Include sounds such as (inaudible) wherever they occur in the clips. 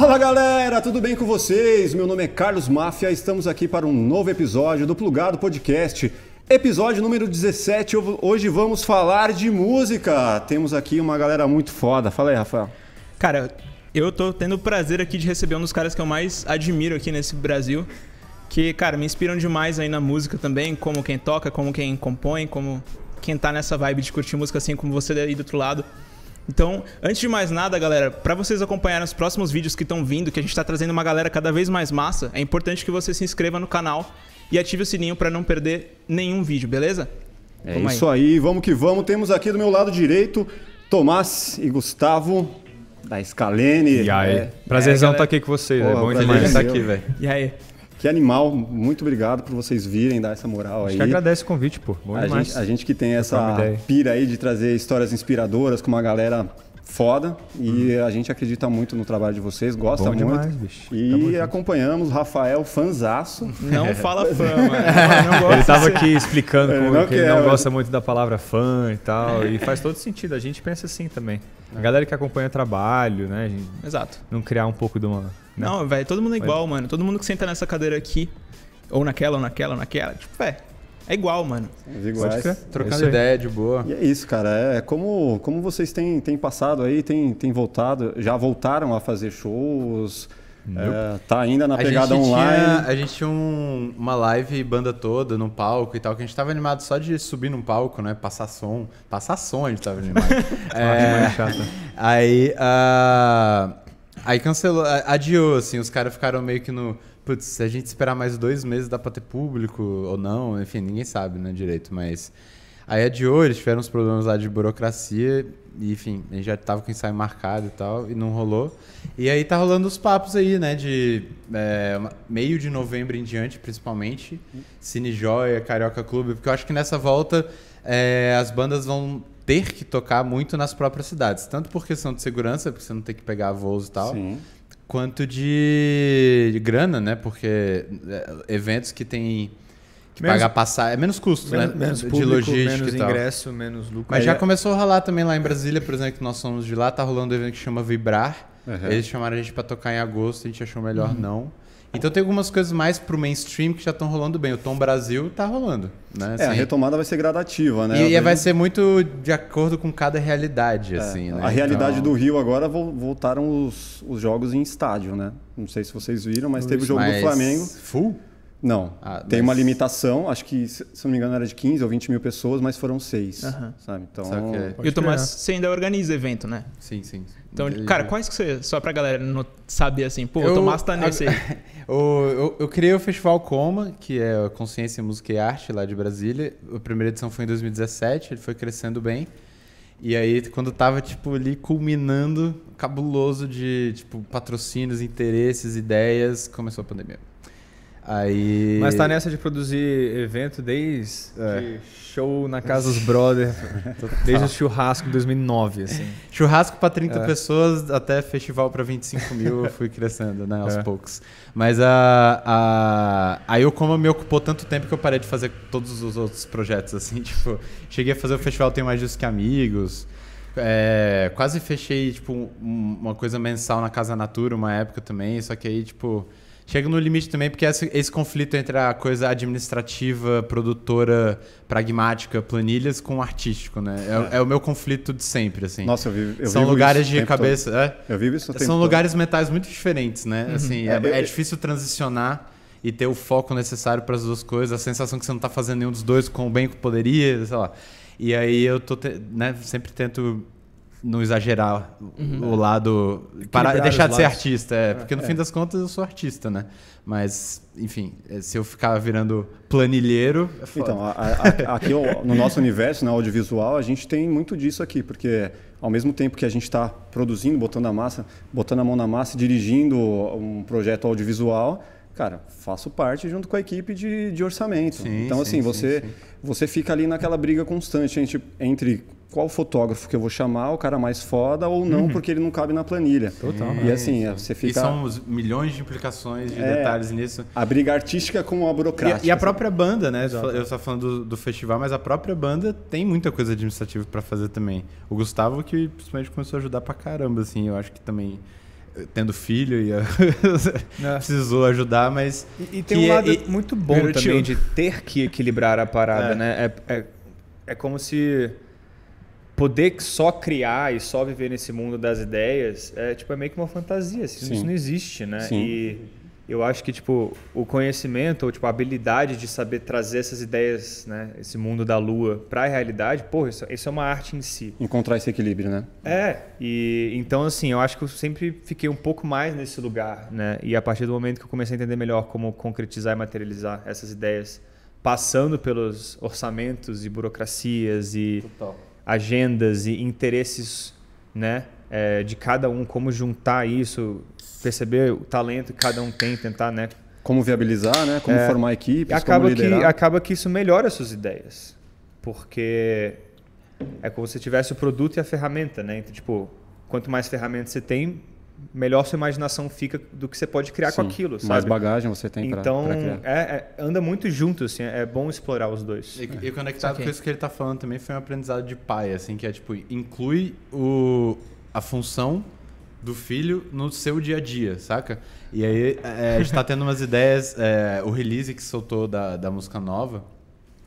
Fala galera, tudo bem com vocês? Meu nome é Carlos Máfia, estamos aqui para um novo episódio do Plugado Podcast. Episódio número 17, hoje vamos falar de música. Temos aqui uma galera muito foda. Fala aí, Rafael. Cara, eu tô tendo o prazer aqui de receber um dos caras que eu mais admiro aqui nesse Brasil, que, cara, me inspiram demais aí na música também, como quem toca, como quem compõe, como quem tá nessa vibe de curtir música assim como você aí do outro lado. Então, antes de mais nada, galera, para vocês acompanharem os próximos vídeos que estão vindo, que a gente está trazendo uma galera cada vez mais massa, é importante que você se inscreva no canal e ative o sininho para não perder nenhum vídeo, beleza? É vamos isso aí. aí, vamos que vamos. Temos aqui do meu lado direito Tomás e Gustavo da Scalene. E aí? É. Prazerzão estar é, tá aqui com vocês, Pô, é bom demais é tá estar aqui, velho. E aí? Que animal, muito obrigado por vocês virem dar essa moral aí. Acho que agradece o convite, pô. Bom a Gente, a gente que tem essa pira aí de trazer histórias inspiradoras com uma galera foda e hum. a gente acredita muito no trabalho de vocês, gosta Bom muito. Demais, bicho. E Tamo acompanhamos o Rafael Fanzaço. Não (laughs) fala fã, mano. (laughs) ele tava aqui explicando (laughs) como não que ele não gosta muito da palavra fã e tal. e faz todo sentido, a gente pensa assim também. A é. galera que acompanha trabalho, né? Exato. Não criar um pouco de uma não, velho, todo mundo é igual, mano. Todo mundo que senta nessa cadeira aqui, ou naquela, ou naquela, ou naquela, tipo, é, é igual, mano. É igual, trocando ideia de boa. E é isso, cara. É, é como, como vocês têm, têm passado aí, têm, têm voltado, já voltaram a fazer shows. É, tá ainda na a pegada online. Tinha, a gente tinha um, uma live banda toda no palco e tal, que a gente tava animado só de subir num palco, né? Passar som. Passar som a gente tava animado. (laughs) é, é, aí. Uh, Aí cancelou, adiou, assim, os caras ficaram meio que no. Putz, se a gente esperar mais dois meses dá pra ter público ou não, enfim, ninguém sabe, né, direito, mas. Aí adiou, eles tiveram uns problemas lá de burocracia, e, enfim, a gente já tava com o ensaio marcado e tal, e não rolou. E aí tá rolando os papos aí, né, de é, meio de novembro em diante, principalmente, Cine Joia, Carioca Clube, porque eu acho que nessa volta é, as bandas vão ter que tocar muito nas próprias cidades. Tanto por questão de segurança, porque você não tem que pegar voos e tal. Sim. Quanto de, grana, né? Porque é, eventos que tem que menos, pagar passar é menos custo, menos, né? Menos público, de logística menos ingresso, menos lucro. Mas já é. começou a rolar também lá em Brasília, por exemplo, que nós somos de lá, tá rolando um evento que chama Vibrar. Uhum. Eles chamaram a gente para tocar em agosto, a gente achou melhor uhum. não. Então tem algumas coisas mais pro mainstream que já estão rolando bem. O Tom Brasil tá rolando. Né? Assim, é, a assim. retomada vai ser gradativa, né? E, vai ser muito de acordo com cada realidade, é, assim, né? A realidade então... do Rio agora voltaram os, os jogos em estádio, né? Não sei se vocês viram, mas Ui, teve o jogo do Flamengo. Full? Não. Ah, tem mas... uma limitação, acho que, se não me engano, era de 15 ou 20 mil pessoas, mas foram seis. Sabe? Então. É. E o Tomás, você ainda organiza evento, né? Sim, sim. Então, cara, quais que você. Só pra galera não saber assim, pô, eu... o Tomás tá nesse aí. eu, (laughs) eu, eu, criei o Festival Coma, que é Consciência, Música e Arte, lá de Brasília. A primeira edição foi em 2017, ele foi crescendo bem. E aí, quando tava, tipo, ali culminando, cabuloso de, tipo, patrocínios, interesses, ideias, começou a pandemia. Aí... Mas tá nessa de produzir evento desde é. show na Casa dos Brothers, (laughs) desde o churrasco de 2009, assim. Churrasco para 30 é. pessoas até festival para 25 mil, eu fui crescendo, né, aos é. poucos. Mas a, a... aí o como me ocupou tanto tempo que eu parei de fazer todos os outros projetos, assim, (laughs) tipo, cheguei a fazer o festival Tem Mais Disso Que Amigos, é, quase fechei, tipo, uma coisa mensal na Casa Natura uma época também, só que aí, tipo... Chega no limite também, porque esse, esse, conflito entre a coisa administrativa, produtora, pragmática, planilhas com o artístico, né? É, é. é o meu conflito de sempre, assim. Nossa, eu vivo, eu São vivo lugares de cabeça. É, eu vivo isso São lugares mentais muito diferentes, né? Uhum. Assim, é, é, é, eu, difícil transicionar e ter o foco necessário para as duas coisas, a sensação que você não está fazendo nenhum dos dois com o bem que poderia, sei lá. E aí eu tô, te, né, sempre tento não exagerar uhum. o lado. Para, deixar de ser artista, é, porque no é. fim das contas eu sou artista, né? Mas, enfim, é, se eu ficar virando planilheiro. É então, a, a, aqui no nosso universo, na né, audiovisual, a gente tem muito disso aqui, porque ao mesmo tempo que a gente está produzindo, botando a massa, botando a mão na massa e dirigindo um projeto audiovisual, cara, faço parte junto com a equipe de, de orçamento. Sim, então, assim, sim, assim, você, sim, você fica ali naquela briga constante entre qual fotógrafo que eu vou chamar, o cara mais foda ou não, uhum. porque ele não cabe na planilha. Total. E é assim, você fica. E são milhões de implicações, de é, detalhes nisso. A briga artística com a burocrática. E, e a própria banda, né? Exato. Eu só falando do, do, festival, mas a própria banda tem muita coisa administrativa para fazer também. O Gustavo, que principalmente começou a ajudar pra caramba, assim, eu acho que também tendo filho e (laughs) (laughs) precisou ajudar, mas e, e tem um é lado é, muito bom também tio. de ter que equilibrar a parada, é. né? é, é como se poder só criar e só viver nesse mundo das ideias é tipo é meio que uma fantasia assim, isso não existe né Sim. e eu acho que tipo o conhecimento ou tipo a habilidade de saber trazer essas ideias né esse mundo da lua para a realidade porra isso, isso, é uma arte em si encontrar esse equilíbrio né é e então assim eu acho que eu sempre fiquei um pouco mais nesse lugar né e a partir do momento que eu comecei a entender melhor como concretizar e materializar essas ideias passando pelos orçamentos e burocracias e Total agendas e interesses né, é, de cada um, como juntar isso, perceber o talento que cada um tem, tentar né, como viabilizar, né? Como é, formar equipes, acaba como liderar. Que, acaba que isso melhora suas ideias, porque é como se tivesse o produto e a ferramenta, né? Então, tipo, quanto mais ferramentas você tem, melhor sua imaginação fica do que você pode criar Sim, com aquilo. Sabe? Mais bagagem você tem então, pra, pra então, É, é, anda muito junto, assim, é bom explorar os dois. E, é. e conectado okay. com isso que ele está falando também foi um aprendizado de pai, assim, que é tipo, inclui o, a função do filho no seu dia a dia, saca? E aí é, a gente tá tendo umas (laughs) ideias. É, o release que soltou da, da música nova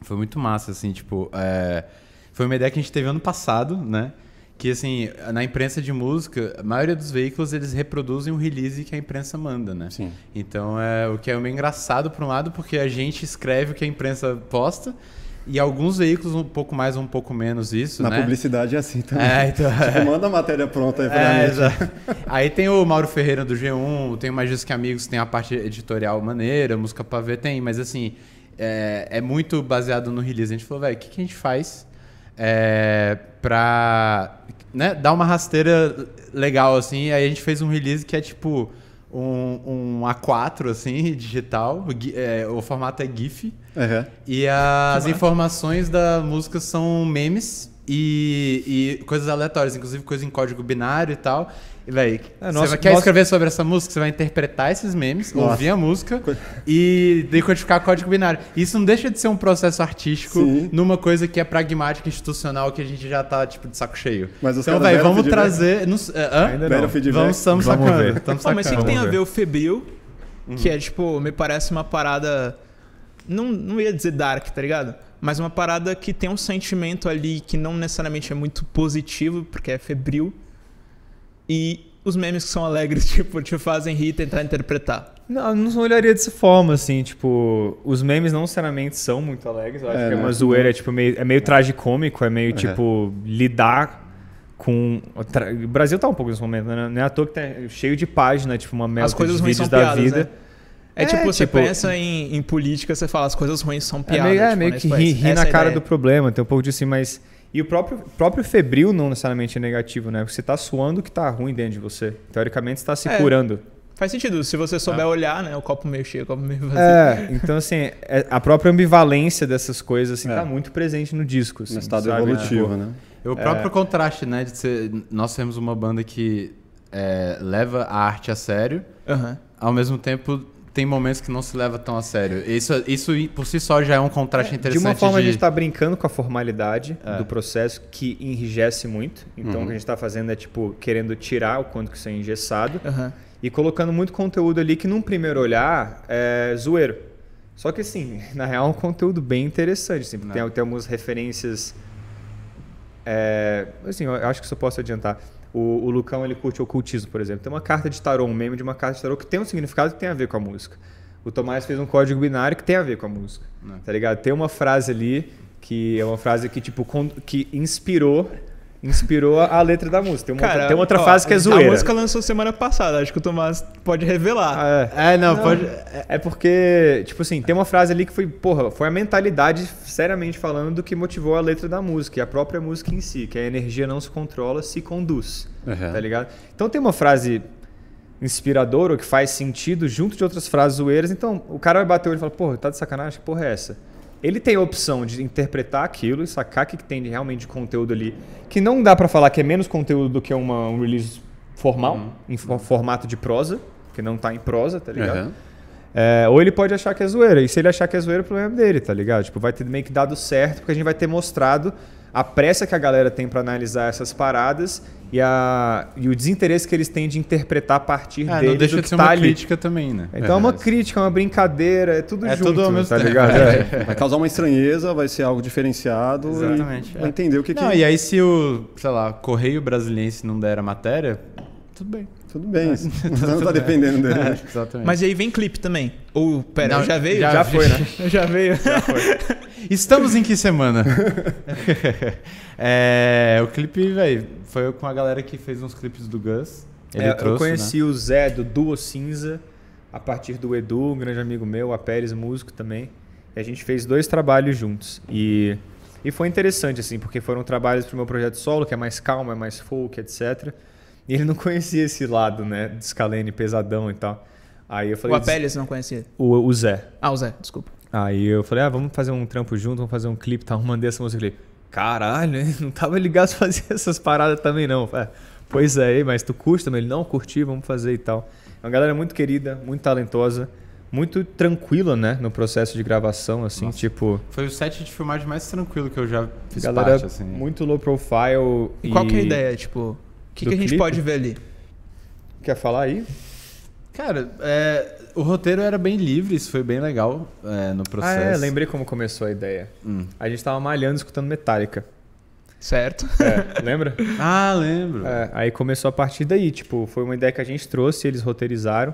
foi muito massa, assim, tipo. É, foi uma ideia que a gente teve ano passado, né? que assim, na imprensa de música, a maioria dos veículos eles reproduzem o release que a imprensa manda, né? Sim. Então é o que é meio engraçado por um lado, porque a gente escreve o que a imprensa posta. E alguns veículos um pouco mais, um pouco menos isso, Na né? publicidade é assim também. É, então, (laughs) tipo, é. manda a matéria pronta aí pra é, Aí tem o Mauro Ferreira do G1, tem o Magis que Amigos, tem a parte editorial maneira, música pra ver tem, mas assim, é, é muito baseado no release. A gente falou, velho, o que, que a gente faz é, para né, dar uma rasteira legal, assim. Aí a gente fez um release que é tipo um, um A4, assim, (laughs) digital. É, o formato é GIF. Uhum. E as informações da música são memes e, e coisas aleatórias, inclusive coisa em código binário e tal. Véi, é, nossa, você quer nossa... escrever sobre essa música, você vai interpretar esses memes, nossa. ouvir a música e decodificar código binário. Isso não deixa de ser um processo artístico Sim. numa coisa que é pragmática, institucional, que a gente já tá, tipo, de saco cheio. Mas então, véi, vamos trazer... Nos... É, hã? Ainda não. Vamos, estamos vamos sacando. mas o que tem a ver o febril, uhum. que é, tipo, me parece uma parada... Não, não ia dizer dark, tá ligado? Mas uma parada que tem um sentimento ali que não necessariamente é muito positivo, porque é febril e os memes que são alegres, (laughs) tipo, te fazem rir e tentar interpretar. Não, não olharia dessa forma, assim, tipo, os memes não necessariamente são muito alegres, eu acho é, que é né? uma né? zoeira, é, tipo, meio, é meio tragicômico, é meio, é. tipo, lidar com. O Brasil tá um pouco nesse momento, né? Não é à toa que tá cheio de página, tipo, uma merda de vídeos da piadas, vida. Né? É, é, tipo, tipo você pensa em, em, política, você fala as coisas ruins são é piadas. É meio, é, tipo, meio que né? tipo, rir ri na é cara ideia. do problema, tem um pouco disso, assim, mas e o próprio, próprio febril não necessariamente é negativo, né? Você está suando o que está ruim dentro de você. Teoricamente, está se é, curando. Faz sentido, se você tá. souber ah. olhar, né? O copo meio cheio, o copo meio vazio. É, então assim, é, a própria ambivalência dessas coisas, assim, é. tá muito presente no disco. Assim, no estado sabe? evolutivo, é. né? O próprio é. contraste, né? De ser, nós temos uma banda que é, leva a arte a sério, uhum. ao mesmo tempo tem momentos que não se leva tão a sério. Isso, isso por si só já é um contraste é, interessante. De uma forma, de... a gente está brincando com a formalidade é. do processo, que enrijece muito. Então, uhum. o que a gente está fazendo é, tipo, querendo tirar o quanto que isso é engessado uhum. e colocando muito conteúdo ali que, num primeiro olhar, é zoeiro. Só que, sim (laughs) na real, é um conteúdo bem interessante. Assim, né. tem, tem algumas referências. É, assim, eu acho que isso eu posso adiantar. O, o Lucão, ele curte ocultismo, por exemplo. Tem uma carta de tarô, um meme de uma carta de tarô que tem um significado que tem a ver com a música. O Tomás fez um código binário que tem a ver com a música, é. tá ligado? Tem uma frase ali que é uma frase que, tipo, que inspirou inspirou a letra da música. Tem uma, Cara, outra, tem outra ó, frase que é zoeira. A música lançou semana passada, acho que o Tomás pode revelar. É, é não, não, pode. É porque, tipo assim, tem uma frase ali que foi, porra, foi a mentalidade, seriamente falando, que motivou a letra da música, e a própria música em si, que é a energia não se controla, se conduz. Uhum. Tá ligado? Então tem uma frase inspiradora, ou que faz sentido, junto de outras frases zoeiras. Então o cara vai bater o olho e fala, porra, tá de sacanagem? Que porra é essa? Ele tem a opção de interpretar aquilo e sacar o que tem de realmente conteúdo ali, que não dá para falar que é menos conteúdo do que uma, um release formal, uhum. em formato de prosa, que não tá em prosa, tá ligado? Uhum. É, ou ele pode achar que é zoeira. E se ele achar que é zoeira, o problema é dele, tá ligado? Tipo, vai ter meio que dado certo, porque a gente vai ter mostrado a pressa que a galera tem para analisar essas paradas e, a, e o desinteresse que eles têm de interpretar a partir é, deles. Não deixa de ser tá uma ali. crítica também, né? Então é, uma é. crítica, é uma brincadeira, é tudo é junto, tudo ao mesmo tá tempo. ligado? É. é. Vai causar uma estranheza, vai ser algo diferenciado. Exatamente. vai entender o que, não, que... E aí se o, sei lá, Correio Brasiliense não der a matéria, tudo bem. Tudo bem, isso. (laughs) não tá dependendo dele. É, exatamente. Mas aí vem clipe também. Ou, pera, não, já veio? Já, já, foi, né? (laughs) Já veio. Já foi. (laughs) Estamos em que semana? (laughs) é, o clipe, velho, foi com a galera que fez uns clipes do Gus. É, trouxe, eu conheci né? o Zé do Duo Cinza a partir do Edu, um grande amigo meu, a Pérez, músico também. E a gente fez dois trabalhos juntos. E, e foi interessante, assim, porque foram trabalhos pro meu projeto solo, que é mais calmo, é mais folk, etc. E ele não conhecia esse lado, né? De Scalene pesadão e tal. Aí eu falei. O Apelles não conhecia? O, o Zé. Ah, o Zé, desculpa. Aí eu falei, ah, vamos fazer um trampo junto, vamos fazer um clipe, tal. Tá? Mandei essa música, falei, caralho, (laughs) não tava ligado a fazer essas paradas também não. Falei, ah, pois é, mas tu custa também? Ele, não, curti, vamos fazer e tal. É uma galera muito querida, muito talentosa, muito tranquila, né, no processo de gravação, assim, Nossa. tipo... Foi o set de filmagem mais tranquilo que eu já fiz galera parte, assim. muito low profile e... e... Qual que é a ideia, tipo, o que, que a gente clipe? pode ver ali? Quer falar aí? Cara, é, o roteiro era bem livre, isso foi bem legal é, no processo. Ah, é, lembrei como começou a ideia. Hum. A gente tava malhando escutando Metallica. Certo. É, lembra? (laughs) ah, lembro. É, aí começou a partir daí, tipo, foi uma ideia que a gente trouxe, eles roteirizaram.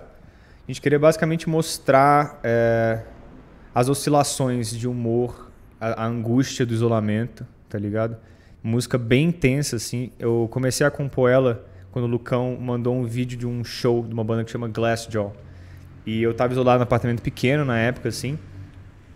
A gente queria basicamente mostrar é, as oscilações de humor, a, a angústia do isolamento, tá ligado? Música bem intensa, assim. Eu comecei a compor ela quando o Lucão mandou um vídeo de um show de uma banda que chama Glassjaw. E eu tava isolado no apartamento pequeno na época, assim.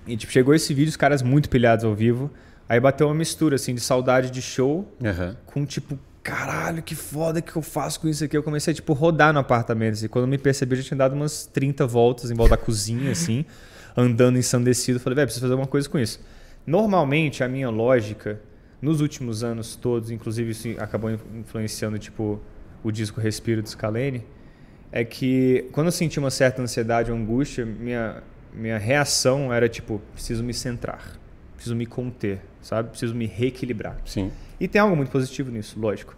E, tipo, chegou esse vídeo, os caras muito pilhados ao vivo. Aí bateu uma mistura, assim, de saudade de show uhum. com, tipo, caralho, que foda que eu faço com isso aqui. Eu comecei a, tipo, rodar no apartamento. E assim. quando me percebi, eu já tinha dado umas 30 voltas em volta da cozinha, assim, (laughs) andando ensandecido. Falei, velho, preciso fazer alguma coisa com isso. Normalmente, a minha lógica, nos últimos anos todos, inclusive isso acabou influenciando, tipo, o disco Respiro do Scalene, é que quando eu senti uma certa ansiedade ou angústia, minha, minha reação era tipo, preciso me centrar, preciso me conter, sabe? Preciso me reequilibrar. Sim. E tem algo muito positivo nisso, lógico.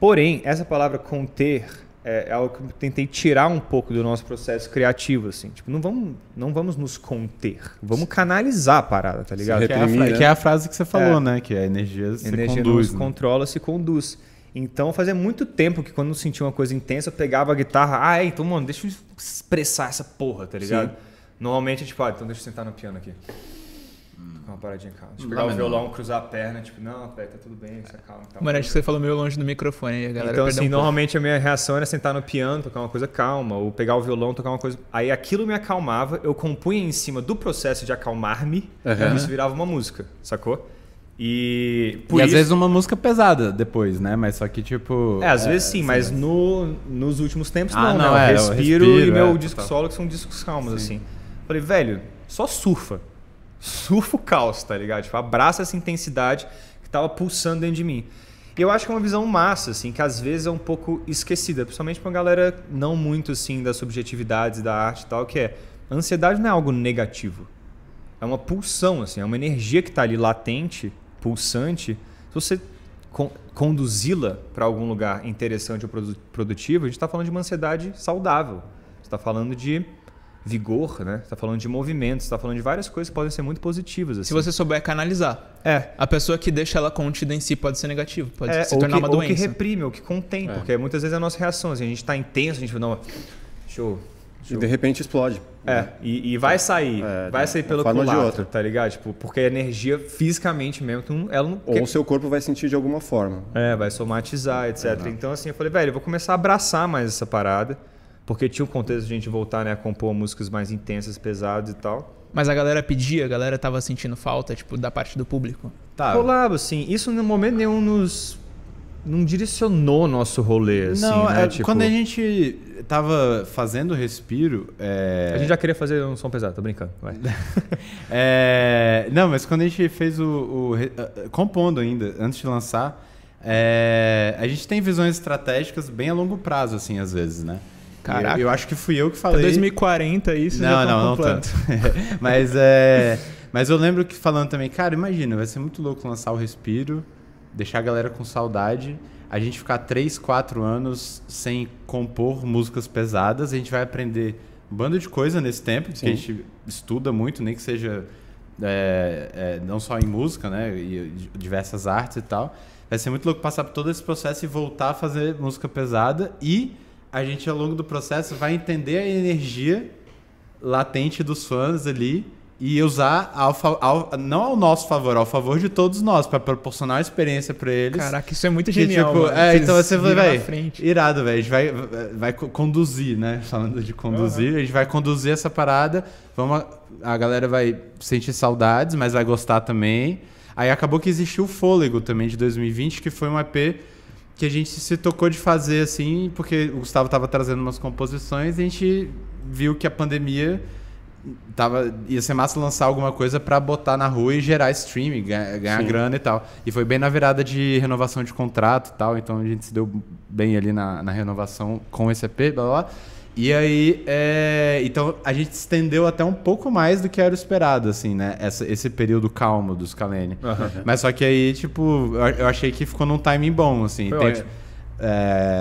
Porém, essa palavra conter é, é algo que eu tentei tirar um pouco do nosso processo criativo, assim. Tipo, não vamos, não vamos nos conter, vamos canalizar a parada, tá ligado? Que é, a, né? que é a frase que você falou, é. né? Que a energia se energia conduz. Energia nos né? controla, se conduz. Então fazia muito tempo que quando eu sentia uma coisa intensa, eu pegava a guitarra, ah, então, mano, deixa eu expressar essa porra, tá ligado? Sim. Normalmente é tipo, ah, então deixa eu sentar no piano aqui. Hum. Uma paradinha calma. Deixa eu pegar o violão, cruzar a perna, tipo, não, velho, tá tudo bem, você calma. Tá Mano, acho que você falou meio longe do microfone aí, galera. Então, assim, um normalmente pouco. a minha reação era sentar no piano, tocar uma coisa calma, ou pegar o violão, tocar uma coisa. Aí aquilo me acalmava, eu compunha em cima do processo de acalmar-me, uhum. e isso virava uma música, sacou? E, por e isso... às vezes uma música pesada depois, né? Mas só que tipo. É, às é, vezes sim, é, mas no, nos últimos tempos ah, não, né? não, né? Eu, respiro, é, respiro, e meu é, disco total. solo, que são discos calmos, sim. assim. Falei, velho, só surfa. Surfa o caos, tá ligado? Tipo, abraça essa intensidade que tava pulsando dentro de mim. E eu acho que é uma visão massa, assim, que às vezes é um pouco esquecida, principalmente pra uma galera não muito, assim, das subjetividades da arte e tal, que é. Ansiedade não é algo negativo. É uma pulsão, assim, é uma energia que tá ali latente pulsante, se você conduzi-la para algum lugar interessante ou produtivo, a gente está falando de uma ansiedade saudável. Você está falando de vigor, né? Está falando de movimento. está falando de várias coisas que podem ser muito positivas. Assim. Se você souber canalizar. É. A pessoa que deixa ela contida em si pode ser negativa, pode é, se tornar que, uma doença. Ou que reprime, ou que contém, é. porque muitas vezes é a nossa reação. Assim, a gente está intenso, a gente não, deixa eu e de repente explode. É, né? e, e, vai é, sair. É, vai sair é pelo culatra, tá ligado? Tipo, porque a energia fisicamente mesmo, ela não... Ou o seu corpo vai sentir de alguma forma. É, vai somatizar, etc. É, então assim, eu falei, velho, eu vou começar a abraçar mais essa parada. Porque tinha o um contexto de a gente voltar né, a compor músicas mais intensas, pesadas e tal. Mas a galera pedia, a galera tava sentindo falta, tipo, da parte do público. Tá. Rolava, assim. Isso no momento nenhum nos não direcionou nosso rolê, assim, é, né? É, tipo... Quando a gente tava fazendo o respiro. É... A gente já queria fazer um som pesado, tô brincando. (laughs) é... Não, mas quando a gente fez o. o... Compondo ainda, antes de lançar, é, a gente tem visões estratégicas bem a longo prazo, assim, às vezes, né? Caraca. Eu, eu acho que fui eu que tá falei. É 2040 isso não, já tá não, não tanto. (laughs) mas é. Mas eu lembro que falando também, cara, imagina, vai ser muito louco lançar o Respiro deixar a galera com saudade. A gente ficar 3, 4 anos sem compor músicas pesadas, a gente vai aprender um bando de coisa nesse tempo, que a gente estuda muito, nem que seja é, é, não só em música, né? E diversas artes e tal. Vai ser muito louco passar por todo esse processo e voltar a fazer música pesada. E a gente, ao longo do processo, vai entender a energia latente dos fãs ali e usar ao, ao, não ao nosso favor, ao favor de todos nós, para proporcionar experiência para eles. Caraca, isso é muito genial. Que, tipo, é, então você vai, véio, irado, velho. A gente vai, vai conduzir, né? Falando de conduzir, uhum. a gente vai conduzir essa parada. Vamos, a galera vai sentir saudades, mas vai gostar também. Aí acabou que existiu o Fôlego também de 2020, que foi um EP que a gente se tocou de fazer assim, porque o Gustavo estava trazendo umas composições e a gente viu que a pandemia tava, ia ser massa lançar alguma coisa para botar na rua e gerar streaming, ganhar, ganhar grana e tal. E foi bem na virada de renovação de contrato e tal, então a gente se deu bem ali na, na renovação com esse EP, blá blá. E aí, é, então a gente estendeu até um pouco mais do que era esperado, assim, né? Essa, esse período calmo dos Kalene. Uhum. Mas só que aí, tipo, eu achei que ficou num timing bom, assim. É.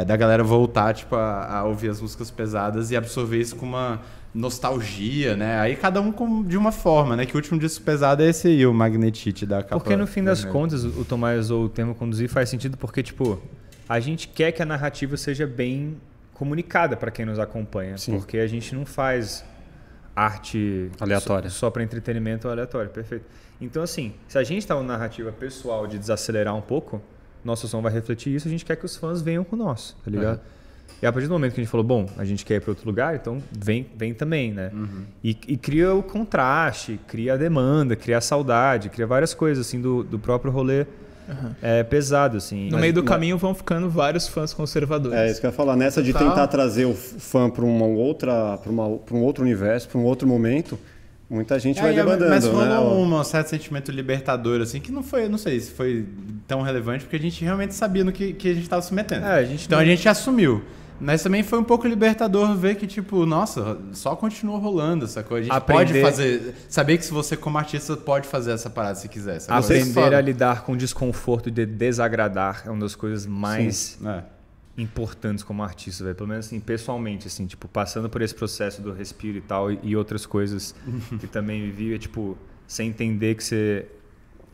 é, da galera voltar, tipo, a, a, ouvir as músicas pesadas e absorver isso com uma nostalgia, né? Aí cada um com, de uma forma, né? Que o último disco pesado é esse aí, o Magnetite da capa. Porque no fim das contas, o Tomás usou o termo conduzir faz sentido porque, tipo, a gente quer que a narrativa seja bem comunicada para quem nos acompanha. Sim. Porque a gente não faz arte aleatória só, só para entretenimento aleatório, perfeito. Então, assim, se a gente está uma narrativa pessoal de desacelerar um pouco, nosso som vai refletir isso, a gente quer que os fãs venham com nós, tá ligado? É. E a partir do momento que a gente falou, bom, a gente quer ir para outro lugar, então vem, vem também, né? Uhum. E, e, cria o contraste, cria a demanda, cria a saudade, cria várias coisas, assim, do, do próprio rolê Uhum. É pesado, assim. No meio do caminho vão ficando vários fãs conservadores. É isso que eu ia falar. Nessa de tentar trazer o fã para uma outra, para um outro universo, para um outro momento, muita gente é, vai é, demandando. Mas foi né? um, um, certo sentimento libertador, assim, que não foi, não sei se foi tão relevante, porque a gente realmente sabia no que, que a gente estava se metendo. É, a gente então não... a gente assumiu. Mas também foi um pouco libertador ver que, tipo, nossa, só continua rolando essa coisa. A gente Aprender... pode fazer. Saber que se você, como artista, pode fazer essa parada se quiser. Aprender é a lidar com desconforto e de desagradar é uma das coisas mais é. importantes como artista, velho. Pelo menos assim, pessoalmente, assim, tipo, passando por esse processo do respiro e tal, e outras coisas (laughs) que também vivi, é tipo, sem entender que você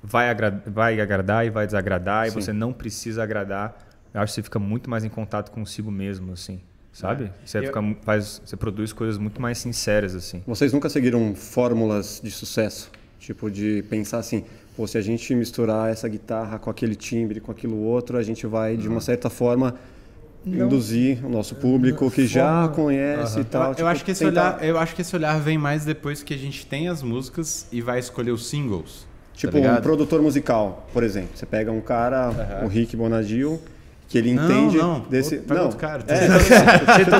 vai, agra vai agradar e vai desagradar, Sim. e você não precisa agradar eu acho que você fica muito mais em contato consigo mesmo, assim. Sabe? É. Você, eu... faz, você produz coisas muito mais sinceras, assim. Vocês nunca seguiram fórmulas de sucesso? Tipo, de pensar assim, pô, se a gente misturar essa guitarra com aquele timbre, com aquilo outro, a gente vai, de uma uhum. certa forma, não, induzir o nosso público que já conhece uhum. e tal. Eu, tipo, eu, acho que esse tentar... olhar, eu acho que esse olhar vem mais depois que a gente tem as músicas e vai escolher os singles. Tá tipo, tá um produtor musical, por exemplo. Você pega um cara, uhum. o Rick Bonadil, que ele entende não, desse não cara, é, é, tá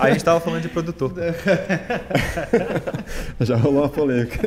(laughs) a gente estava falando de produtor (laughs) já rolou uma polêmica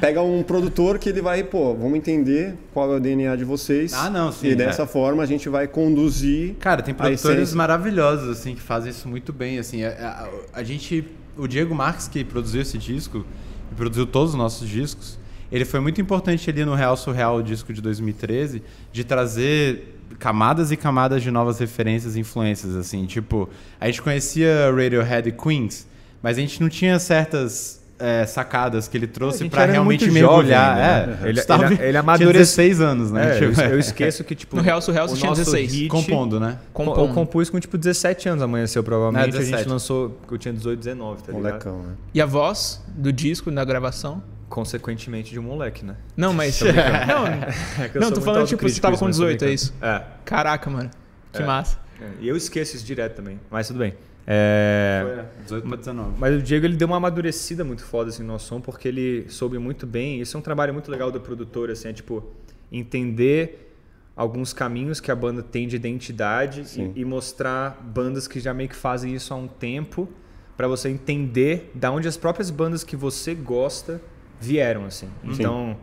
pega um produtor que ele vai pô vamos entender qual é o DNA de vocês ah não sim e dessa é. forma a gente vai conduzir cara tem produtores maravilhosos assim que fazem isso muito bem assim a, é, é, a, a gente o Diego Marques que produziu esse disco e produziu todos os nossos discos ele foi muito importante ali no Real Surreal, o disco de 2013, de trazer camadas e camadas de novas referências e influências, assim. Tipo, a gente conhecia Radiohead e Queens, mas a gente não tinha certas é, sacadas que ele trouxe para realmente mergulhar. Jovem, né? é, uhum. ele, estava, ele, ele (laughs) amadureceu. 16 anos, né? É, tipo, eu, eu, é. esqueço que, tipo. No Real Surreal você tinha 16. Hit, compondo, né? Compondo. Eu compus com, tipo, 17 anos, amanheceu, provavelmente. a gente lançou. Eu tinha 18, 19, tá ligado? Molecão, né? E a voz do disco na gravação? consequentemente de um moleque, né? Não, mas. (laughs) (laughs) não, (laughs) é não tô falando tipo, você tava com 18, né? é isso? É. Caraca, mano. Que é. massa. É, e eu esqueço isso direto também, mas tudo bem. É... Foi, 18 é, pra 19. Mas o Diego ele deu uma amadurecida muito foda assim, no nosso som, porque ele soube muito bem. Isso é um trabalho muito legal do produtor, assim, é tipo, entender alguns caminhos que a banda tem de identidade e, e, mostrar bandas que já meio que fazem isso há um tempo para você entender da onde as próprias bandas que você gosta vieram, assim. Então,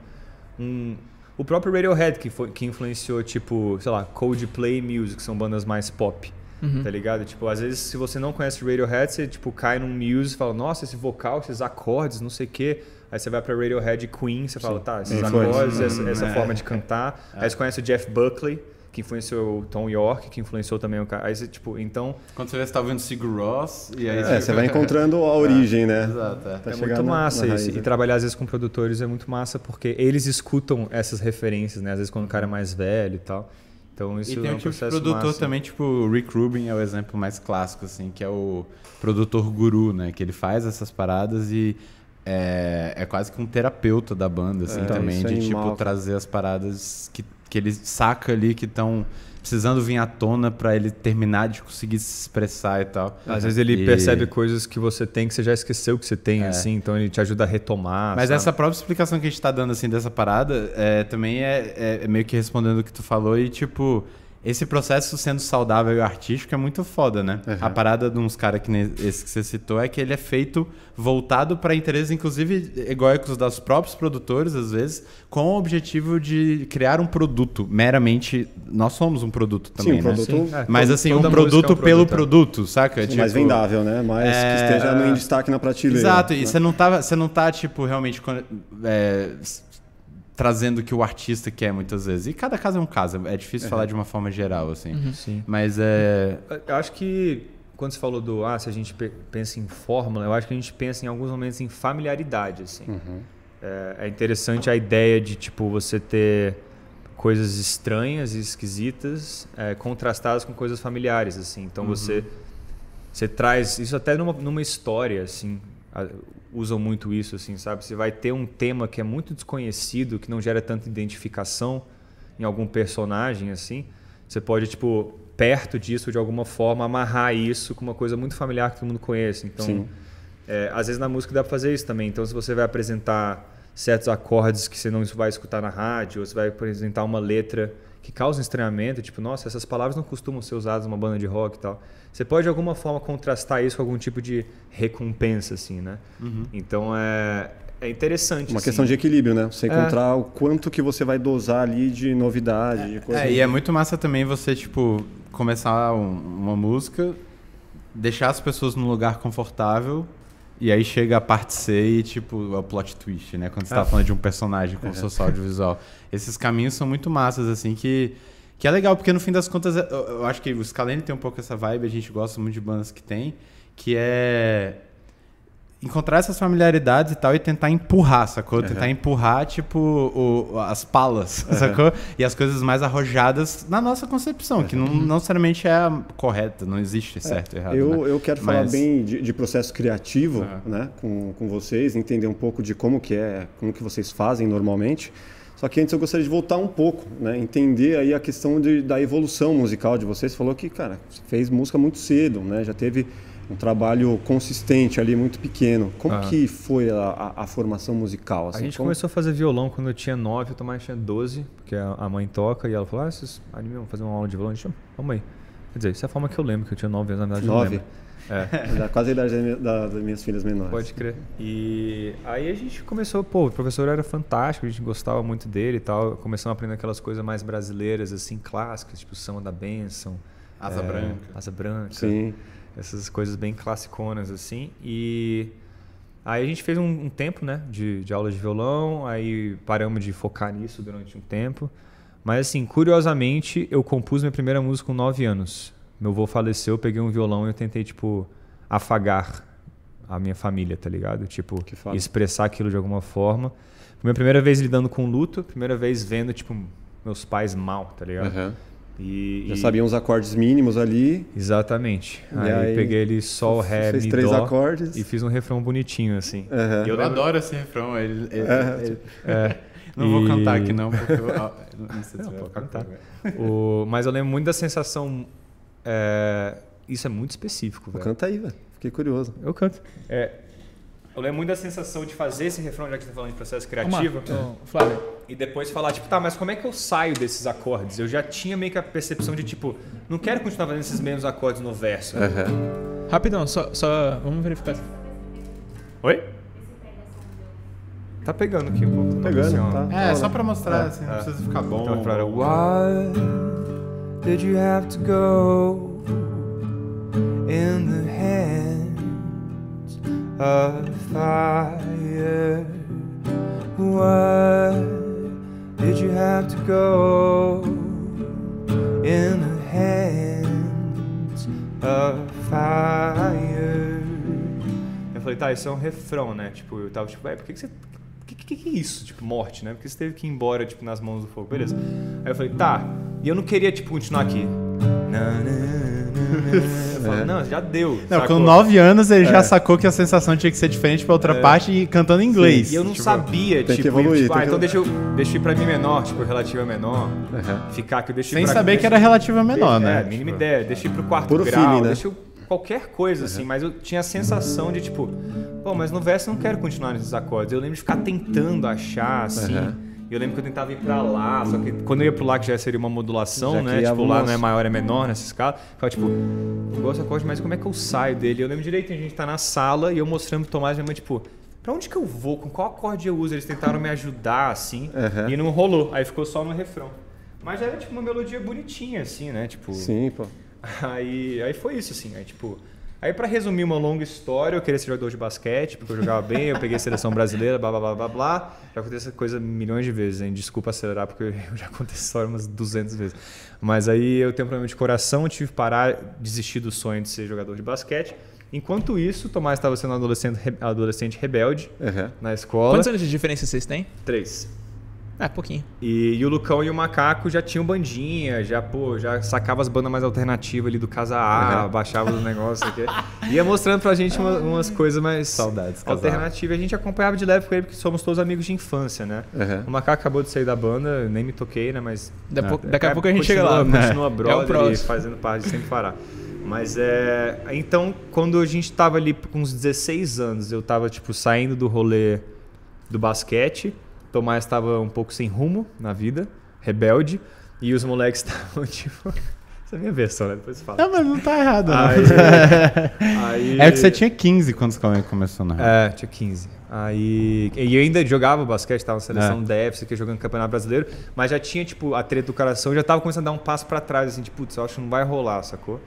um, o próprio Radiohead que, foi, que influenciou, tipo, sei lá, Coldplay Music, que são bandas mais pop. Uhum. Tá ligado? Tipo, às vezes, se você não conhece Radiohead, você, tipo, cai num muse e fala, nossa, esse vocal, esses acordes, não sei o quê. Aí você vai pra Radiohead Queen, você fala, tá, esses Influence. acordes, essa, uhum. essa é. forma de cantar. É. Aí você conhece o Jeff Buckley, que influenciou o Tom York, que influenciou também o cara. Aí você, tipo, então. Quando você vê, você tá vendo Sigur Ross, e aí. É, você, você vai encontrando a (laughs) é, origem, né? Exato. É, tá é muito massa na, na isso. E né? trabalhar, às vezes, com produtores é muito massa, porque eles escutam essas referências, né? Às vezes, quando o cara é mais velho e tal. Então, isso e é tem é um tipo processo de produtor massa. também, tipo, o Rick Rubin é o exemplo mais clássico, assim, que é o produtor guru, né? Que ele faz essas paradas e. É, é quase que um terapeuta da banda, assim, é, então, também, de, é tipo, mal. trazer as paradas que que ele saca ali que estão precisando vir à tona para ele terminar de conseguir se expressar e tal. Às vezes ele e... percebe coisas que você tem que você já esqueceu que você tem, é. assim, então ele te ajuda a retomar. Mas sabe? essa própria explicação que a gente está dando, assim, dessa parada, é, também é, é, é, meio que respondendo o que tu falou e, tipo, esse processo sendo saudável e artístico é muito foda, né? Uhum. A parada de uns caras que esse que você citou é que ele é feito voltado para interesses, inclusive egóicos dos próprios produtores, às vezes, com o objetivo de criar um produto. Meramente, nós somos um produto também, Sim, um né? Produto, Sim. É, é, mas assim, um produto, é um produto pelo é. produto, saca? Sim, tipo, mais vendável, né? mais é... que esteja no destaque na prateleira. Exato, e né? você não tá, você não tá tipo realmente é trazendo o que o artista quer muitas vezes. E cada caso é um caso, é difícil uhum. falar de uma forma geral, assim. Uhum. Mas é. Eu acho que quando você falou do. Ah, se a gente pensa em fórmula, eu acho que a gente pensa em alguns momentos em familiaridade, assim. Uhum. É, é, interessante a ideia de, tipo, você ter coisas estranhas e esquisitas é, contrastadas com coisas familiares, assim. Então uhum. você. Você traz isso até numa, numa história, assim usam muito isso, assim, sabe? Você vai ter um tema que é muito desconhecido, que não gera tanta identificação em algum personagem, assim. Você pode, tipo, perto disso, de alguma forma, amarrar isso com uma coisa muito familiar que todo mundo conhece. Então, é, às vezes na música dá pra fazer isso também. Então, se você vai apresentar certos acordes que você não vai escutar na rádio, ou você vai apresentar uma letra que causam estranhamento, tipo, nossa, essas palavras não costumam ser usadas numa banda de rock e tal. Você pode de alguma forma contrastar isso com algum tipo de recompensa, assim, né? Uhum. Então é, é interessante. Uma assim. questão de equilíbrio, né? Você é. encontrar é. o quanto que você vai dosar ali de novidade. É, coisa é assim. e é muito massa também você, tipo, começar um, uma música, deixar as pessoas num lugar confortável e aí chega a parte C e, tipo, é o plot twist, né? Quando você tá ah. falando de um personagem com o é. social audiovisual. Esses caminhos são muito massas, assim, que, que é legal, porque no fim das contas, eu, eu acho que o Scalene tem um pouco essa vibe, a gente gosta muito de bandas que tem, que é encontrar essas familiaridades e tal e tentar empurrar, sacou? Uhum. Tentar empurrar, tipo, o, as palas, uhum. (laughs) sacou? E as coisas mais arrojadas na nossa concepção, uhum. que não, não necessariamente é a correta, não existe é, certo e errado. Eu, né? eu quero Mas... falar bem de, de processo criativo né? com, com vocês, entender um pouco de como que é, como que vocês fazem normalmente. Só que antes eu gostaria de voltar um pouco, né? entender aí a questão de, da evolução musical de vocês. Você falou que, cara, fez música muito cedo, né? já teve um trabalho consistente ali, muito pequeno. Como que foi a, a, a formação musical? Assim? A gente Como... começou a fazer violão quando eu tinha 9, o Tomás tinha 12, porque a, a mãe toca e ela falou: Ah, vocês animam fazer uma aula de violão? A gente, vamos aí. Quer dizer, isso é a forma que eu lembro, que eu tinha 9 anos, na verdade. 9? É. (laughs) Quase a idade das minhas filhas menores. Pode crer. E aí a gente começou, pô, o professor era fantástico, a gente gostava muito dele e tal. Começamos a aprender aquelas coisas mais brasileiras, assim, clássicas, tipo Samba da Benção. Asa é, Branca. Asa Branca. Sim essas coisas bem classiconas, assim. E aí a gente fez um, um tempo, né, de, de aula de violão, aí paramos de focar nisso durante um tempo. Mas, assim, curiosamente, eu compus minha primeira música com 9 anos. Meu avô faleceu, eu peguei um violão e eu tentei, tipo, afagar a minha família, tá ligado? Tipo, expressar aquilo de alguma forma. Minha primeira vez lidando com luto, primeira vez vendo, tipo, meus pais mal, tá ligado? Uhum. E, Já e... sabiam os acordes mínimos ali. Exatamente. Aí, aí, peguei ele sol, ré, fez mi, três dó, acordes. e fiz um refrão bonitinho assim. Uhum. Eu, lembro... adoro esse refrão. Ele, ele, ele... É. (laughs) Não e... vou cantar aqui não, porque eu... não, se (laughs) não cantar. o... Mas eu lembro muito da sensação. É... Isso é muito específico. Canta aí, velho. Fiquei curioso. Eu canto. É, eu lembro muito da sensação de fazer esse refrão, já que você tá falando de processo criativo. Então, Flávio. E depois falar, tipo, tá, mas como é que eu saio desses acordes? Eu já tinha meio que a percepção de, tipo, não quero continuar fazendo esses mesmos acordes no verso. Uhum. Rapidão, só, só. Vamos verificar. Oi? Tá pegando aqui um pouco. Tá pegando, tá. É, só pra mostrar, é, assim, não é. precisa ficar bom. Então, pra... Why did you have to go in the fire. did you have to go in the hands of fire? Eu falei, tá, isso é um refrão, né? Tipo, eu tava tipo, vai, é, por que, que você que, que, que é isso? Tipo, morte, né? Porque você teve que ir embora, tipo, nas mãos do fogo, beleza. Aí eu falei, tá. E eu não queria, tipo, continuar aqui. Não, falo, é. não, já deu. Não, com nove anos ele já é. sacou que a sensação tinha que ser diferente pra outra é. parte e cantando em inglês. Sim, e eu não tipo, sabia, tipo, evoluir, tipo ah, que... então deixa eu, deixa eu ir pra mi menor, tipo, relativa menor. Uhum. Ficar que eu deixei Sem pra... saber que era relativa menor, né? É, mínima tipo, ideia. Deixei pro quarto grau, feeling, né? deixa eu qualquer coisa, assim, mas eu tinha a sensação de, tipo, pô, mas no verso eu não quero continuar nesses acordes. Eu lembro de ficar tentando achar, assim. Uhum. E eu lembro que eu tentava ir para lá, só que quando eu ia pro lá, que já seria uma modulação, já né? Tipo, lá não é maior, é menor nessa escala. Ficava tipo, eu gosto de acorde, mas como é que eu saio dele? Eu lembro direito, a gente tá na sala e eu mostrando pro Tomás e minha mãe, tipo, pra onde que eu vou? Com qual acorde eu uso? Eles tentaram me ajudar, assim, uhum. e não rolou. Aí ficou só no refrão. Mas era tipo uma melodia bonitinha, assim, né? Tipo. Sim, pô. (laughs) Aí, aí foi isso, assim. Aí, tipo, Aí, para resumir uma longa história, eu queria ser jogador de basquete, porque eu jogava bem, eu peguei a seleção brasileira, blá, blá, blá, blá, blá. Já aconteceu essa coisa milhões de vezes, hein? Desculpa acelerar, porque eu (laughs) já aconteceu essa história umas 200 vezes. Mas aí eu tenho um problema de coração, tive que parar, desistir do sonho de ser jogador de basquete. Enquanto isso, Tomás estava sendo adolescente, adolescente rebelde uhum. na escola. Quantos anos de diferença vocês têm? Três. É, pouquinho. E, e, o Lucão e o Macaco já tinham bandinha, já, pô, já sacava as bandas mais alternativas ali do Casa A, uhum. baixava os negócios aqui. Ia mostrando pra gente uma, umas coisas mais Saudades, alternativas. A gente acompanhava de leve com ele, porque somos todos amigos de infância, né? Uhum. O Macaco acabou de sair da banda, nem me toquei, né? Mas. Da daqui a ah, é, é, pouco a gente chega lá. Né? Continua é brother é fazendo parte sem parar. Mas é. Então, quando a gente tava ali com uns 16 anos, eu tava, tipo, saindo do rolê do basquete. Tomás estava um pouco sem rumo na vida, rebelde, e os moleques (laughs) estavam tipo. Essa é a minha versão, né? Depois fala. Não, mas não tá errado, né? aí, (laughs) aí... É que você tinha 15 quando você começou, né? É, tinha 15. Aí. E eu ainda jogava basquete, tava na seleção é. DF, aqui jogando campeonato brasileiro, mas já tinha, tipo, a treta do coração, já tava começando a dar um passo para trás, assim, tipo, putz, eu acho que não vai rolar, sacou?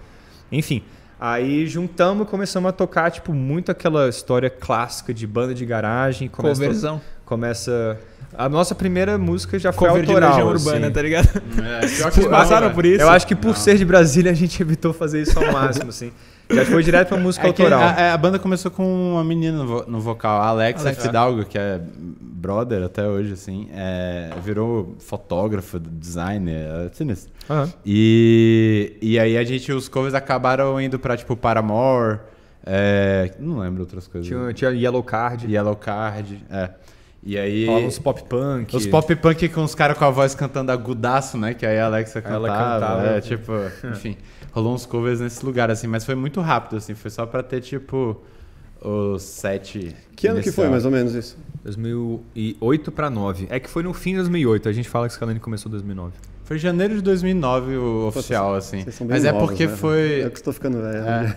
Enfim. Aí juntamos e começamos a tocar, tipo, muito aquela história clássica de banda de garagem. Conversão. Coverzão começa. A nossa primeira música já foi Cover autoral. De assim. urbana, tá ligado? (laughs) É, Vocês passaram né? por isso? Eu acho que por não. ser de Brasília a gente evitou fazer isso ao máximo, assim. Já foi direto pra música é autoral. A, é, a, banda começou com uma menina no, no vocal, a Alexa Alex. Fidalgo, que é brother até hoje, assim. É, virou fotógrafo, designer, é sinistro. Assim uhum. E, e aí a gente, os covers acabaram indo pra, tipo, Paramore. É, não lembro outras coisas. Tinha, tinha Yellow Card. Yellow Card, é. E aí. Os pop punk. Os pop punk com os caras com a voz cantando agudaço, né? Que aí a Alexa cantava. Ela cantava. É, né? tipo, (laughs) enfim. Rolou uns covers nesse lugar, assim, mas foi muito rápido, assim. Foi só pra ter, tipo, os sete. Que ano que foi, mais ou menos, isso? 2008 pra 9. É que foi no fim de 2008. A gente fala que o Scalene começou em 2009. Foi janeiro de 2009 o oficial, assim. Mas é novos, é porque né? foi. É que estou ficando velho. É. Né?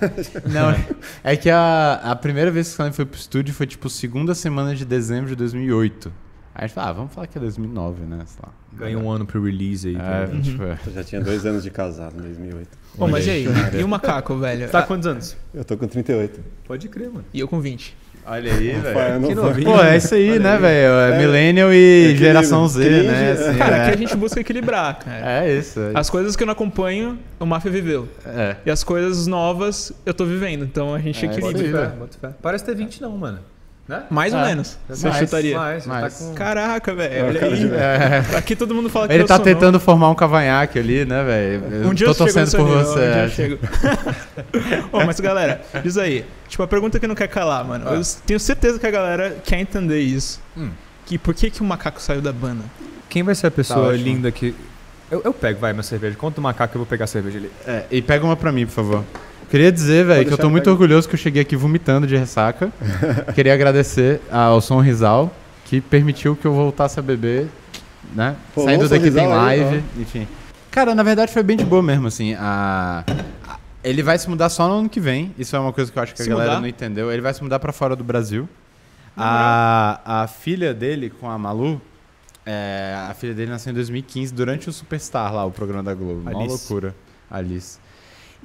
(laughs) Não, é que a, a primeira vez que o Slam foi pro estúdio foi tipo segunda semana de dezembro de 2008. Aí a gente fala, ah, vamos falar que é 2009, né? Sei lá. Ganhou um ano pro release aí. É, também. tipo... Uhum. É. Eu já tinha dois anos de casado em 2008. Bom, mas e aí? E o macaco, velho? Tá com quantos anos? Eu tô com 38. Pode crer, mano. E eu com 20. Olha aí, velho. Pô, é né? isso aí, Olha né, velho? É, é millennial e geração Z, Cringe, né? Assim, cara, é. aqui a gente busca equilibrar, cara. É isso. É as coisas que eu não acompanho, o Mafia viveu. É. E as coisas novas, eu tô vivendo. Então a gente é, equilibra. Muito fé, muito fé. Parece ter 20 não, mano. Né? Mais ou é. menos. Você mais, chutaria. Mais, tá mais. Tá com... Caraca, velho. É. (laughs) Aqui todo mundo fala que Ele eu tá tentando novo. formar um cavanhaque ali, né, velho? Um dia eu tô torcendo por nível, você. Um dia eu chego. oh, (laughs) mas galera, diz aí. Tipo, a pergunta que não quer calar, mano. Ah. Eu tenho certeza que a galera quer entender isso. Hum. Que por que, que o macaco saiu da banda? Quem vai ser a tá pessoa tá linda que. Eu, eu, pego, vai, minha cerveja. Conta o macaco que eu vou pegar a cerveja ali. É, e pega uma pra mim, por favor queria dizer, velho, que eu tô muito orgulhoso que eu cheguei aqui vomitando de ressaca. (laughs) queria agradecer ao Som Rizal, que permitiu que eu voltasse a beber, né? Pô, Saindo daqui tem live, aí, enfim. Cara, na verdade foi bem de boa mesmo, assim. A... Ele vai se mudar só no ano que vem. Isso é uma coisa que eu acho que se a galera mudar? não entendeu. Ele vai se mudar para fora do Brasil. A... É. a filha dele com a Malu, é, a filha dele nasceu em 2015 durante o Superstar lá, o programa da Globo. Alice. Uma loucura. Alice.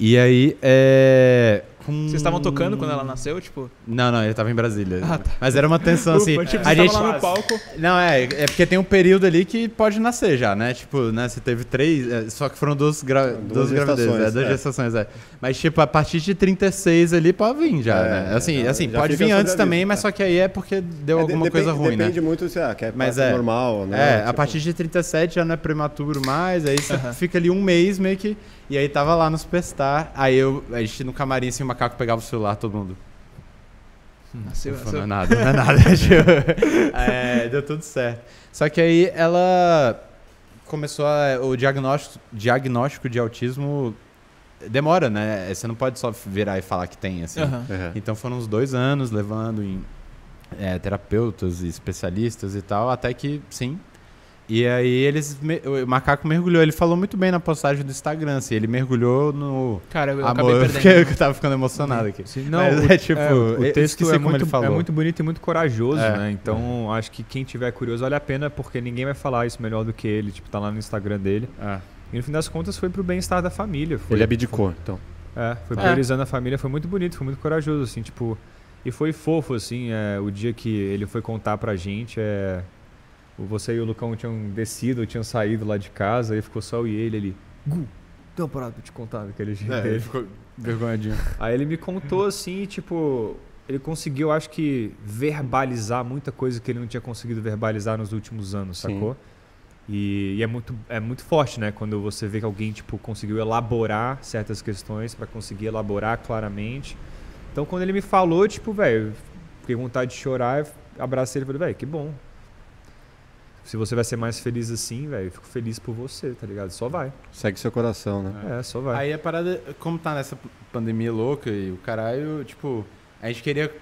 E aí, é. Com... Vocês estavam tocando quando ela nasceu, tipo? Não, não, ele tava em Brasília. Ah, tá. Mas era uma tensão assim. Ufa, tipo, a gente lá no palco. Não, é, é porque tem um período ali que pode nascer já, né? Tipo, né, você teve três, é, só que foram duas, gra... duas, duas gravidezes, é, duas é. gestações, é. Mas tipo, a partir de 36 ali pode vir já, é, né? É, assim, assim, pode vir antes também, mas só que aí é porque deu alguma depende, coisa ruim, depende né? Depende muito se mas é normal, né? É, tipo... a partir de 37 já não é prematuro mais, aí você uh -huh. fica ali um mês meio que e aí tava lá no Superstar, aí eu, a gente no camarim, assim, o macaco pegava o celular, todo mundo. Nasceu, não, não é nada, não é nada. (laughs) é, deu tudo certo. Só que aí ela começou a, o diagnóstico, diagnóstico de autismo demora, né? Você não pode só virar e falar que tem, assim. Uhum. Uhum. Então foram uns dois anos levando em é, terapeutas e especialistas e tal, até que sim, e aí eles. O macaco mergulhou. Ele falou muito bem na postagem do Instagram, assim. Ele mergulhou no. Cara, eu, eu acabei perdendo. Eu, (laughs) eu tava ficando emocionado aqui. Sim, não, Mas o, (laughs) é tipo. É, o texto é muito, é muito bonito e muito corajoso, é. né? Então acho que quem tiver curioso vale a pena, porque ninguém vai falar isso melhor do que ele. Tipo, tá lá no Instagram dele. É. E no fim das contas foi pro bem-estar da família. Foi, ele abdicou, então. É, foi é. priorizando a família. Foi muito bonito, foi muito corajoso, assim. Tipo. E foi fofo, assim. É, o dia que ele foi contar pra gente. É você e o Lucão tinham descido, tinham saído lá de casa, e ficou só eu e ele ali. Gu, deu uma parada pra te contar daquele jeito é, dele. Ele ficou (laughs) vergonhadinho. Aí ele me contou assim, tipo, ele conseguiu, acho que, verbalizar muita coisa que ele não tinha conseguido verbalizar nos últimos anos, Sim. sacou? E, e, é, muito, é muito forte, né? Quando você vê que alguém, tipo, conseguiu elaborar certas questões para conseguir elaborar claramente. Então, quando ele me falou, tipo, velho, fiquei com vontade de chorar, abracei ele e falei, velho, que bom, se você vai ser mais feliz assim, velho, fico feliz por você, tá ligado? Só vai. Segue seu coração, né? É, só vai. Aí a parada, como tá nessa pandemia louca e o caralho, tipo, a gente queria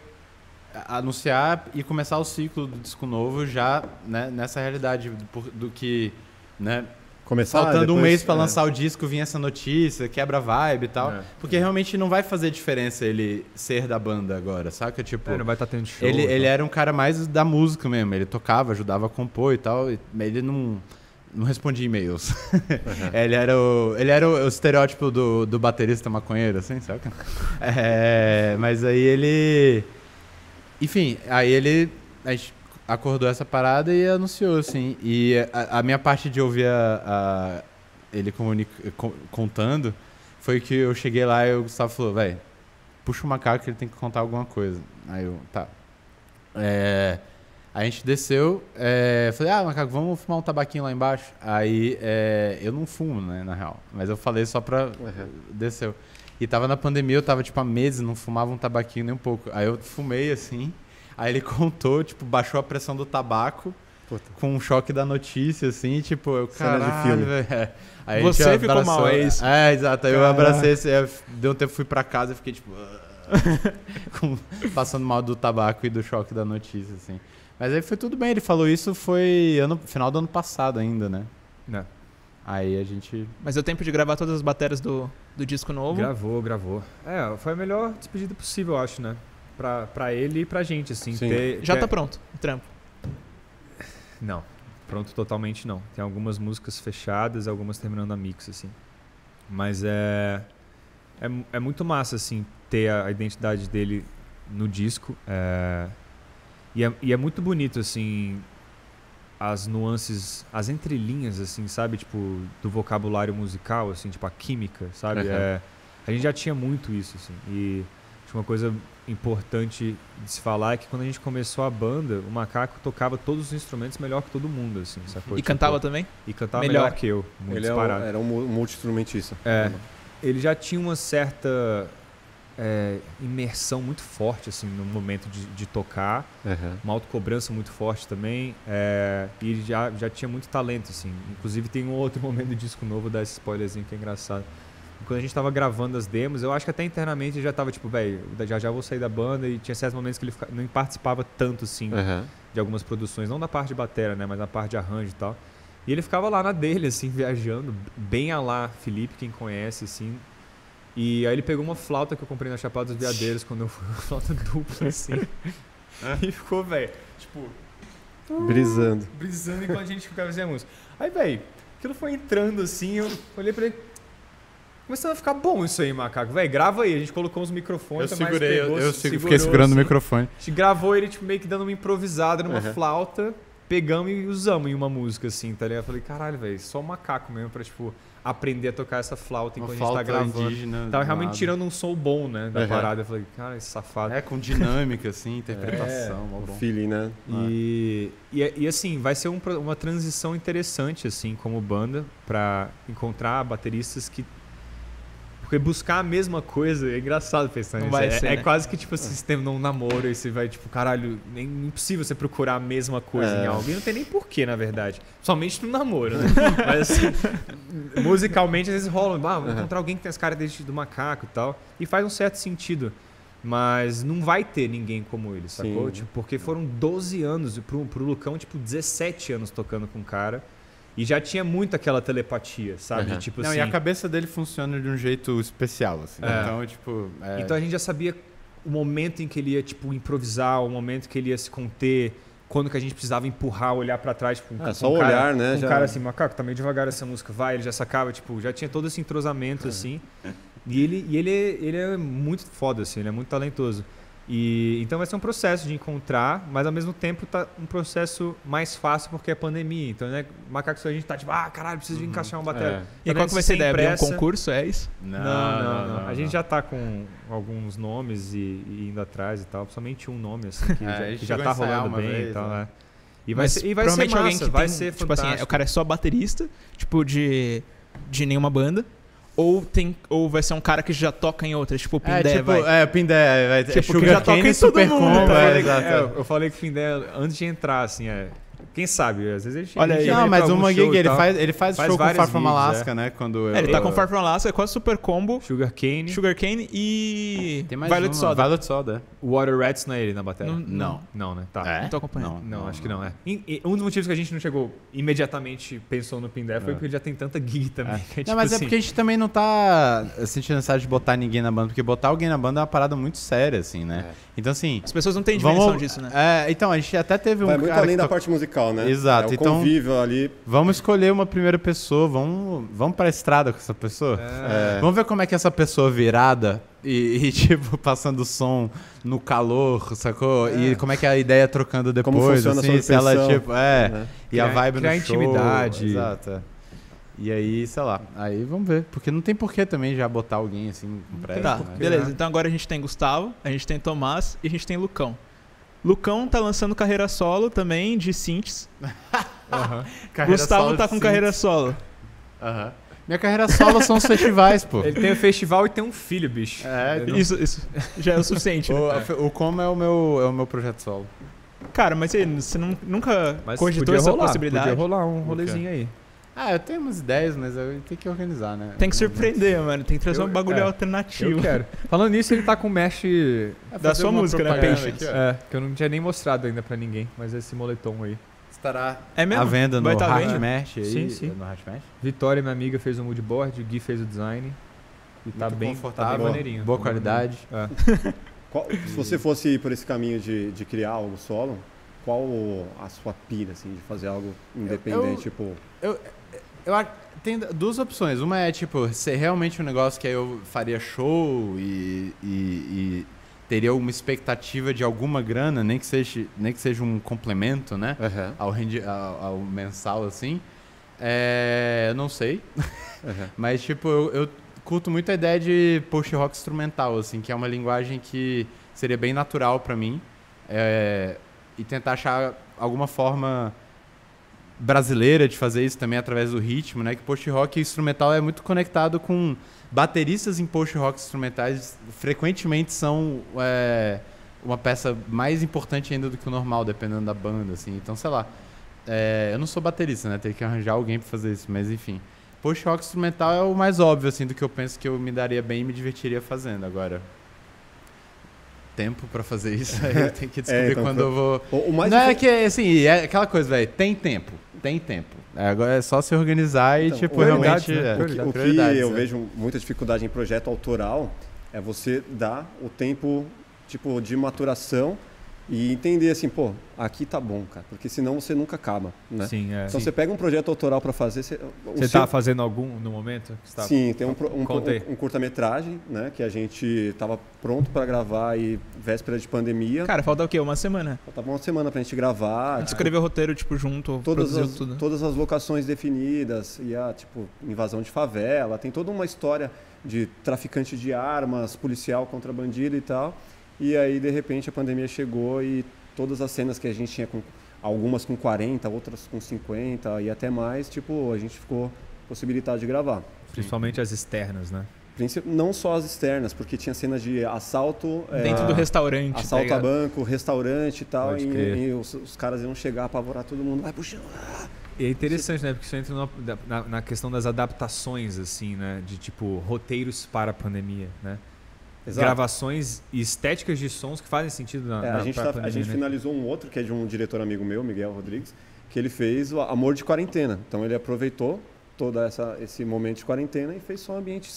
anunciar e começar o ciclo do disco novo já né, nessa realidade do, do que, né, Começar, faltando depois, um mês para é. lançar o disco, vinha essa notícia, quebra vibe e tal. É. Porque é. realmente não vai fazer diferença ele ser da banda agora, saca? Tipo, é, não vai estar tá tendo show. Ele, ele era um cara mais da música mesmo, ele tocava, ajudava a compor e tal, e ele não não respondia e-mails. Uhum. (laughs) ele era o, ele era o, o estereótipo do, do baterista maconheiro, assim, saca? (laughs) É, mas aí ele enfim, aí ele a gente acordou essa parada e anunciou, assim. E a, a minha parte de ouvir a, a ele contando foi que eu cheguei lá e o Gustavo falou, velho, puxa o macaco que ele tem que contar alguma coisa. Aí eu, tá. É, a gente desceu, é, falei, ah, macaco, vamos fumar um tabaquinho lá embaixo. Aí é, eu não fumo, né, na real. Mas eu falei só pra. Uhum. Desceu. E tava na pandemia, eu tava tipo há meses, não fumava um tabaquinho nem um pouco. Aí eu fumei assim. Aí ele (laughs) contou, tipo, baixou a pressão do tabaco. Puta. Com um choque da notícia, assim, tipo, eu, caralho, de filme. É. Aí Você ficou mal, é isso? É, exato. Aí eu abracei, eu, deu um tempo, fui pra casa e fiquei, tipo, (laughs) passando mal do tabaco e do choque da notícia, assim. Mas aí foi tudo bem, ele falou isso foi ano, final do ano passado ainda, né? Não. É. Aí a gente. Mas deu tempo de gravar todas as baterias do, do disco novo? Gravou, gravou. É, foi a melhor despedida possível, eu acho, né? pra, pra ele e pra gente, assim. Ter, Já tá ter... tá pronto o trampo? Não, pronto totalmente não. Tem algumas músicas fechadas, algumas terminando a mix, assim. Mas é... É, é muito massa, assim, ter a, a identidade dele no disco. É... E, é, e é muito bonito, assim, as nuances, as entrelinhas, assim, sabe? Tipo, do vocabulário musical, assim, tipo, a química, sabe? Uhum. É, a gente já tinha muito isso, assim. E Acho uma coisa importante de se falar é que quando a gente começou a banda, o Macaco tocava todos os instrumentos melhor que todo mundo, assim, uhum. sacou? E tipo, cantava também? E cantava melhor, melhor que eu, muito Ele é disparado. era um multi-instrumentista. É, ele já tinha uma certa é, imersão muito forte assim no momento de, de tocar, uhum. uma autocobrança muito forte também, é, e já, já tinha muito talento assim. Inclusive tem um outro (laughs) momento do disco novo, vou dar esse spoilerzinho que é engraçado quando a gente tava gravando as demos, eu acho que até internamente já tava tipo, velho, já já vou sair da banda e tinha certos momentos que ele não participava tanto assim uhum. de algumas produções, não da parte de bateria né, mas na parte de arranjo e tal. E ele ficava lá na dele assim, viajando, bem a lá Felipe, quem conhece assim. E aí ele pegou uma flauta que eu comprei na Chapada dos Veadeiros quando eu fui, uma (laughs) flauta dupla assim. É? e ficou, velho, tipo, brisando. Brisando enquanto a gente ficava fazendo música. Aí, velho, aquilo foi entrando assim, eu olhei para ele Começando a ficar bom isso aí, macaco. Véi, grava aí. A gente colocou uns microfones. Eu tá segurei, pegou, eu, eu segurou, fiquei segurando assim. o microfone. A gente gravou ele tipo, meio que dando uma improvisada numa uhum. flauta. Pegamos e usamos em uma música, assim, tá ligado? Eu falei, caralho, velho, só um macaco mesmo pra, tipo, aprender a tocar essa flauta enquanto a gente tá gravando. Indígena, Tava realmente tirando um som bom, né? Da uhum. parada. Eu falei, cara, esse safado. É, com dinâmica, assim, (laughs) é, interpretação. É, o feeling, né? Ah. E, e, e, assim, vai ser um, uma transição interessante, assim, como banda, para encontrar bateristas que porque buscar a mesma coisa é engraçado pensar nisso. É, ser, é, né? quase que, tipo, assim, você tem um namoro e você vai, tipo, caralho, é impossível você procurar a mesma coisa é. em alguém. Não tem nem porquê, na verdade. Somente no namoro, né? (laughs) Mas, assim, musicalmente, às vezes rola. Ah, vou encontrar alguém que tem as caras desse do macaco e tal. E faz um certo sentido. Mas não vai ter ninguém como ele, sacou? Tipo, porque foram 12 anos e pro, pro Lucão, tipo, 17 anos tocando com o cara. E já tinha muito aquela telepatia, sabe? Uhum. Tipo Não, assim... e a assim cabeça dele funciona de um jeito especial, assim. É. Então, tipo... É... Então a gente já sabia o momento em que ele ia, tipo, improvisar, o momento que ele ia se conter, quando que a gente precisava empurrar, olhar para trás. Tipo, ah, só um olhar, cara, né? Um já... cara assim, macaco, tá meio devagar essa música, vai. Ele já sacava, tipo, já tinha todo esse entrosamento, é. assim. E ele, e ele, é, ele é muito foda, assim, ele é muito talentoso. E, então vai ser um processo de encontrar, mas ao mesmo tempo tá um processo mais fácil porque é pandemia. Então, né, macaco a gente tá tipo, ah, caralho, preciso de uhum. encaixar uma bateria. É. E qual é que vai ser a ideia? Abrir um concurso, é isso? Não, não, não. não, não. A gente já tá com alguns nomes e, e, indo atrás e tal, somente um nome assim que, (laughs) é, já, que já tá rolando bem vez, e tal, né? né? E vai ser, e vai ser massa, alguém que vai tem, ser tipo assim, é, o cara é só baterista, tipo de de nenhuma banda ou, tem, ou vai ser um cara que já toca em outras, tipo o é, Pindé, é, tipo, vai. É, Pindé, vai. Tipo, Sugar que já toca em todo mundo, tá? é, é, eu falei que o Pindé, antes de entrar, assim, é, quem sabe? Às vezes ele chega. Olha aí, não, mas o Manguig, ele faz, ele faz, faz show com Far From Alaska, é. né? Quando é, eu... ele tá com Far From Alaska, é quase super combo. Sugar Cane. Sugar Cane e. Tem mais Violet uma. Soda. Violet Soda. Water Rats não é ele na bateria. Não. Não, não né? Tá. É? Não tô acompanhando. Não, não, não acho que não é. E, um dos motivos que a gente não chegou imediatamente pensou no Pindé foi é. porque ele já tem tanta gig é. também. Né? Tipo é. Tipo não, mas assim. é porque a gente também não tá sentindo necessidade de botar ninguém na banda, porque botar alguém na banda é uma parada muito séria, assim, né? Então, assim. As pessoas não têm dimensão vamos... disso, né? É, então, a gente até teve um. É muito além da parte musical né? Exato. É então, convívio ali. Vamos escolher uma primeira pessoa, vamos, vamos pra estrada com essa pessoa. É. é. Vamos ver como é que essa pessoa virada e, (laughs) e, tipo, passando som no calor, sacou? É. E como é que é a ideia trocando depois, como funciona assim, se ela, tipo, é, uhum. e a vibe criar no show. intimidade. Exato. E aí, sei lá, aí vamos ver. Porque não tem porquê também já botar alguém assim pra ela, Tá, né? beleza. Então agora a gente tem Gustavo, a gente tem Tomás e a gente tem Lucão. Lucão tá lançando carreira solo também de synths. uhum. (laughs) Gustavo tá com synths. carreira solo. Uhum. Minha carreira solo são os festivais, pô. Ele tem um festival e tem um filho, bicho. É, então. não... isso, isso já é o suficiente. (laughs) né? o, o Como é o, meu, é o meu projeto solo. Cara, mas você, você não, nunca mas cogitou essa rolar, possibilidade? Podia rolar um rolezinho aí. Ah, eu tenho umas ideias, mas eu tenho que organizar, né? Tem que surpreender, mano. Tem que trazer eu, um bagulho é, alternativo. Eu quero. Falando nisso, ele tá com o mesh é, da sua música, né? Patience. é, que eu não tinha nem mostrado ainda pra ninguém, mas esse moletom aí. Estará é mesmo? à venda no tá Hashmash Aí, sim, sim. No Vitória, minha amiga, fez o mood o Gui fez o design. E tá bem confortável, tá boa, maneirinho. Boa qualidade. É. Qual, se você fosse por esse caminho de, de criar algo solo, qual a sua pira, assim, de fazer algo independente, eu, tipo... Eu, eu, eu, tem duas opções. Uma é, tipo, ser realmente um negócio que aí eu faria show e, e, e teria uma expectativa de alguma grana, nem que seja, nem que seja um complemento, né? Uhum. Ao, rendi, ao, ao, mensal, assim. É, não sei. Uhum. (laughs) Mas, tipo, eu, eu curto muito a ideia de post-rock instrumental, assim, que é uma linguagem que seria bem natural para mim. É, e tentar achar alguma forma brasileira de fazer isso também através do ritmo, né? Que post rock instrumental é muito conectado com bateristas em post rock instrumentais frequentemente são é, uma peça mais importante ainda do que o normal, dependendo da banda, assim. Então, sei lá. É, eu não sou baterista, né? Tem que arranjar alguém para fazer isso, mas enfim. Post rock instrumental é o mais óbvio, assim, do que eu penso que eu me daria bem e me divertiria fazendo agora tempo para fazer isso, (laughs) aí eu tenho que descobrir é, então, quando foi... eu vou. O, o mais Não difícil... é que assim, é aquela coisa, velho, tem tempo, tem tempo. É, agora é só se organizar então, e tipo realmente. O que, né? é. o que eu é. vejo muita dificuldade em projeto autoral é você dar o tempo tipo de maturação e entender assim, pô, aqui tá bom, cara, porque senão você nunca acaba, né? Sim, é. Então Sim. você pega um projeto autoral para fazer, você Você seu... tá fazendo algum no momento? Tá... Sim, tem um, um, um, um curta-metragem, né, que a gente tava pronto para gravar e véspera de pandemia. Cara, falta o quê? Uma semana. Faltava uma semana pra gente gravar. A gente tipo, escreveu o roteiro tipo junto, todas as, tudo. todas as locações definidas e a tipo invasão de favela, tem toda uma história de traficante de armas, policial contra bandido e tal. E aí, de repente, a pandemia chegou e todas as cenas que a gente tinha, com, algumas com 40, outras com 50 e até mais, tipo, a gente ficou possibilitado de gravar. Principalmente Sim. as externas, né? Não só as externas, porque tinha cenas de assalto. É, Dentro é, do restaurante. Tá assalto a banco, restaurante e tal. e, e os, os, caras iam chegar, apavorar todo mundo. Vai puxando. E é interessante, Você... né? Porque isso entra na, na questão das adaptações, assim, né? De tipo, roteiros para a pandemia, né? Exato. gravações e estéticas de sons que fazem sentido na, é, na a gente, tá, a gente né? finalizou um outro que é de um diretor amigo meu, Miguel Rodrigues, que ele fez o Amor de Quarentena. Então ele aproveitou todo essa, esse momento de quarentena e fez só um ambiente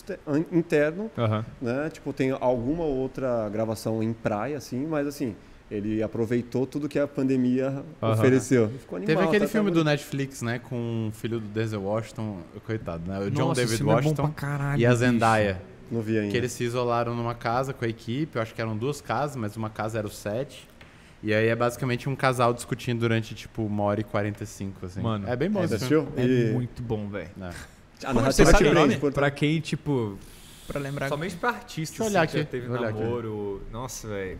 interno, uhum. né? Tipo, tem alguma outra gravação em praia, assim, mas assim, ele aproveitou tudo que a pandemia uhum. ofereceu. Animal, Teve aquele tá filme do Netflix, né? Com o filho do Denzel Washington, coitado, né? O Nossa, John David é Washington é caralho, e a Zendaya. Bicho. Não vi ainda. Que eles se isolaram numa casa com a equipe, eu acho que eram duas casas, mas uma casa era o set. E aí é basicamente um casal discutindo durante, tipo, uma hora e 45, assim. Mano, é bem bom é, esse É e... muito bom, velho. É. Ah, você é sabe o nome? Né? Pra quem, tipo... Pra lembrar... Somente pra artistas, Deixa assim, olhar aqui. teve olhar namoro... Aqui. Nossa, velho...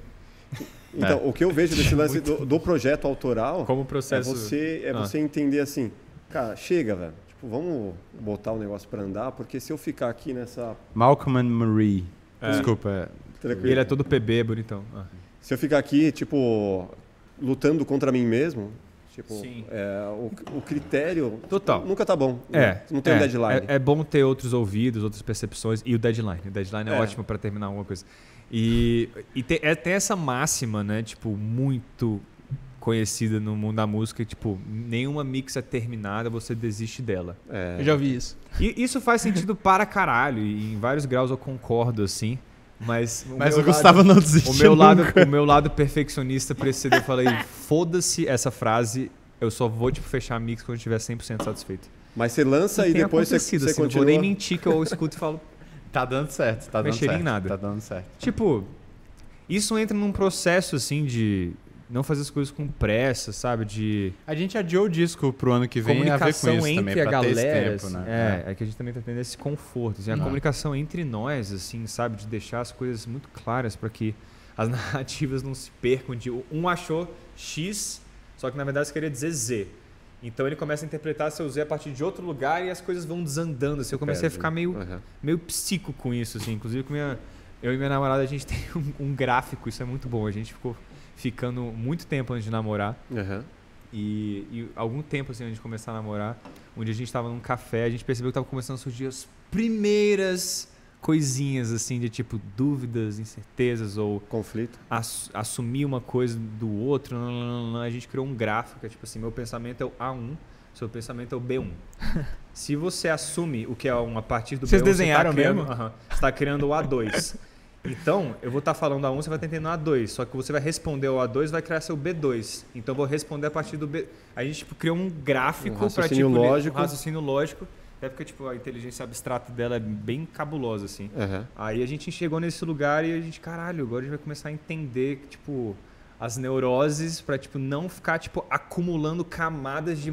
Então, é. o que eu vejo desse (laughs) é lance do, do, projeto autoral... Como processo... É você, é ah. você entender assim... Cara, chega, velho. Tipo, vamos botar o negócio para andar, porque se eu ficar aqui nessa. Malcolm and Marie. É. Desculpa. É. Tranquilo. Ele é todo PB, bonitão. Ah. Se eu ficar aqui, tipo, lutando contra mim mesmo, Tipo, é, o, o, critério Total. nunca tá bom. É. Né? Não tem é, um deadline. É, é, bom ter outros ouvidos, outras percepções e o deadline. O deadline é, é. ótimo para terminar alguma coisa. E, e tem, é tem, essa máxima, né? Tipo, muito conhecida no mundo da música, tipo, nenhuma mixa terminada, você desiste dela. É. Eu já vi isso. E isso faz sentido para caralho, e em vários graus eu concordo, assim. Mas, o, mas o Gustavo lado, não desistiu. O meu, nunca. Lado, o meu lado perfeccionista pra esse eu falei, foda-se essa frase, eu só vou, tipo, fechar a mix quando eu estiver 100% satisfeito. Mas você lança e, e depois você, você assim, continua... Não vou nem mentir que eu escuto e falo... tá dando certo, tá dando certo. em nada. Tá dando certo. Tipo, isso entra num processo, assim, de não fazer as coisas com pressa, sabe? De a gente adiou o disco pro ano que vem comunicação a ver com isso entre também, a galera, tempo, assim, né? É, é, é, que a gente também tá tendo esse conforto, assim, a não. Uhum. comunicação entre nós, assim, sabe, de deixar as coisas muito claras para que as (laughs) narrativas não se percam de um achou X, só que na verdade você queria dizer Z. Então ele começa a interpretar seu Z a partir de outro lugar e as coisas vão desandando. Assim, eu comecei a ficar meio, uhum. meio psico com isso, assim. Inclusive com minha, eu e minha namorada a gente (laughs) tem um, um gráfico, isso é muito bom. A gente ficou ficando muito tempo antes de namorar. Uhum. E, e, algum tempo assim, antes de começar a namorar, um dia a gente estava num café, a gente percebeu que estava começando a surgir as primeiras coisinhas assim de tipo dúvidas, incertezas ou conflito, ass assumir uma coisa do outro. Não, não, não, a gente criou um gráfico, é, tipo assim, meu pensamento é o A1, seu pensamento é o B1. (laughs) Se você assume o que é um a partir do Vocês B1, tá desenharam você tá criando, mesmo? Uh -huh, você está criando o A2. Então, eu vou estar tá falando A1, você vai estar tá entendendo A2. Só que você vai responder o A2 vai criar seu B2. Então, eu vou responder a partir do B. A gente tipo, criou um gráfico um para tipo, lógico. Um raciocínio lógico. Até porque tipo, a inteligência abstrata dela é bem cabulosa, assim. Uhum. Aí a gente chegou nesse lugar e a gente, caralho, agora a gente vai começar a entender tipo, as neuroses para tipo, não ficar tipo, acumulando camadas de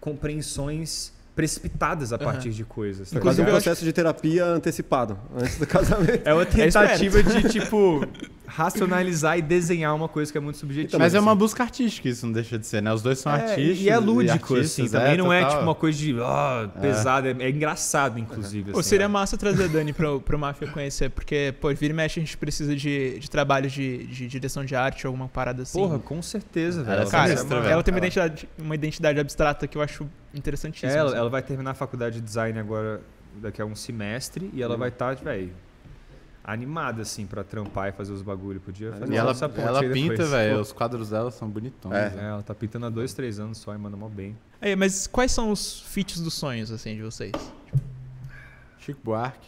compreensões precipitadas a uhum. partir de coisas. Tá Inclusive, um processo de terapia antecipado, antes do (laughs) casamento. É uma tentativa é de, tipo, racionalizar e desenhar uma coisa que é muito subjetiva. Então, mas assim. é uma assim. busca artística, isso não deixa de ser, né? Os dois são é, é artistas. E assim, é lúdico, e assim. Também é, não total. é tipo uma coisa de oh, pesada, é. é. engraçado, inclusive. Uhum. Assim, Ou seria é. massa trazer a Dani pro, pro Mafia conhecer, porque, pô, vira e mexe, a gente precisa de, de trabalho de, de direção de arte, alguma parada assim. Porra, com certeza, velho. Ela Cara, ela, ela tem uma identidade, uma identidade abstrata que eu acho interessantíssima. Ela, assim. ela vai terminar a faculdade de design agora, daqui a um semestre, e ela hum. vai estar, tá, velho animada, assim, pra trampar e fazer os bagulho. Podia fazer e ela, ela pinta, velho. Os quadros dela são bonitões. É. é. ela tá pintando há dois, três anos só e manda mó bem. É, mas quais são os feats dos sonhos, assim, de vocês? Chico Buarque.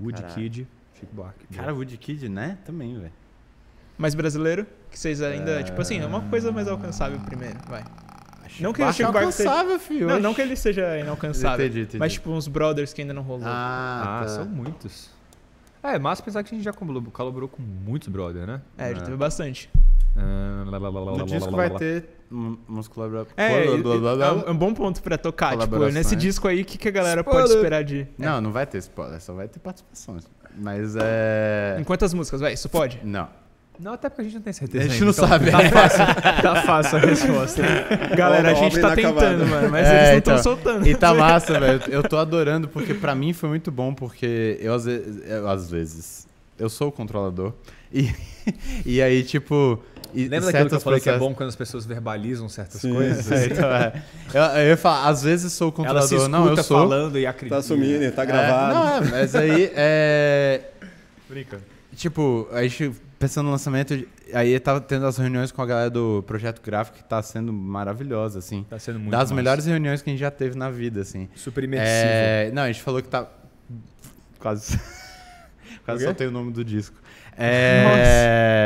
Woodkid. Chico Buarque. Cara, Woodkid, né? Também, velho. Mas brasileiro? Que vocês ainda... É... Tipo assim, é uma coisa mais alcançável primeiro, vai. Ah, não que ele Chico é Buarque seja... Filho, não, não que ele seja inalcançável. Entendi, entendi. Mas tipo uns brothers que ainda não rolou. Ah, ah tá. são muitos. É, é mas pensar que a gente já colaborou, colaborou com muitos brother, né? É, já é. teve bastante. No ah, disco vai ter umas colaborações. É, é, é, um bom ponto pra tocar. Tipo, nesse disco aí, o que, que a galera spoiler. pode esperar de. Não, não vai ter spoiler, só vai ter participação. Mas é. Em quantas músicas, vai? Isso pode? Não. Não, até porque a gente não tem certeza. A gente ainda, não então sabe. Tá é. fácil, tá fácil a resposta. (laughs) Galera, a gente tá tentando, mano, mas é, eles não estão então. soltando. E tá massa, velho. Eu tô adorando, porque pra mim foi muito bom, porque eu às vezes. Eu, às vezes, eu sou o controlador. E, (laughs) e aí, tipo. E Lembra daquilo que eu falei processos... que é bom quando as pessoas verbalizam certas Sim, coisas? É, então, é. Eu, eu falo, às vezes sou o controlador, Ela não, eu sou. falando e acredita. Tá sumindo, tá é. gravado. É, não, é, mas aí é. Brinca. Tipo, a gente pensando no lançamento, aí eu tava tendo as reuniões com a galera do Projeto Gráfico, que tá sendo maravilhosa, assim. Tá sendo muito Das massa. melhores reuniões que a gente já teve na vida, assim. Super imersivo. É... Não, a gente falou que tá... Quase... (laughs) Quase soltei o nome do disco. É...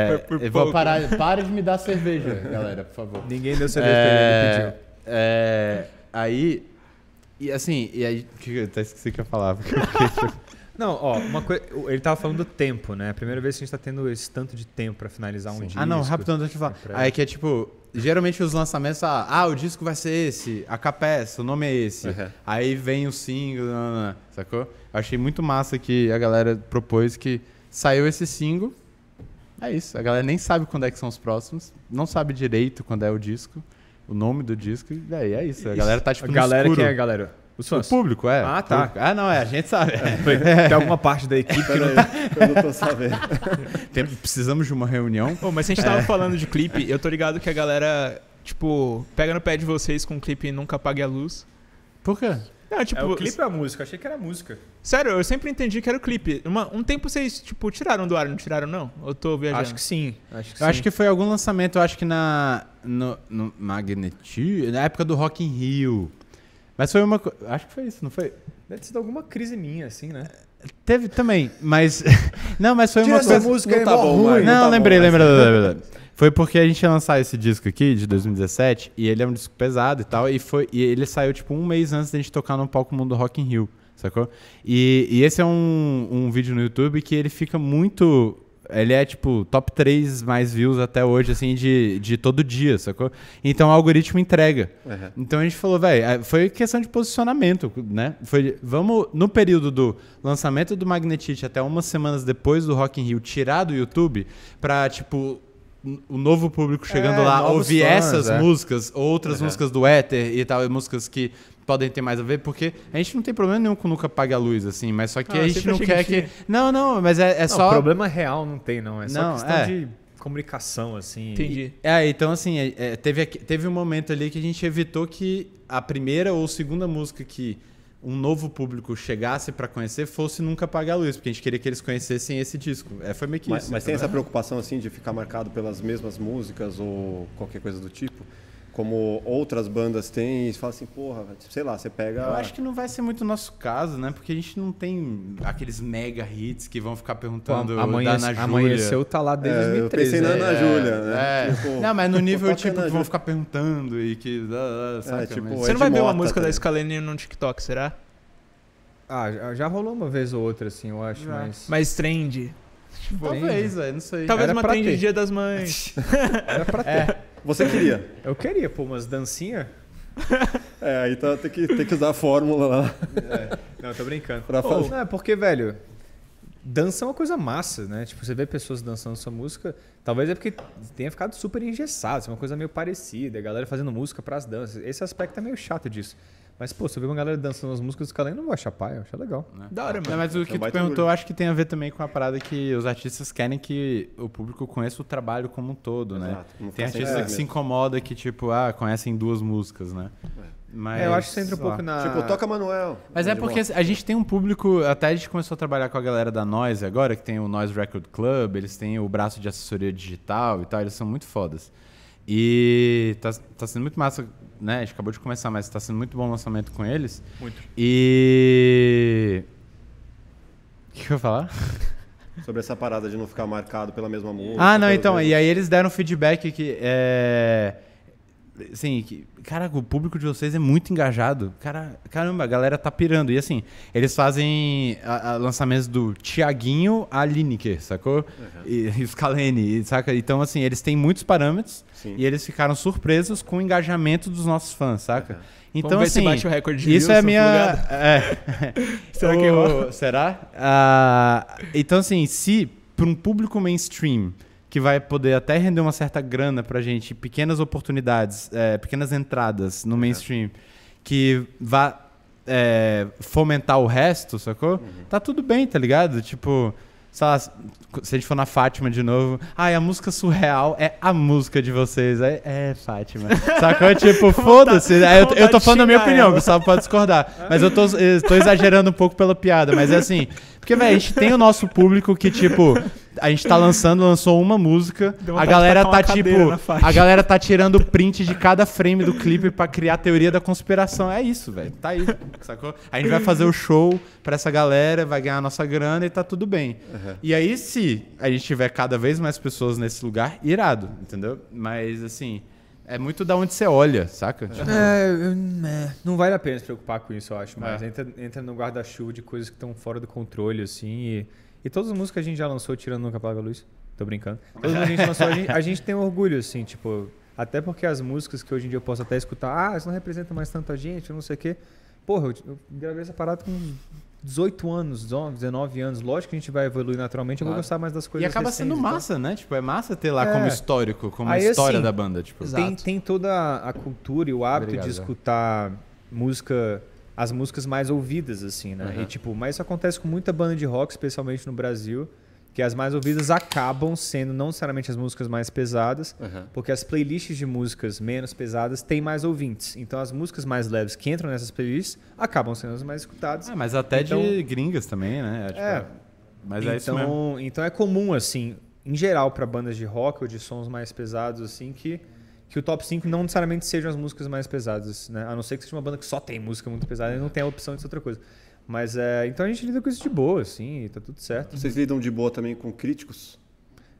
Nossa, por eu pouco. vou parar. Para de me dar cerveja, (laughs) galera, por favor. Ninguém deu cerveja é... pra ele, pediu. É, é... Aí... E assim, e aí... Até esqueci o que eu falava. (laughs) Não, ó, uma coisa. Ele tava falando do tempo, né? A primeira vez que a gente tá tendo esse tanto de tempo pra finalizar um disco. Ah, não, rapidão, deixa eu falar. É pra... Aí que é tipo, geralmente os lançamentos, ah, ah, o disco vai ser esse, a capa é essa, o nome é esse. Uhum. Aí vem o single, não, não, não, sacou? Eu achei muito massa que a galera propôs que saiu esse single. É isso, a galera nem sabe quando é que são os próximos, não sabe direito quando é o disco, o nome do disco, e aí é isso. A galera tá tipo. A galera, escuro. quem é galera? Os fãs. O público, é. Ah, tá. Ah, não, é, a gente sabe. É. Tem alguma parte da equipe que não. (laughs) Eu não tô sabendo. (laughs) Tem, precisamos de uma reunião. mas se a gente tava é. falando de clipe, eu tô ligado que a galera, tipo, pega no pé de vocês com o clipe Nunca Apague a Luz. Por quê? Não, tipo, é, o clipe é a música, achei que era música. Sério, eu sempre entendi que era o clipe. Uma, um tempo vocês, tipo, tiraram do ar, não tiraram, não? Eu tô viajando. Acho que sim. Acho que, eu sim. acho que foi algum lançamento, eu acho que na. No, no na época do Rock in Rio. Mas foi uma. Acho que foi isso, não foi? Deve ter sido alguma crise minha, assim, né? Teve também, mas. (laughs) não, mas foi Tira uma coisa. música não tá bom, ruim. Não, não tá lembrei, bom, lembrei, (laughs) lembrei, lembrei, Foi porque a gente ia lançar esse disco aqui de 2017 e ele é um disco pesado e tal. E, foi, e ele saiu tipo um mês antes da gente tocar no palco mundo Rock in Rio, sacou? E, e esse é um, um vídeo no YouTube que ele fica muito ele é, tipo, top 3 mais views até hoje, assim, de, de todo dia, sacou? Então o algoritmo entrega. Uhum. Então a gente falou, velho, é, foi questão de posicionamento, né? Foi, vamos, no período do lançamento do Magnetite até umas semanas depois do Rock in Rio, tirar do YouTube pra, tipo, o novo público chegando é, lá ouvir fãs, essas é. músicas, outras uhum. músicas do Éter e tal, e músicas que podem ter mais a ver, porque a gente não tem problema nenhum com nunca pague a luz, assim, mas só que ah, a gente não quer que... que. Não, não, mas é, é não, só. problema real não tem, não. É só não, questão é. de comunicação, assim. Entendi. E, é, então, assim, é, é teve, teve um momento ali que a gente evitou que a primeira ou segunda música que um novo público chegasse para conhecer fosse nunca Pague a luz, porque a gente queria que eles conhecessem esse disco. É, foi meio que mas, isso. Mas então, tem né? essa preocupação assim de ficar marcado pelas mesmas músicas ou qualquer coisa do tipo? como outras bandas têm, e fala assim, porra, sei lá, você pega. Eu acho que não vai ser muito o nosso caso, né? Porque a gente não tem aqueles mega hits que vão ficar perguntando Pô, amanhã, da Ana Júlia. Amanheceu tá lá desde é, 2013. Eu pensei na Ana né? Júlia, é. né? É. Tipo, não, mas no nível tipo que vão ficar perguntando e que. Ah, ah, é, saca, tipo, você não vai ver uma música tá da Scalene no TikTok, será? Ah, já rolou uma vez ou outra, assim, eu acho, já. mas. Mas trend. Tipo, Talvez, velho, é, não sei. Talvez Era uma trend de Dia das Mães. (laughs) Era pra ter. Você queria. Eu queria, pô, umas dancinhas. É, aí tá, tem, que, tem que usar a fórmula lá. É. Não, tô brincando. Pra Ou, fazer. não, é porque, velho, dança é uma coisa massa, né? Tipo, você vê pessoas dançando sua música, talvez é porque tenha ficado super engessado, é uma coisa meio parecida, a galera fazendo música para as danças. Esse aspecto é meio chato disso. Mas, pô, você ver uma galera dançando as músicas, os caras ainda não vão achar pai, acho legal. É. Da hora, mano. Não, mas o é que é tu perguntou, acho que tem a ver também com a parada que os artistas querem que o público conheça o trabalho como um todo, né? Exato. né? Não tem artistas que mesmo. se incomoda que, tipo, ah, conhecem duas músicas, né? É. Mas, é, eu acho que você entra um pouco na. Tipo, toca Manuel. Mas é tá porque a gente tem um público. Até a gente começou a trabalhar com a galera da Noise agora, que tem o Noise Record Club, eles têm o braço de assessoria digital e tal, eles são muito fodas. E tá, tá sendo muito massa, né? A gente acabou de começar, mas tá sendo muito bom o lançamento com eles. Muito. E. O que, que eu ia falar? (laughs) Sobre essa parada de não ficar marcado pela mesma música. Ah, não, então. Mesmo... E aí eles deram feedback que. É assim, cara o público de vocês é muito engajado. Cara, caramba, a galera tá pirando. E assim, eles fazem a, a lançamentos do Tiaguinho a Lineker, sacou? Uhum. E, e Scalene, saca? Então, assim, eles têm muitos parâmetros Sim. e eles ficaram surpresos com o engajamento dos nossos fãs, saca? Uhum. Então, Vamos ver assim, se bate o recorde de isso é minha. É, (laughs) será que eu... Será? Uh, então, assim, se para um público mainstream que vai poder até render uma certa grana pra gente, pequenas oportunidades, é, pequenas entradas no mainstream, que vá é, fomentar o resto, sacou? Uhum. Tá tudo bem, tá ligado? Tipo, sei lá, se a gente for na Fátima de novo, ai, a música surreal é a música de vocês. É, é Fátima. (laughs) Sacou? Tipo, foda-se. Eu, eu, tô falando a minha opinião, o Gustavo pode discordar. mas eu tô, (laughs) eu tô exagerando um pouco pela piada, mas é assim. Porque, velho, a gente tem o nosso público que, tipo, a gente tá lançando, lançou uma música, a galera tá, tipo. A galera tá tirando print de cada frame do clipe pra criar a teoria da conspiração. É isso, velho. Tá aí, sacou? A gente vai fazer o show pra essa galera, vai ganhar a nossa grana e tá tudo bem. Uhum. E aí, se a gente tiver cada vez mais pessoas nesse lugar, irado, entendeu? Mas assim. É muito da onde você olha, saca? É. Tipo, é, é, não vale a pena se preocupar com isso, eu acho. Mas é. entra, entra no guarda-chuva de coisas que estão fora do controle, assim. E, e todas as músicas que a gente já lançou, tirando Nunca Apaga a Luz, tô brincando. Todas as que a gente lançou, a gente, a gente tem orgulho, assim, tipo... Até porque as músicas que hoje em dia eu posso até escutar, ah, isso não representa mais tanta gente, não sei o quê. Porra, eu, eu gravei essa parada com 18 anos, 19 anos, lógico que a gente vai evoluir naturalmente, claro. eu vou gostar mais das coisas E acaba sendo né? massa, né? Tipo, é massa ter lá é. como histórico, como Aí, história assim, da banda. Tipo. Tem, tem, toda a cultura e o hábito Obrigado. de escutar música, as músicas mais ouvidas, assim, né? Uhum. E tipo, mas isso acontece com muita banda de rock, especialmente no Brasil que as mais ouvidas acabam sendo não necessariamente as músicas mais pesadas, uhum. porque as playlists de músicas menos pesadas têm mais ouvintes. Então as músicas mais leves que entram nessas playlists acabam sendo as mais escutadas. Ah, mas até então, de gringas também, né? É, tipo, é. é mas então, é isso então, mesmo. Então é comum, assim, em geral, para bandas de rock ou de sons mais pesados, assim, que, que o top 5 não necessariamente sejam as músicas mais pesadas, né? A não ser que seja uma banda que só tem música muito pesada e não tem a opção de ser outra coisa. Mas é, então a gente lida com isso de boa, assim, tá tudo certo. Vocês lidam de boa também com críticos?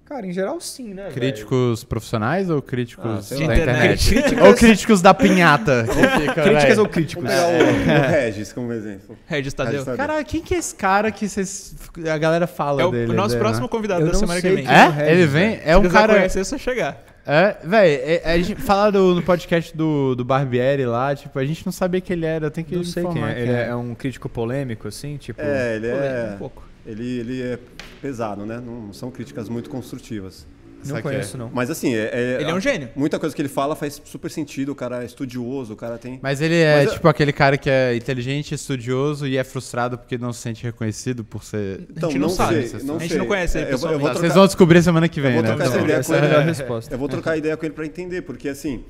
Cara, em geral sim, né? Críticos véio? profissionais ou críticos ah, da internet? (laughs) Críticas... ou críticos da pinhata? (laughs) fica, Críticas ou críticos? É. O, Regis, como exemplo. Regis Tadeu. Cara, quem que é esse cara que cês, a galera fala é o dele? O nosso dele, próximo né? convidado Eu da semana que vem. É, é? Regis, Ele vem? É um cara... Se você conhecer, é só chegar. É, véi, é, a gente fala do, no podcast do, do Barbieri lá, tipo, a gente não sabia que ele era, eu tenho que não sei quem é. Ele é. é. um crítico polêmico, assim, tipo. É, ele polêmico é. Um pouco. Ele, ele é pesado, né? Não são críticas muito construtivas. Não é? conheço, é. não. Mas assim, é, é, ele é um gênio. Muita coisa que ele fala faz super sentido, o cara é estudioso, o cara tem. Mas ele é Mas tipo aquele cara que é inteligente, estudioso e é frustrado porque não se sente reconhecido por ser. Então, a gente não, não sabe. Sei, não a gente sei. não conhece é, ele eu, eu trocar... Vocês vão descobrir semana que vem, eu vou né? trocar né? Essa, ideia com é a melhor resposta. Eu vou trocar ideia com ele para entender, porque assim,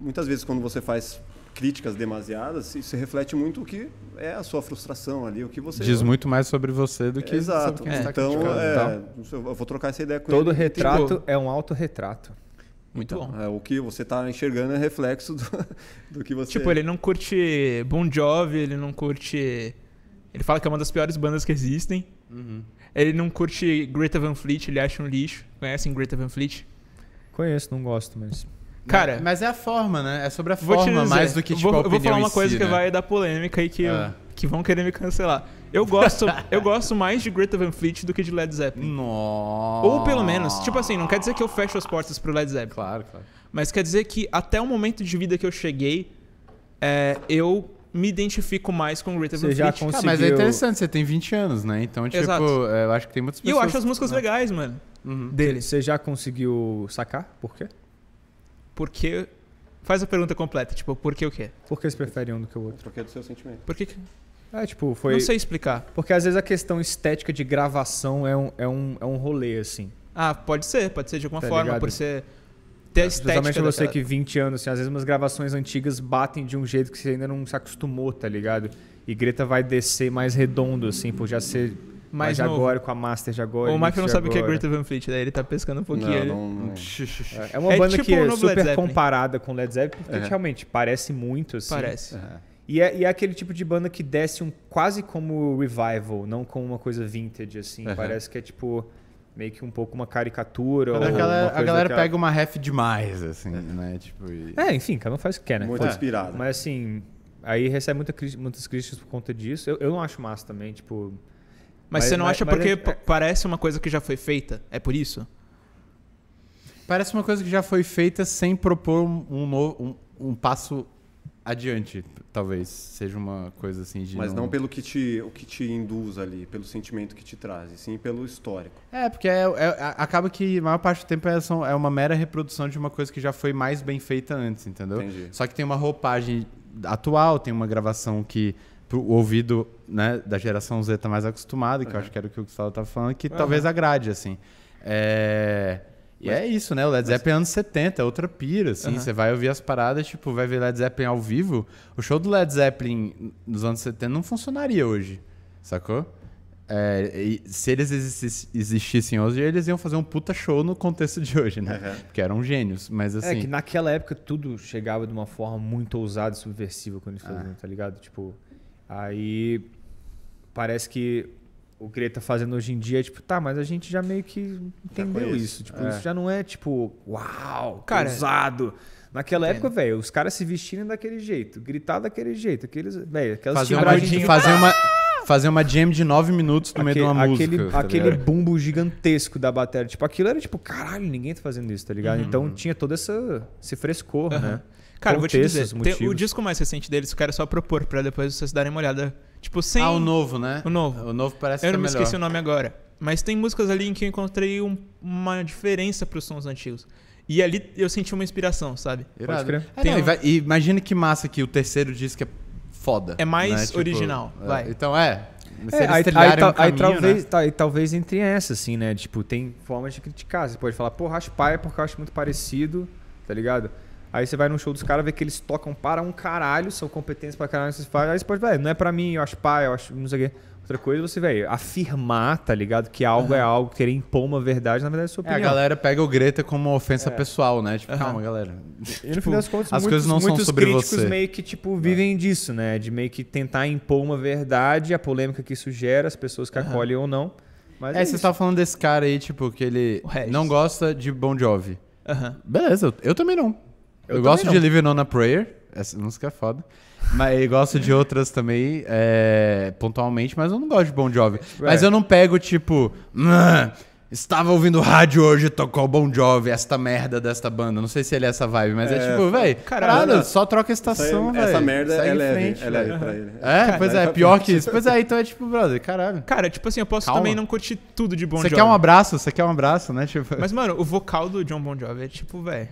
muitas vezes quando você faz críticas demasiadas, isso reflete muito o que é a sua frustração ali, o que você diz muito mais sobre você do que exato. Então, é. então, é, então. eu vou trocar essa ideia com Todo ele. retrato tipo- é um autorretrato. Muito então, bom. É, o que você está enxergando é reflexo do, (laughs) do que você Tipo, ele não curte Bon Jovi, ele não curte ele fala que é uma das piores bandas que existem. Uhum. Ele não curte Greta Van Fleet, ele acha um lixo. Conhecem Greta Van Fleet? Conheço, não gosto, mas. Cara, mas, é a forma, né? É sobre a forma dizer, mais do que tipo vou, a opinião Eu vou tipo, falar uma coisa si, que né? vai dar polêmica e que, ah. que vão querer me cancelar. Eu gosto, (laughs) eu gosto mais de Greta Van Fleet do que de Led Zeppelin. Nossa. Ou pelo menos, tipo assim, não quer dizer que eu fecho as portas pro Led Zeppelin. Claro, claro. Mas quer dizer que até o momento de vida que eu cheguei, é, eu me identifico mais com Greta Van Fleet. Você já conseguiu... Ah, mas é interessante, você tem 20 anos, né? Então, tipo, Exato. É, eu acho que tem muitas pessoas... E eu acho as músicas né? legais, mano, uhum. dele. Você já conseguiu sacar por quê? que. Faz a pergunta completa, tipo, por que o quê? Por que eles preferem um do que o outro? Por que é do seu sentimento. Por que. É, tipo, foi. Não sei explicar. Porque às vezes a questão estética de gravação é um, é um, é um rolê, assim. Ah, pode ser, pode ser de alguma tá forma, ligado? por ser. Ter é, estética. Justamente você daquela... que 20 anos, assim, às vezes umas gravações antigas batem de um jeito que você ainda não se acostumou, tá ligado? E Greta vai descer mais redondo, assim, por já ser mais, agora com a Master agora O Michael não sabe o que é né? Greta Van Fleet, daí né? ele tá pescando um pouquinho. Não, não... É, é uma é banda tipo que é super comparada com Led Zeppelin, porque uhum. realmente parece muito, assim. Parece. Uhum. E, é, e é, aquele tipo de banda que desce um quase como revival, não como uma coisa vintage, assim. Uhum. Parece que é tipo meio que um pouco uma caricatura. Ou aquela, uma a galera daquela... pega uma ref demais, assim, é. né? Tipo, e... É, enfim, cada um faz o que quer, né? Muito é. inspirado. Mas assim, aí recebe muita, muitas críticas por conta disso. Eu, eu não acho massa também, tipo mas, você não mas, acha mas porque é, é... parece uma coisa que já foi feita? É por isso? Parece uma coisa que já foi feita sem propor um, novo, um, um passo adiante, talvez seja uma coisa assim de. Mas não... não, pelo que te, o que te induz ali, pelo sentimento que te traz, sim pelo histórico. É, porque é, é, acaba que a maior parte do tempo é, é uma mera reprodução de uma coisa que já foi mais bem feita antes, entendeu? Entendi. Só que tem uma roupagem atual, tem uma gravação que pro ouvido né, da geração Z tá mais acostumado, que eu é. acho que era o que o Gustavo tá falando, que uhum. talvez agrade, assim. É... E mas, é isso, né? O Led Zeppelin mas... É anos 70, é outra pira, assim. Uhum. Você vai ouvir as paradas, tipo, vai ver Led Zeppelin ao vivo. O show do Led Zeppelin nos anos 70 não funcionaria hoje, sacou? É, se eles existissem hoje, eles iam fazer um puta show no contexto de hoje, né? Uhum. Porque eram gênios, mas é, assim... É que naquela época tudo chegava de uma forma muito ousada e subversiva quando eles faziam, ah. tá ligado? Tipo, Aí parece que o que ele tá fazendo hoje em dia é tipo, tá, mas a gente já meio que entendeu isso. Tipo, é. isso já não é tipo, uau, cara, usado. Naquela entendo. época, velho, os caras se vestirem daquele jeito, gritar daquele jeito, aqueles, velho, aquelas fazer uma de... fazer uma fazer uma jam de nove minutos no aquele, meio de uma aquele, música. Tá aquele bumbo gigantesco da bateria, tipo, aquilo era tipo, caralho, ninguém tá fazendo isso, tá ligado? Uhum. Então tinha todo essa, esse frescor, né? uhum. né? Cara, vou te dizer, Tem, o disco mais recente deles, eu quero só propor para depois vocês darem uma olhada. Tipo, sem. Ah, o novo, né? O novo. O novo parece Eu não me melhor. esqueci o nome agora. Mas tem músicas ali em que eu encontrei um, uma diferença pros sons antigos. E ali eu senti uma inspiração, sabe? Irado. Pode crer. É, não, um... vai, imagina que massa que o terceiro disco é foda. É mais né? Tipo, original, é, vai. Então é. É, aí, aí, um caminho, aí, talvez, né? tá, aí talvez entre essa, assim, né? Tipo, tem formas de criticar. Você pode falar, porra, acho pai porque eu acho muito parecido, tá ligado? Aí você vai no show dos caras, vê que eles tocam para um caralho, são competentes pra caralho, você fala, aí você pode, velho, é, não é pra mim, eu acho pai eu acho não sei o quê. Outra coisa, você, vai afirmar, tá ligado? Que algo uhum. é algo, querer impor uma verdade, na verdade é sua opinião. É, a galera pega o Greta como uma ofensa é. pessoal, né? Tipo, uhum. calma, galera. E (laughs) tipo, no fim das contas, as muitos, coisas não são sobre você. meio que, tipo, é. vivem é. disso, né? De meio que tentar impor uma verdade, a polêmica que isso gera, as pessoas que uhum. acolhem ou não. Mas é, é você tava falando desse cara aí, tipo, que ele não gosta de Bon Jovi. Beleza, eu também não. Eu, eu gosto não. de Living on a Prayer. Essa música é foda. Mas eu gosto de outras também, é, pontualmente, mas eu não gosto de Bon Jovi. É. Mas eu não pego, tipo... Estava ouvindo rádio hoje, tocou Bon Jovi, esta merda desta banda. Não sei se ele é essa vibe, mas é, é tipo, velho, caralho, só troca a estação, velho. Essa merda é leve, frente, é leve pra ele. É, pois é, pior que isso. Pois é, então é tipo, brother, caralho. Cara, tipo assim, eu posso Calma. também não curtir tudo de Bon Jovi. Você quer um abraço, você quer um abraço, né? Tipo... Mas, mano, o vocal do John Bon Jovi é tipo, velho...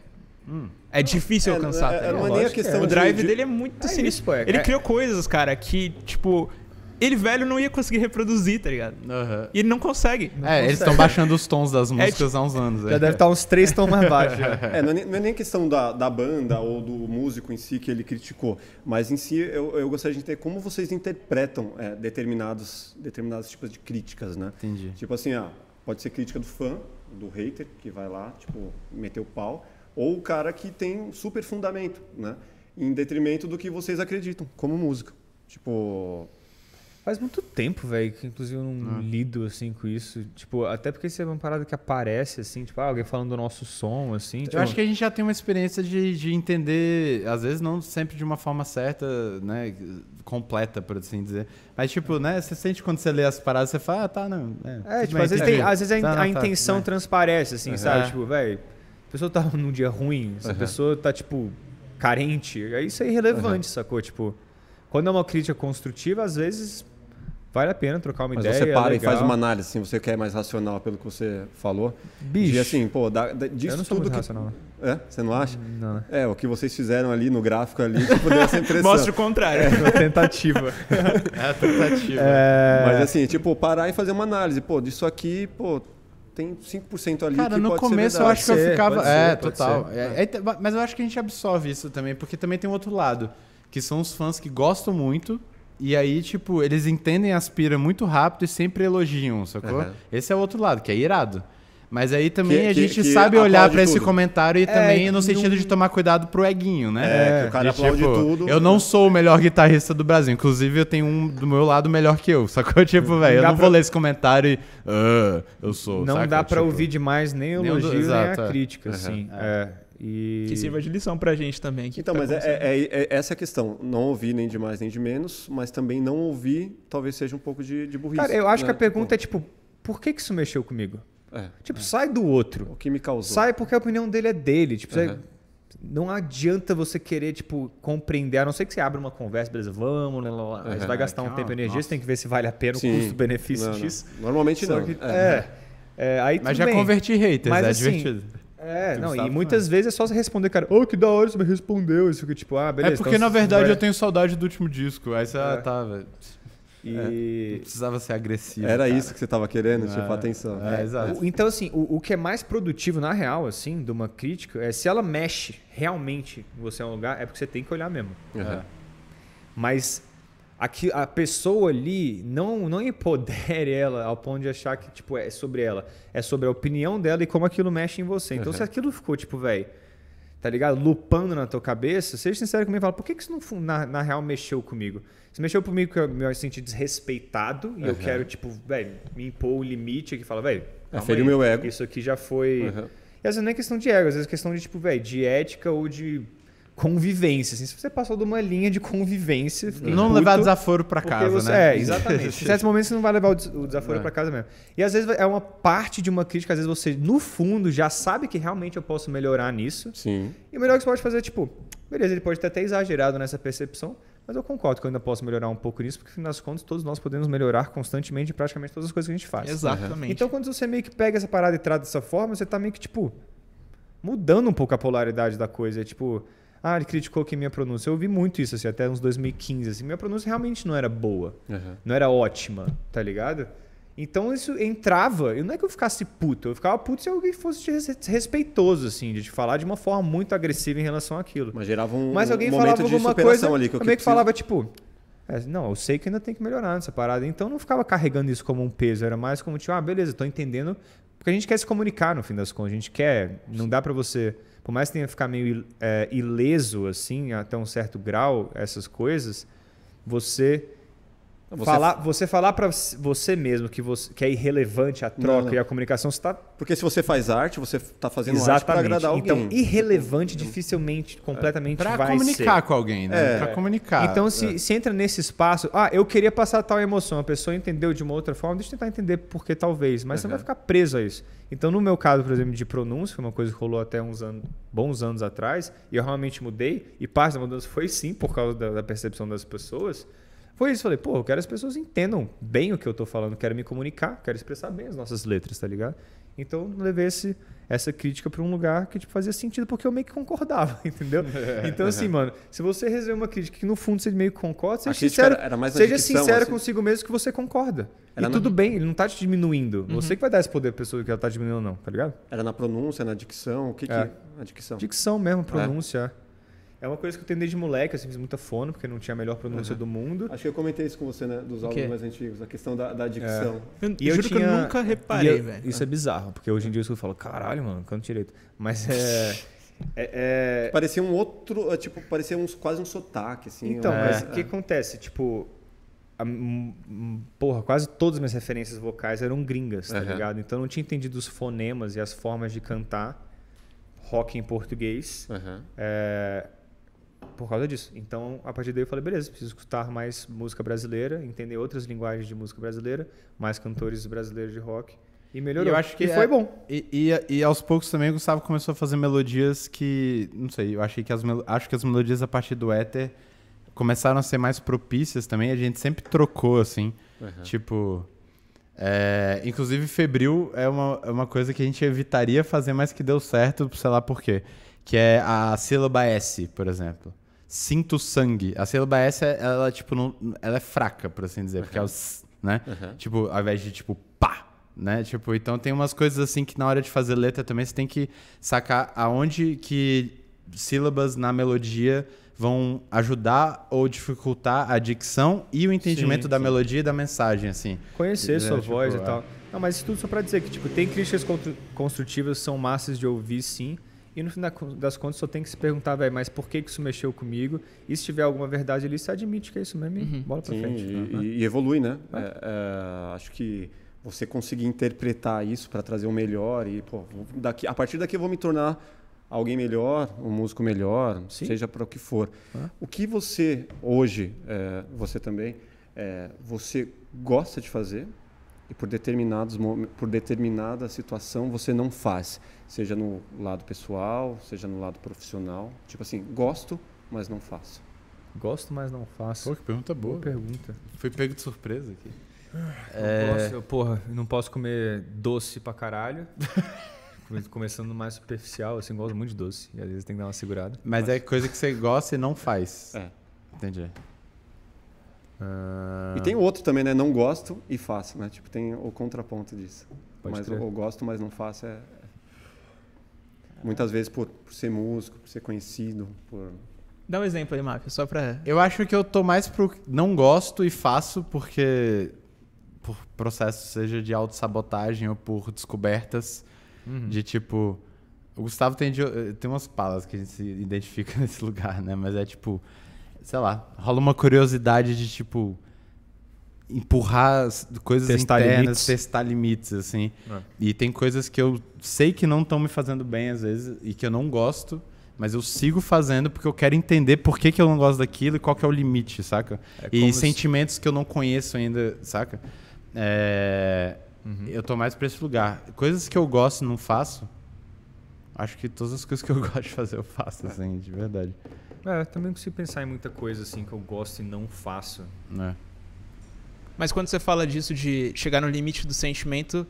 Hum. É difícil é, alcançar. É, tá é, é questão O drive de, dele é muito é sinistro. É ele criou coisas, cara, que, tipo, ele velho não ia conseguir reproduzir, tá ligado? E ele não consegue. Não é, consegue. eles estão baixando os tons das é músicas é, há uns anos. Já deve estar tá uns três tons mais baixos. (laughs) é, não, é, não é nem questão da, da banda ou do músico em si que ele criticou, mas em si eu, eu gostaria de entender como vocês interpretam é, determinados, determinados tipos de críticas, né? Entendi. Tipo assim, ah, pode ser crítica do fã, do hater, que vai lá, tipo, meter o pau, ou o cara que tem um super fundamento, né? Em detrimento do que vocês acreditam, como música. Tipo, Faz muito tempo, velho, que inclusive eu não ah. lido assim com isso. Tipo, até porque isso é uma parada que aparece, assim, tipo, ah, alguém falando do nosso som, assim. Eu tipo... acho que a gente já tem uma experiência de, de entender, às vezes não sempre de uma forma certa, né? Completa, por assim dizer. Mas, tipo, né, você sente quando você lê as paradas, você fala, ah, tá, não. É, é tipo, bem, às, vezes tem, às vezes, a, tá, a intenção tá, transparece, assim, é. sabe? Tipo, velho a pessoa tá (laughs) num dia ruim, se a pessoa tá, tipo, carente, isso é irrelevante, uhum. sacou? Tipo, quando é uma crítica construtiva, às vezes vale a pena trocar uma Mas ideia. Mas você é para é e faz uma análise, assim, você quer mais racional pelo que você falou. Bicho. E assim, pô, da, da, disso eu não sou tudo muito que... racional. É? Você não acha? Hum, não. É, o que vocês fizeram ali no gráfico ali, tipo, deu essa (laughs) impressão. Mostra o contrário. É, é uma tentativa. (laughs) é a tentativa. É... Mas assim, tipo, parar e fazer uma análise. Pô, disso aqui, pô, tem 5% ali Cara, que no começo eu acho que eu é, ficava. É, ser, é, total. É, é, então, mas eu acho que a gente absorve isso também, porque também tem um outro lado. Que são os fãs que gostam muito, e aí, tipo, eles entendem aspira muito rápido e sempre elogiam, sacou? Uhum. Esse é o outro lado, que é irado. Mas aí também que, a gente que, sabe olhar para esse comentário e é, também no sentido não... de tomar cuidado pro eguinho, né? É, que o cara de, aplaude tipo, tudo. Eu não né? sou o melhor guitarrista do Brasil. Inclusive, eu tenho um do meu lado melhor que eu. Só que eu, tipo, velho, eu não pra... vou ler esse comentário e. Uh, eu sou. Não saca? dá para tipo... ouvir demais nem o elogio, nem, do... nem a é. crítica, uhum. assim. É. é. E... Que sirva de lição pra gente também. então, tá mas é, é, é, é, essa a questão. Não ouvir nem de mais nem de menos, mas também não ouvir talvez seja um pouco de, de burrice. Cara, eu acho né? que a né? pergunta é tipo, por que, que isso mexeu comigo? É, tipo, é. sai do outro. O que me causou. Sai porque a opinião dele é dele. Tipo, uhum. sai... não adianta você querer, tipo, compreender, a não ser que você abra uma conversa, beleza, vamos, né, lá, uhum. você vai gastar um ah, tempo e energia, você tem que ver se vale a pena Sim. o custo-benefício disso. Não. Normalmente não. Que, é. é. é aí, Mas já bem. converti haters, Mas, é assim, divertido. É, não, e muitas vezes é só você responder, cara, oh, que da hora você me respondeu, isso que tipo, ah, beleza. É porque então, na verdade vai... eu tenho saudade do último disco, aí você, ah, é. ah, tá, velho. É, e... É, precisava ser agressivo. Era cara. isso que você estava querendo, é. tipo, atenção. É, é exato. Então, assim, o, o, que é mais produtivo, na real, assim, de uma crítica, é se ela mexe realmente você em um lugar, é porque você tem que olhar mesmo. Uhum. Mas aqui, a pessoa ali não, não empodere ela ao ponto de achar que, tipo, é sobre ela. É sobre a opinião dela e como aquilo mexe em você. Então, uhum. se aquilo ficou, tipo, velho tá ligado? Lupando na tua cabeça, seja sincero comigo e fala, por que, que isso não, na, na real mexeu comigo? Se mexeu comigo que eu me senti desrespeitado e eu quero, tipo, velho, me impor um limite que fala, velho, é, feriu meu ego. Isso aqui já foi. Uhum. E às vezes não é questão de ego, às vezes é questão de, tipo, velho, de ética ou de convivência. Assim, se você passou de uma linha de convivência. Não levar desaforo para casa, você... né? É, exatamente. em certos momentos você não vai levar o desaforo é. para casa mesmo. E às vezes é uma parte de uma crítica, às vezes você, no fundo, já sabe que realmente eu posso melhorar nisso. Sim. E o melhor que você pode fazer é, tipo, beleza, ele pode ter até exagerado nessa percepção. Mas eu concordo que eu ainda posso melhorar um pouco nisso, porque, no final das contas, todos nós podemos melhorar constantemente praticamente todas as coisas que a gente faz. Exatamente. Então, quando você meio que pega essa parada e trata dessa forma, você está meio que, tipo, mudando um pouco a polaridade da coisa. É tipo, ah, ele criticou que minha pronúncia. Eu ouvi muito isso, assim, até uns 2015, assim. Minha pronúncia realmente não era boa. Uhum. Não era ótima, tá ligado? Então isso entrava, e não é que eu ficasse puto, eu ficava puto se alguém fosse respeitoso, assim, de te falar de uma forma muito agressiva em relação àquilo. Mas gerava um, Mas alguém um falava alguma coisa, ali que eu meio que, falava tipo, é, não, eu sei que ainda tem que melhorar nessa parada, então não ficava carregando isso como um peso, era mais como tipo, ah, beleza, tô entendendo, porque a gente quer se comunicar no fim das contas, a gente quer, não dá para você, por mais que tenha que ficar meio é, ileso, assim, até um certo grau, essas coisas, você então você... Falar, você falar para você mesmo que, você, que é irrelevante a troca não, não. e a comunicação, você está. Porque se você faz arte, você está fazendo Exatamente. arte para agradar alguém. Então, irrelevante dificilmente, completamente é. pra vai comunicar com alguém, né? É. Para comunicar. Então, se, é. se entra nesse espaço, ah, eu queria passar tal emoção, a pessoa entendeu de uma outra forma, deixa eu tentar entender por que talvez, mas uhum. você vai ficar preso a isso. Então, no meu caso, por exemplo, de pronúncia, foi uma coisa que rolou até uns anos, bons anos atrás, e eu realmente mudei, e parte da mudança foi sim por causa da, da percepção das pessoas. Foi isso, falei, pô, eu quero que as pessoas entendam bem o que eu tô falando, quero me comunicar, quero expressar bem as nossas letras, tá ligado? Então levei esse, essa crítica para um lugar que tipo, fazia sentido, porque eu meio que concordava, (laughs) entendeu? É, então, assim, mano, se você receber uma crítica que no fundo você meio que concorda, seja sincero, seja dicção, sincero assim. consigo mesmo que você concorda. Era e tudo bem, ele não tá te diminuindo. Uhum. Você que vai dar esse poder pra pessoa que ela tá diminuindo ou não, tá ligado? Era na pronúncia, na dicção, o que, é. que... A dicção. Dicção mesmo, é. pronúncia. É. É uma coisa que eu tenho desde moleque, eu assim, fiz muita fono, porque não tinha a melhor pronúncia uhum. do mundo. Acho que eu comentei isso com você, né? Dos álbuns mais antigos, a questão da, da dicção. É. Eu, e eu juro tinha... que eu nunca reparei, velho. Isso é bizarro, porque hoje em dia eu falo, caralho, mano, canto direito. Mas é. (laughs) é, é... Parecia um outro. É, tipo, parecia uns, quase um sotaque, assim. Então, mas é. o que acontece? Tipo. A, porra, quase todas as minhas referências vocais eram gringas, tá uhum. ligado? Então eu não tinha entendido os fonemas e as formas de cantar rock em português. Uhum. É, por causa disso. Então, a partir daí eu falei, beleza, preciso escutar mais música brasileira, entender outras linguagens de música brasileira, mais cantores brasileiros de rock. E melhorou. E eu acho que e é foi bom. E, e, e, aos poucos também o Gustavo começou a fazer melodias que, não sei, eu achei que as acho que as melodias a partir do éter começaram a ser mais propícias também. A gente sempre trocou assim, uhum. tipo, é, inclusive febril é uma, é uma coisa que a gente evitaria fazer, mas que deu certo, sei lá por quê, que é a sílaba S, por exemplo. Sinto sangue. A sílaba S, ela, tipo, não, ela é fraca, por assim dizer, uhum. porque é o S, né? Uhum. Tipo, ao invés de, tipo, pá, né? Tipo, então tem umas coisas assim que na hora de fazer letra também você tem que sacar aonde que sílabas na melodia vão ajudar ou dificultar a dicção e o entendimento sim, da sim. melodia e da mensagem, assim. Conhecer sua tipo, voz e é. tal. Não, mas isso tudo só para dizer que, tipo, tem críticas construtivas, são massas de ouvir, sim. E no final das contas só tem que se perguntar, velho, mas por que, que isso mexeu comigo? E se tiver alguma verdade ali, você admite que é isso mesmo e uhum. bola pra Sim, frente. E, e evolui, né? É. É, acho que você conseguir interpretar isso para trazer o melhor e, pô, daqui, a partir daqui eu vou me tornar alguém melhor, um músico melhor, Sim. seja para o que for. O que você, hoje, é, você também, é, você gosta de fazer? e por determinados por determinada situação você não faz, seja no lado pessoal, seja no lado profissional, tipo assim, gosto, mas não faço. Gosto, mas não faço. Pô, que pergunta boa. boa pergunta. Foi pego de surpresa aqui. É, não posso, eu, porra, não posso comer doce pra caralho. (laughs) Começando mais superficial, assim, gosto muito de doce. E às vezes tem que dar uma segurada. Mas, é mas... é coisa que você gosta e não faz. É. Entendi. Ah. E tem outro também, né? Não gosto e faço, né? Tipo, tem o contraponto disso. Pode mas eu, gosto, mas não faço é... é muitas vezes por, por ser músico, por ser conhecido, por... Dá um exemplo aí, Márcio só pra... Eu acho que eu tô mais pro não gosto e faço porque... Por processo, seja de autossabotagem ou por descobertas uhum. de tipo... O Gustavo tem, de, eh, tem umas palas que a gente se identifica (laughs) nesse lugar, né? Mas é tipo, sei lá, rola uma curiosidade de tipo empurrar coisas testar internas, limites. testar limites, assim. É. E tem coisas que eu sei que não estão me fazendo bem às vezes e que eu não gosto, mas eu sigo fazendo porque eu quero entender por que, que eu não gosto daquilo e qual que é o limite, saca? É e sentimentos se... que eu não conheço ainda, saca? É... Uhum. Eu tô mais pra esse lugar. Coisas que eu gosto e não faço, acho que todas as coisas que eu (laughs) gosto de fazer eu faço, assim, de verdade. É, também não consigo pensar em muita coisa assim que eu gosto e não faço. É. Mas quando você fala disso de chegar no limite do sentimento,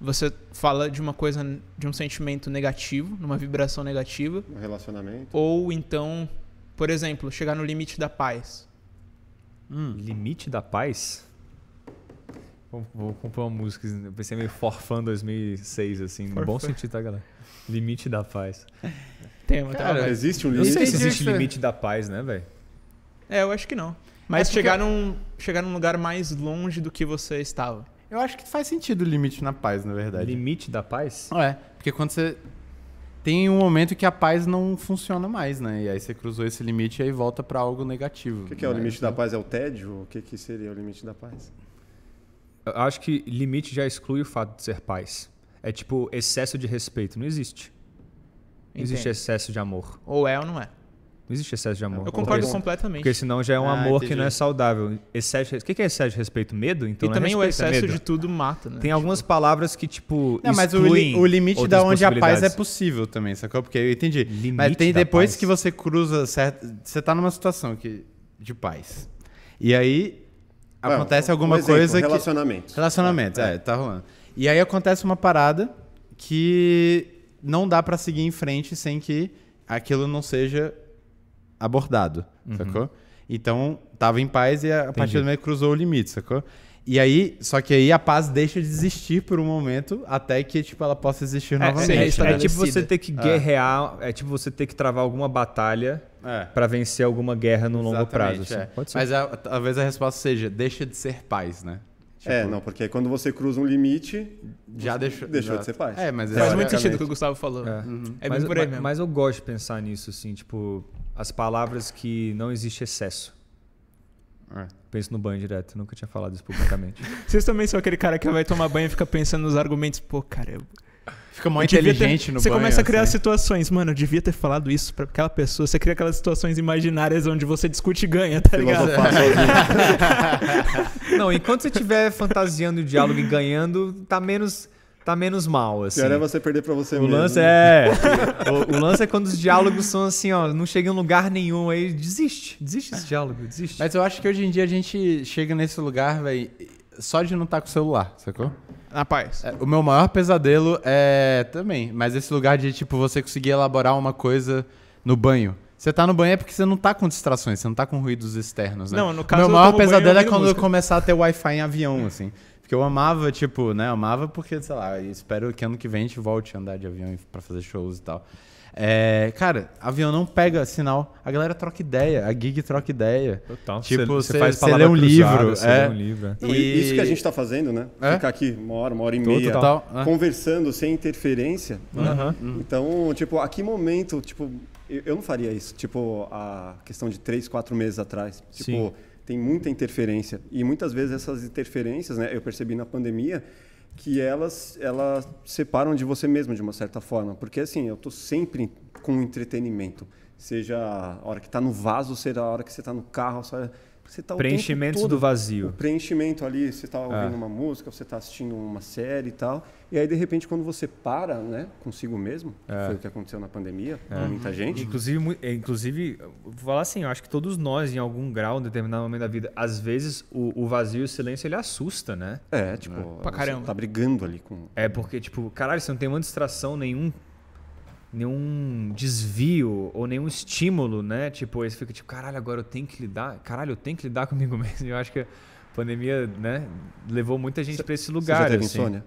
você fala de uma coisa, de um sentimento negativo, numa vibração negativa. Um relacionamento. Ou então, por exemplo, chegar no limite da paz. Hum, limite da paz? Vou, vou comprar uma música. Eu pensei meio forfã 2006, assim. For no bom sentido, tá, galera? Limite da paz. (laughs) Tem, tá? existe um limite. Eu sei se existe limite da paz, né, velho? É, eu acho que não. Mas é porque... chegar, num, chegar num lugar mais longe do que você estava. Eu acho que faz sentido o limite na paz, na verdade. Limite da paz? É, porque quando você. Tem um momento que a paz não funciona mais, né? E aí você cruzou esse limite e aí volta para algo negativo. O que, que é o né? limite da paz? É o tédio? O que, que seria o limite da paz? Eu acho que limite já exclui o fato de ser paz. É tipo excesso de respeito. Não existe. Entendo. existe excesso de amor. Ou é ou não é. Não existe excesso de amor. Eu concordo porque, completamente. Porque senão já é um ah, amor entendi. que não é saudável. Excesso, o que é excesso de respeito? Medo? Então, e né? também é respeito, o excesso é de tudo mata, né? Tem tipo- algumas palavras que, tipo. Não, mas o, li o limite da onde a paz é possível também, sacou? Porque eu entendi. Limite mas tem depois paz. que você cruza. Certo, você tá numa situação que, de paz. E aí acontece alguma um exemplo, coisa. Relacionamentos. Que... Relacionamentos, é, é, tá rolando. E aí acontece uma parada que não dá para seguir em frente sem que aquilo não seja abordado, uhum. sacou? Então, tava em paz e a, Entendi. partir do meio cruzou o limite, sacou? E aí, só que aí a paz deixa de existir por um momento até que tipo ela possa existir é, novamente. é, né? tipo você ter que é. guerrear, é. é. tipo você ter que travar alguma batalha é. para vencer alguma guerra no Exatamente, longo prazo. É. Assim. Mas a, talvez a resposta seja deixa de ser paz, né? É, tipo, é, não, porque quando você cruza um limite. Já deixou. Deixou de ser paz. É, mas Faz muito sentido o que o Gustavo falou. É, uhum. é mas, por aí mas, mesmo. Mas eu gosto de pensar nisso, assim, tipo, as palavras que não existe excesso. É. Penso no banho direto, nunca tinha falado isso publicamente. (laughs) Vocês também são aquele cara que vai tomar banho e fica pensando nos argumentos, pô, cara, eu Fica mais inteligente ter, no Você banho, começa a criar assim. situações. Mano, eu devia ter falado isso pra aquela pessoa. Você cria aquelas situações imaginárias onde você discute e ganha, tá ligado? (laughs) Não, enquanto você estiver fantasiando o diálogo e ganhando, tá menos tá menos mal, assim. Pior é você perder pra você o mesmo. Lance né? é, o, o, lance é quando os diálogos são assim, ó, não chega em lugar nenhum, aí desiste, desiste esse diálogo, desiste. Mas eu acho que hoje em dia a gente chega nesse lugar, velho, só de não estar tá com o celular, sacou? Na paz. É, o meu maior pesadelo é também, mas esse lugar de tipo você conseguir elaborar uma coisa no banho. Você tá no banho é porque você não tá com distrações, você não tá com ruídos externos, né? Não, no caso, meu maior pesadelo é quando música. eu começar a ter Wi-Fi em avião, assim. Porque eu amava, tipo, né? Eu amava porque, sei lá, espero que ano que vem a gente volte a andar de avião pra fazer shows e tal. É, cara, avião não pega sinal. A galera troca ideia, a gig troca ideia. Total. Tipo, você faz cê lê um cruzada, livro. Você é. lê um livro. É. Não, Isso que a gente está fazendo, né? É? Ficar aqui uma hora, uma hora e meia, total, é. conversando sem interferência. Uhum. Né? Uhum. Então, tipo, a que momento, tipo, eu, eu, não faria isso. Tipo, a questão de três, quatro meses atrás. Tipo, Sim. tem muita interferência. E muitas vezes essas interferências, né? Eu percebi na pandemia que elas, elas separam de você mesmo, de uma certa forma. Porque, assim, eu estou sempre com entretenimento. Seja a hora que está no vaso, seja a hora que você está no carro, seja você tá preenchimento todo, do vazio. O preenchimento ali, você está ouvindo ah. uma música, você está assistindo uma série e tal. E aí, de repente, quando você para, né, consigo mesmo, que é. foi o que aconteceu na pandemia, com muita gente. Inclusive, é, inclusive, vou falar assim, eu acho que todos nós, em algum grau, em determinado momento da vida, às vezes o, o vazio e o silêncio, ele assusta, né? É, tipo, é. Pra caramba. tá brigando ali com. É, porque, tipo, caralho, você não tem uma distração, nenhum nenhum desvio ou nenhum estímulo, né? Tipo, aí você fica tipo, caralho, agora eu tenho que lidar, caralho, eu tenho que lidar (laughs) comigo mesmo. Eu acho que a pandemia, né, levou muita gente para esse lugar. Você já teve assim. insônia?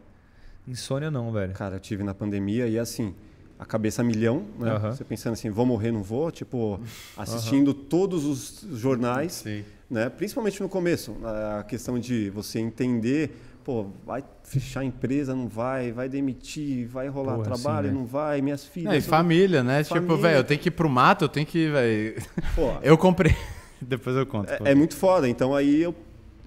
Insônia não, velho. Cara, eu tive na pandemia e assim, a cabeça a milhão, né? Uhum. Você pensando assim, vou morrer, não vou, tipo, (laughs) assistindo uhum. todos os jornais, Sim. né? Principalmente no começo, a questão de você entender, pô, vai fechar a empresa, não vai, vai demitir, vai rolar assim, trabalho, assim, né? não vai, minhas filhas. Não, e família, né? Tipo, família. Tipo, velho, eu tenho que ir pro mato, eu tenho que, velho. (laughs) eu comprei. (laughs) Depois eu conto. É, é, muito foda. Então aí eu,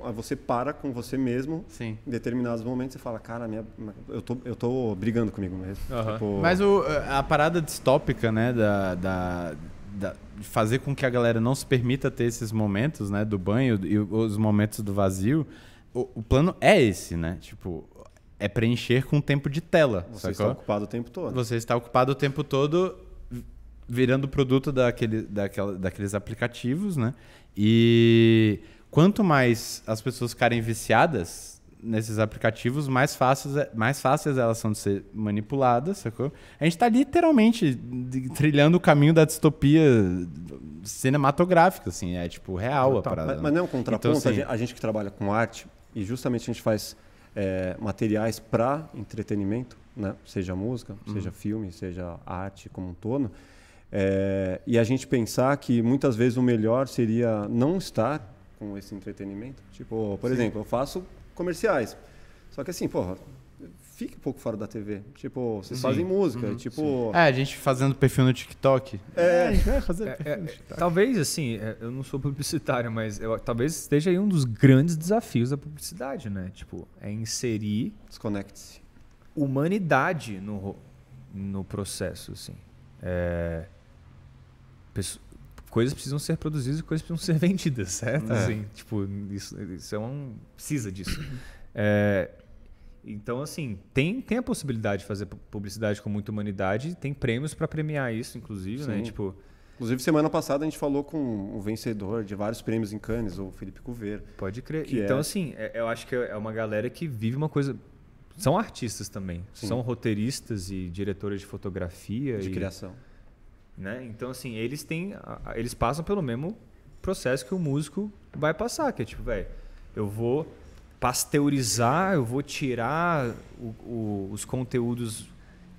ah, você para com você mesmo. Sim. Em determinados momentos você fala, cara, minha, eu, tô, eu tô brigando comigo mesmo. Uhum. Tipo... Mas o, a parada distópica, né, da, da, da, de fazer com que a galera não se permita ter esses momentos, né, do banho e os momentos do vazio. O, o plano é esse, né? Tipo, é preencher com tempo de tela. Você sacou? está ocupado o tempo todo. Você está ocupado o tempo todo virando produto daquele, daquela, daqueles aplicativos, né? E quanto mais as pessoas ficarem viciadas nesses aplicativos, mais fáceis, é, mais fáceis elas são de ser manipuladas, sacou? A gente está literalmente trilhando o caminho da distopia cinematográfica, assim, é tipo real ah, tá. a parada. Mas, né? mas não é um contraponto, então, assim, a, gente, a gente que trabalha com arte, e justamente a gente faz é, materiais para entretenimento, né? seja música, uhum. seja filme, seja arte como um todo. É, e a gente pensar que muitas vezes o melhor seria não estar com esse entretenimento. Tipo, por Sim. exemplo, eu faço comerciais. Só que assim, porra, fica um pouco fora da TV. Tipo, vocês sim. fazem música, uhum, tipo... Sim. É, a gente fazendo perfil no TikTok. É, é a fazer é, perfil é, no é, TikTok. Talvez, assim, eu não sou publicitário, mas eu, talvez esteja aí um dos grandes desafios da publicidade, né? Tipo, é inserir... Desconecte-se. Humanidade no, no processo, assim. É, coisas precisam ser produzidas e coisas precisam ser (laughs) vendidas, certo? É. Assim, tipo, isso, isso é um... Precisa disso. É, então, assim, tem, tem a possibilidade de fazer publicidade com muita humanidade, tem prêmios para premiar isso, inclusive, né? Sim. né? Tipo, Inclusive, semana passada a gente falou com o um vencedor de vários prêmios em Cannes, o Felipe Couveiro. Pode crer. É então, assim, é... assim, eu acho que é uma galera que vive uma coisa. São artistas também. Sim. São roteiristas e diretores de fotografia. De e... criação. Né? Então, assim, eles têm. Eles passam pelo mesmo processo que o músico vai passar, que é tipo, velho, eu vou pasteurizar, eu vou tirar o, o, os conteúdos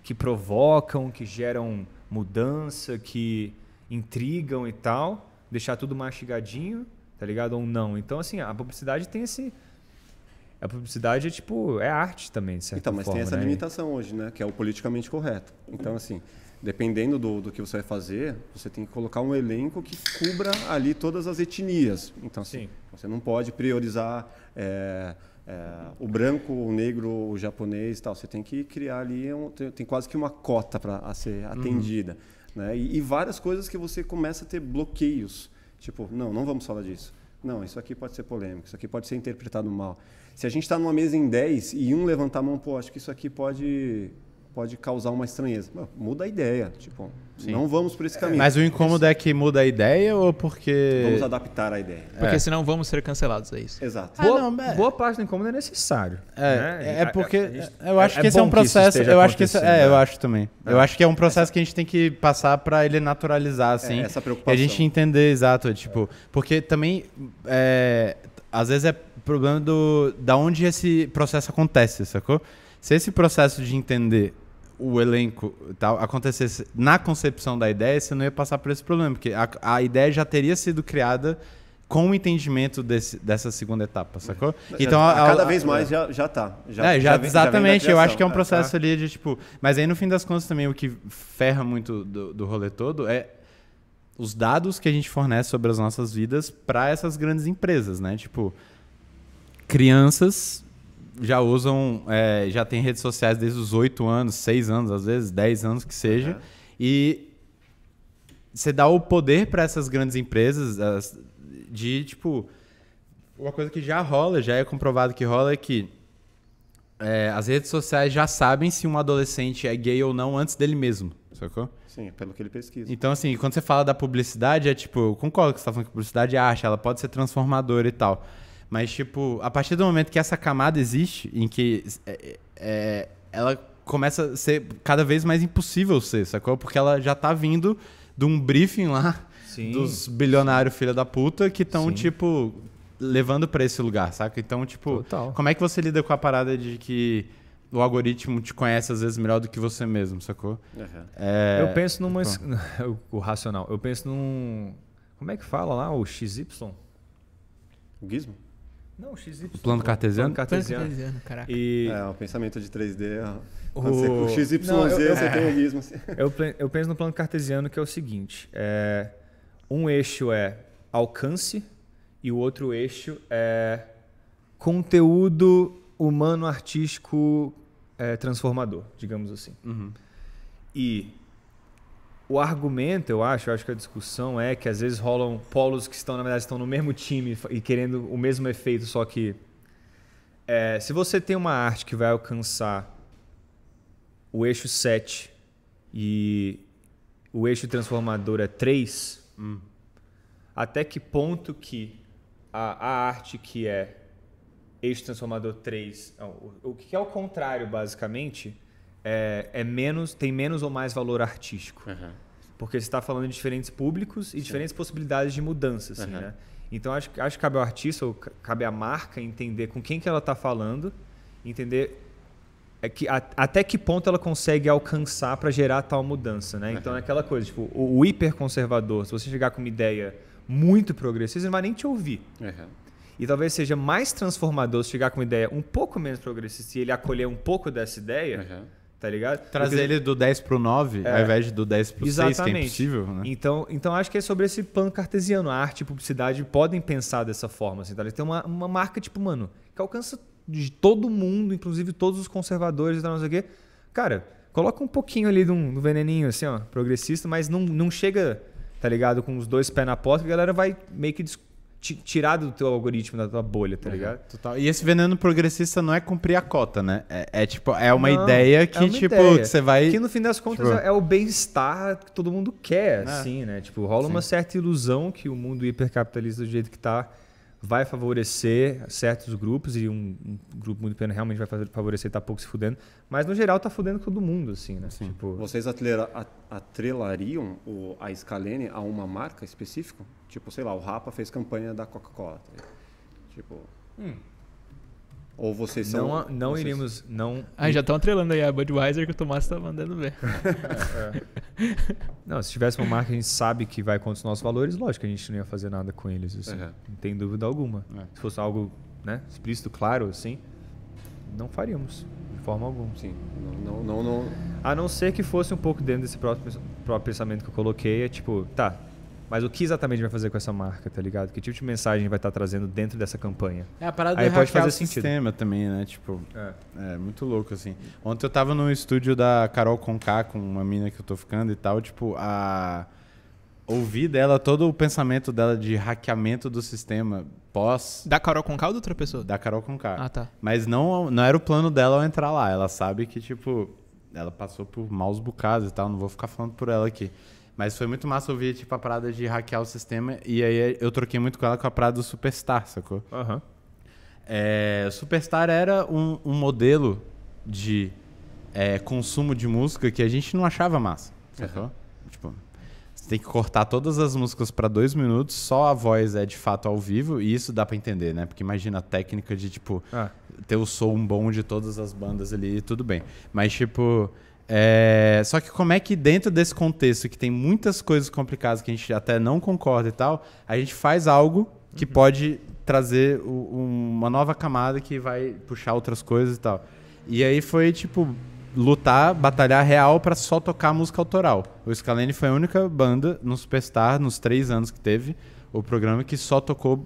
que provocam, que geram mudança, que intrigam e tal, deixar tudo mastigadinho, tá ligado? Ou não. Então, assim, a publicidade tem esse. A publicidade é tipo, é arte também, de certa Então, mas forma, tem essa né? limitação hoje, né? Que é o politicamente correto. Então, assim, dependendo do, do que você vai fazer, você tem que colocar um elenco que cubra ali todas as etnias. Então, assim, você não pode priorizar é, é, o branco, o negro, o japonês tal. Você tem que criar ali, um, tem, tem, quase que uma cota para ser uhum. atendida. Uhum. Né? E, e várias coisas que você começa a ter bloqueios. Tipo, não, não vamos falar disso. Não, isso aqui pode ser polêmico, isso aqui pode ser interpretado mal. Se a gente está numa mesa em 10 e um levantar a mão, pô, acho que isso aqui pode pode causar uma estranheza. Muda a ideia, tipo, Sim. não vamos por esse é, caminho. Mas o incômodo é que muda a ideia ou porque... Vamos adaptar a ideia. Porque é. senão vamos ser cancelados, é isso. Exato. Boa, ah, não, é... boa parte do incômodo é necessário. É, né? é, é porque é eu acho que esse é um processo, eu acho que esse, é, né? eu acho também. Eu acho que é um processo que a gente tem que passar para ele naturalizar, assim. essa preocupação. E a gente entender, exato, tipo, porque também, às vezes é problema do, da onde esse processo acontece, sacou? Se esse processo de entender o elenco tal acontecesse na concepção da ideia, você não ia passar por esse problema, porque a, a ideia já teria sido criada com o entendimento desse, dessa segunda etapa, sacou? então é, a, a, cada vez mais já, já tá. Já, é, já, já exatamente. eu acho que é um é, processo tá? ali de tipo. Mas aí no fim das contas também o que ferra muito do, do rolê todo é os dados que a gente fornece sobre as nossas vidas para essas grandes empresas, né? Tipo, crianças já usam, é, já tem redes sociais desde os 8 anos, 6 anos, às vezes 10 anos que seja. Uhum. E você dá o poder para essas grandes empresas as, de, tipo, uma coisa que já rola, já é comprovado que rola é que é, as redes sociais já sabem se um adolescente é gay ou não antes dele mesmo, sacou? Sim, pelo que ele pesquisa. Então, assim, quando você fala da publicidade, é tipo, eu concordo que você está falando que publicidade acha arte, ela pode ser transformadora e tal. Mas, tipo, a partir do momento que essa camada existe, em que é, é, é, ela começa a ser cada vez mais impossível ser, sacou? Porque ela já tá vindo de um briefing lá Sim. dos bilionários filha da puta que estão, tipo, levando para esse lugar, saca? Então, tipo, Total. como é que você lida com a parada de que o algoritmo te conhece às vezes melhor do que você mesmo, sacou? Uhum. É... Eu penso numa. Então. (laughs) o racional. Eu penso num. Como é que fala lá? O XY? O gizmo? Não, XY. Plano cartesiano? Plano cartesiano. cartesiano caraca. E... É, o pensamento de 3D. É o... Você, XYZ, Não, eu, você é... tem erguismo. Assim. Eu, eu penso no plano cartesiano que é o seguinte: é... um eixo é alcance e o outro eixo é conteúdo humano artístico é, transformador, digamos assim. Uhum. E o argumento, eu acho, eu acho que a discussão é que às vezes rolam polos que estão, na verdade, estão no mesmo time e querendo o mesmo efeito, só que é, se você tem uma arte que vai alcançar o eixo 7 e o eixo transformador é 3, hum. até que ponto que a, a, arte que é eixo transformador 3, o, o que é o contrário, basicamente, é, é menos, tem menos ou mais valor artístico. Uhum. Porque você está falando de diferentes públicos e Sim. diferentes possibilidades de mudança, assim, uhum. né? Então acho, acho que cabe ao artista ou cabe à marca entender com quem que ela está falando, entender é que a, até que ponto ela consegue alcançar para gerar tal mudança, né? Então é aquela coisa, tipo, o, o hiperconservador, se você chegar com uma ideia muito progressista, ele não vai nem te ouvir. Uhum. E talvez seja mais transformador se chegar com uma ideia um pouco menos progressista e ele acolher um pouco dessa ideia. Uhum tá ligado? Trazer ele do 10 pro 9, é. ao invés do 10 pro Exatamente. 6, que é impossível, né? Então, então acho que é sobre esse plano cartesiano. A arte e publicidade podem pensar dessa forma, assim, tá ligado? Tem uma, uma marca, tipo, mano, que alcança de todo mundo, inclusive todos os conservadores e tal, não sei o quê. Cara, coloca um pouquinho ali do, do veneninho, assim, ó, progressista, mas não, não chega, tá ligado, com os dois pés na porta, a galera vai meio que tirado do teu algoritmo, da tua bolha, tá uhum. ligado? Total. E esse veneno progressista não é cumprir a cota, né? É, é tipo, é uma não, ideia é que, é uma tipo, ideia. Que você vai. Que no fim das contas tipo... é o bem-estar que todo mundo quer, é. assim, né? Tipo, rola Sim. uma certa ilusão que o mundo hipercapitalista do jeito que tá vai favorecer certos grupos, e um, um grupo muito pequeno realmente vai favorecer tá pouco se fudendo, mas no geral tá fudendo todo mundo, assim, né? Sim. Tipo... Vocês atlera, atrelariam o, a Scalene a uma marca específica? Tipo, sei lá, o Rapa fez campanha da Coca-Cola. Tá? Tipo. Hum. Ou vocês são. Não, não vocês... iremos. Não... Ah, já estão atrelando aí a Budweiser que o Tomás está mandando ver. é, (laughs) é. Não, se tivesse uma marca que a gente sabe que vai contra os nossos valores, lógico que a gente não ia fazer nada com eles. Assim, uhum. Não tem dúvida alguma. É. Se fosse algo né, explícito, claro, assim, não faríamos. De forma alguma. Sim. Não, não, não, não... A não ser que fosse um pouco dentro desse próprio, próprio pensamento que eu coloquei, é tipo, tá, mas o que exatamente vai fazer com essa marca, tá ligado? Que tipo de mensagem vai estar tá trazendo dentro dessa campanha? É a parada Aí pode fazer o sentido. sistema também, né? Tipo, é. é. muito louco, assim. Ontem eu tava no estúdio da Carol Conká, com uma mina que eu tô ficando e tal, tipo, a ouvir dela todo o pensamento dela de hackeamento do sistema pós. Da Carol Conká ou de outra pessoa? Da Carol Conká. Ah, tá. Mas não, não era o plano dela ao entrar lá. Ela sabe que, tipo, ela passou por maus bocados e tal. Não vou ficar falando por ela aqui. Mas foi muito massa ouvir, tipo, a parada de hackear o sistema. E aí eu troquei muito com ela com a parada do Superstar, sacou? Aham. Uhum. É, Superstar era um, um modelo de é, consumo de música que a gente não achava massa, sacou? Uhum. Tipo, você tem que cortar todas as músicas para dois minutos, só a voz é de fato ao vivo, e isso dá para entender, né? Porque imagina a técnica de, tipo, ah. ter o som bom de todas as bandas ali, tudo bem. Mas, tipo, é, só que como é que dentro desse contexto que tem muitas coisas complicadas que a gente até não concorda e tal, a gente faz algo que uhum. pode trazer uma nova camada que vai puxar outras coisas e tal. E aí foi tipo lutar, batalhar real para só tocar música autoral. O Scalene foi a única banda no Superstar nos três anos que teve o programa que só tocou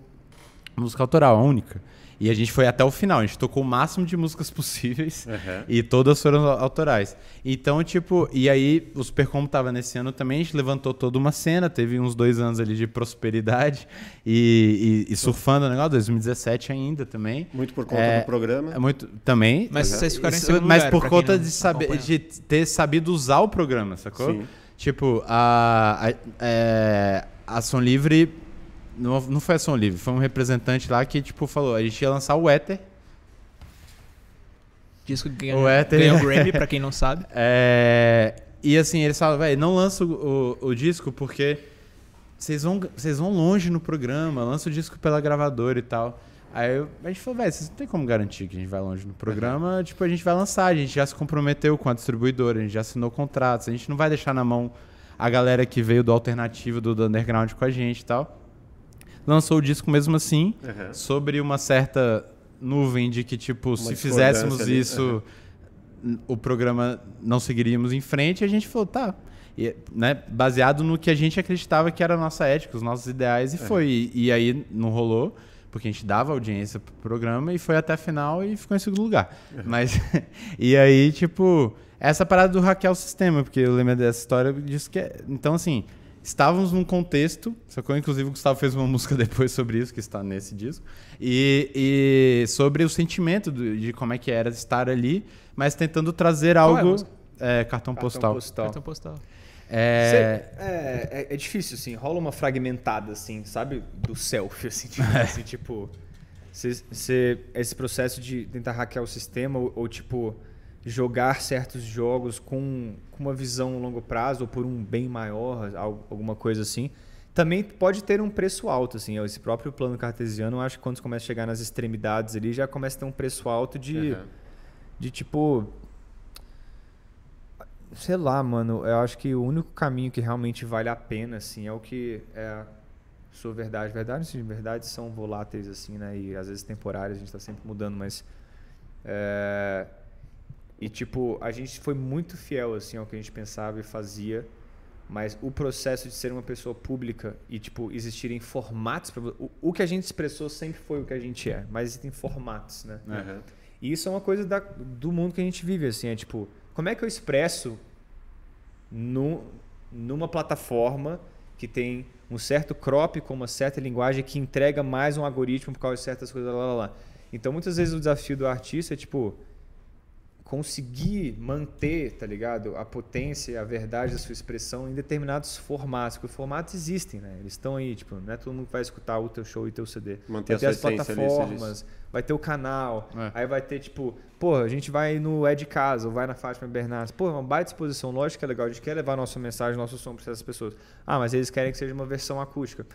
música autoral, a única. E a gente foi até o final, a gente tocou o máximo de músicas (laughs) possíveis uhum. e todas foram autorais. Então, tipo, e aí o Supercombo tava nesse ano também, a gente levantou toda uma cena, teve uns dois anos ali de prosperidade e, e, e surfando o negócio, 2017 ainda também. Muito por conta é, do programa. É muito, também. Mas uhum. vocês ficaram em segundo Mas lugar, por conta de, saber, de ter sabido usar o programa, sacou? Sim. Tipo, a, a, a, é, a Ação Livre não, foi a ação livre, foi um representante lá que, tipo, falou, a gente ia lançar o Ether. Disco que ganhou o Ether. ganhou Grammy, pra quem não sabe. (laughs) É, e assim, eles falam, velho, não lança o, o, o disco porque vocês vão, vão longe no programa, lança o disco pela gravadora e tal. Aí a gente falou, velho, vocês não tem como garantir que a gente vai longe no programa, uhum. tipo, a gente vai lançar, a gente já se comprometeu com a distribuidora, a gente já assinou contratos, a gente não vai deixar na mão a galera que veio do alternativo do, do underground com a gente e tal lançou o disco mesmo assim, uhum. sobre uma certa nuvem de que, tipo, uma se fizéssemos ali. isso, uhum. o programa não seguiríamos em frente. E a gente falou, tá. E, né, baseado no que a gente acreditava que era a nossa ética, os nossos ideais, e uhum. foi. E, e aí não rolou porque a gente dava audiência pro programa e foi até a final e ficou em segundo lugar. Uhum. Mas (laughs) e aí, tipo, essa parada do hackear o sistema, porque eu lembro dessa história disso que é, então assim, estávamos num contexto, sacou? Inclusive o Gustavo fez uma (laughs) música depois sobre isso, que está nesse disco, e, e sobre o sentimento do, de como é que era estar ali, mas tentando trazer é algo. É, é, cartão, cartão, postal. postal. Cartão postal. É... Cê, é... é, é difícil, assim, rola uma fragmentada, assim, sabe? Do selfie assim, tipo. (laughs) É. Assim, tipo cê, cê, esse processo de tentar hackear o sistema ou, ou tipo jogar certos jogos com, com uma visão a longo prazo ou por um bem maior, alguma coisa assim, também pode ter um preço alto, assim. Esse próprio plano cartesiano, eu acho que quando você começa a chegar nas extremidades ali, já começa a ter um preço alto de, uhum. de tipo... Sei lá, mano, eu acho que o único caminho que realmente vale a pena, assim, é o que é sua verdade. Verdade sim verdade são voláteis, assim, né? E às vezes temporárias, a gente está sempre mudando, mas... É e, tipo, a gente foi muito fiel, assim, ao que a gente pensava e fazia. Mas o processo de ser uma pessoa pública e, tipo, existirem formatos... O, o que a gente expressou sempre foi o que a gente é. Mas existem formatos, né? Uhum. E isso é uma coisa da, do mundo que a gente vive, assim. É, tipo, como é que eu expresso no, numa plataforma que tem um certo crop com uma certa linguagem que entrega mais um algoritmo por causa de certas coisas, lá, lá, lá. Então, muitas vezes o desafio do artista é, tipo conseguir manter, tá ligado? A potência e a verdade da sua expressão em determinados formatos, porque os formatos existem, né? Eles estão aí, tipo, não é todo mundo vai escutar o teu show e o teu CD. Manter vai ter as é plataformas, ali, vai ter o canal, é. aí vai ter, tipo, pô, a gente vai no Ed Casa, ou vai na Fátima Bernardes. Pô, é uma baita exposição, lógico que é legal, a gente quer levar nossa mensagem, nosso som para essas pessoas. Ah, mas eles querem que seja uma versão acústica.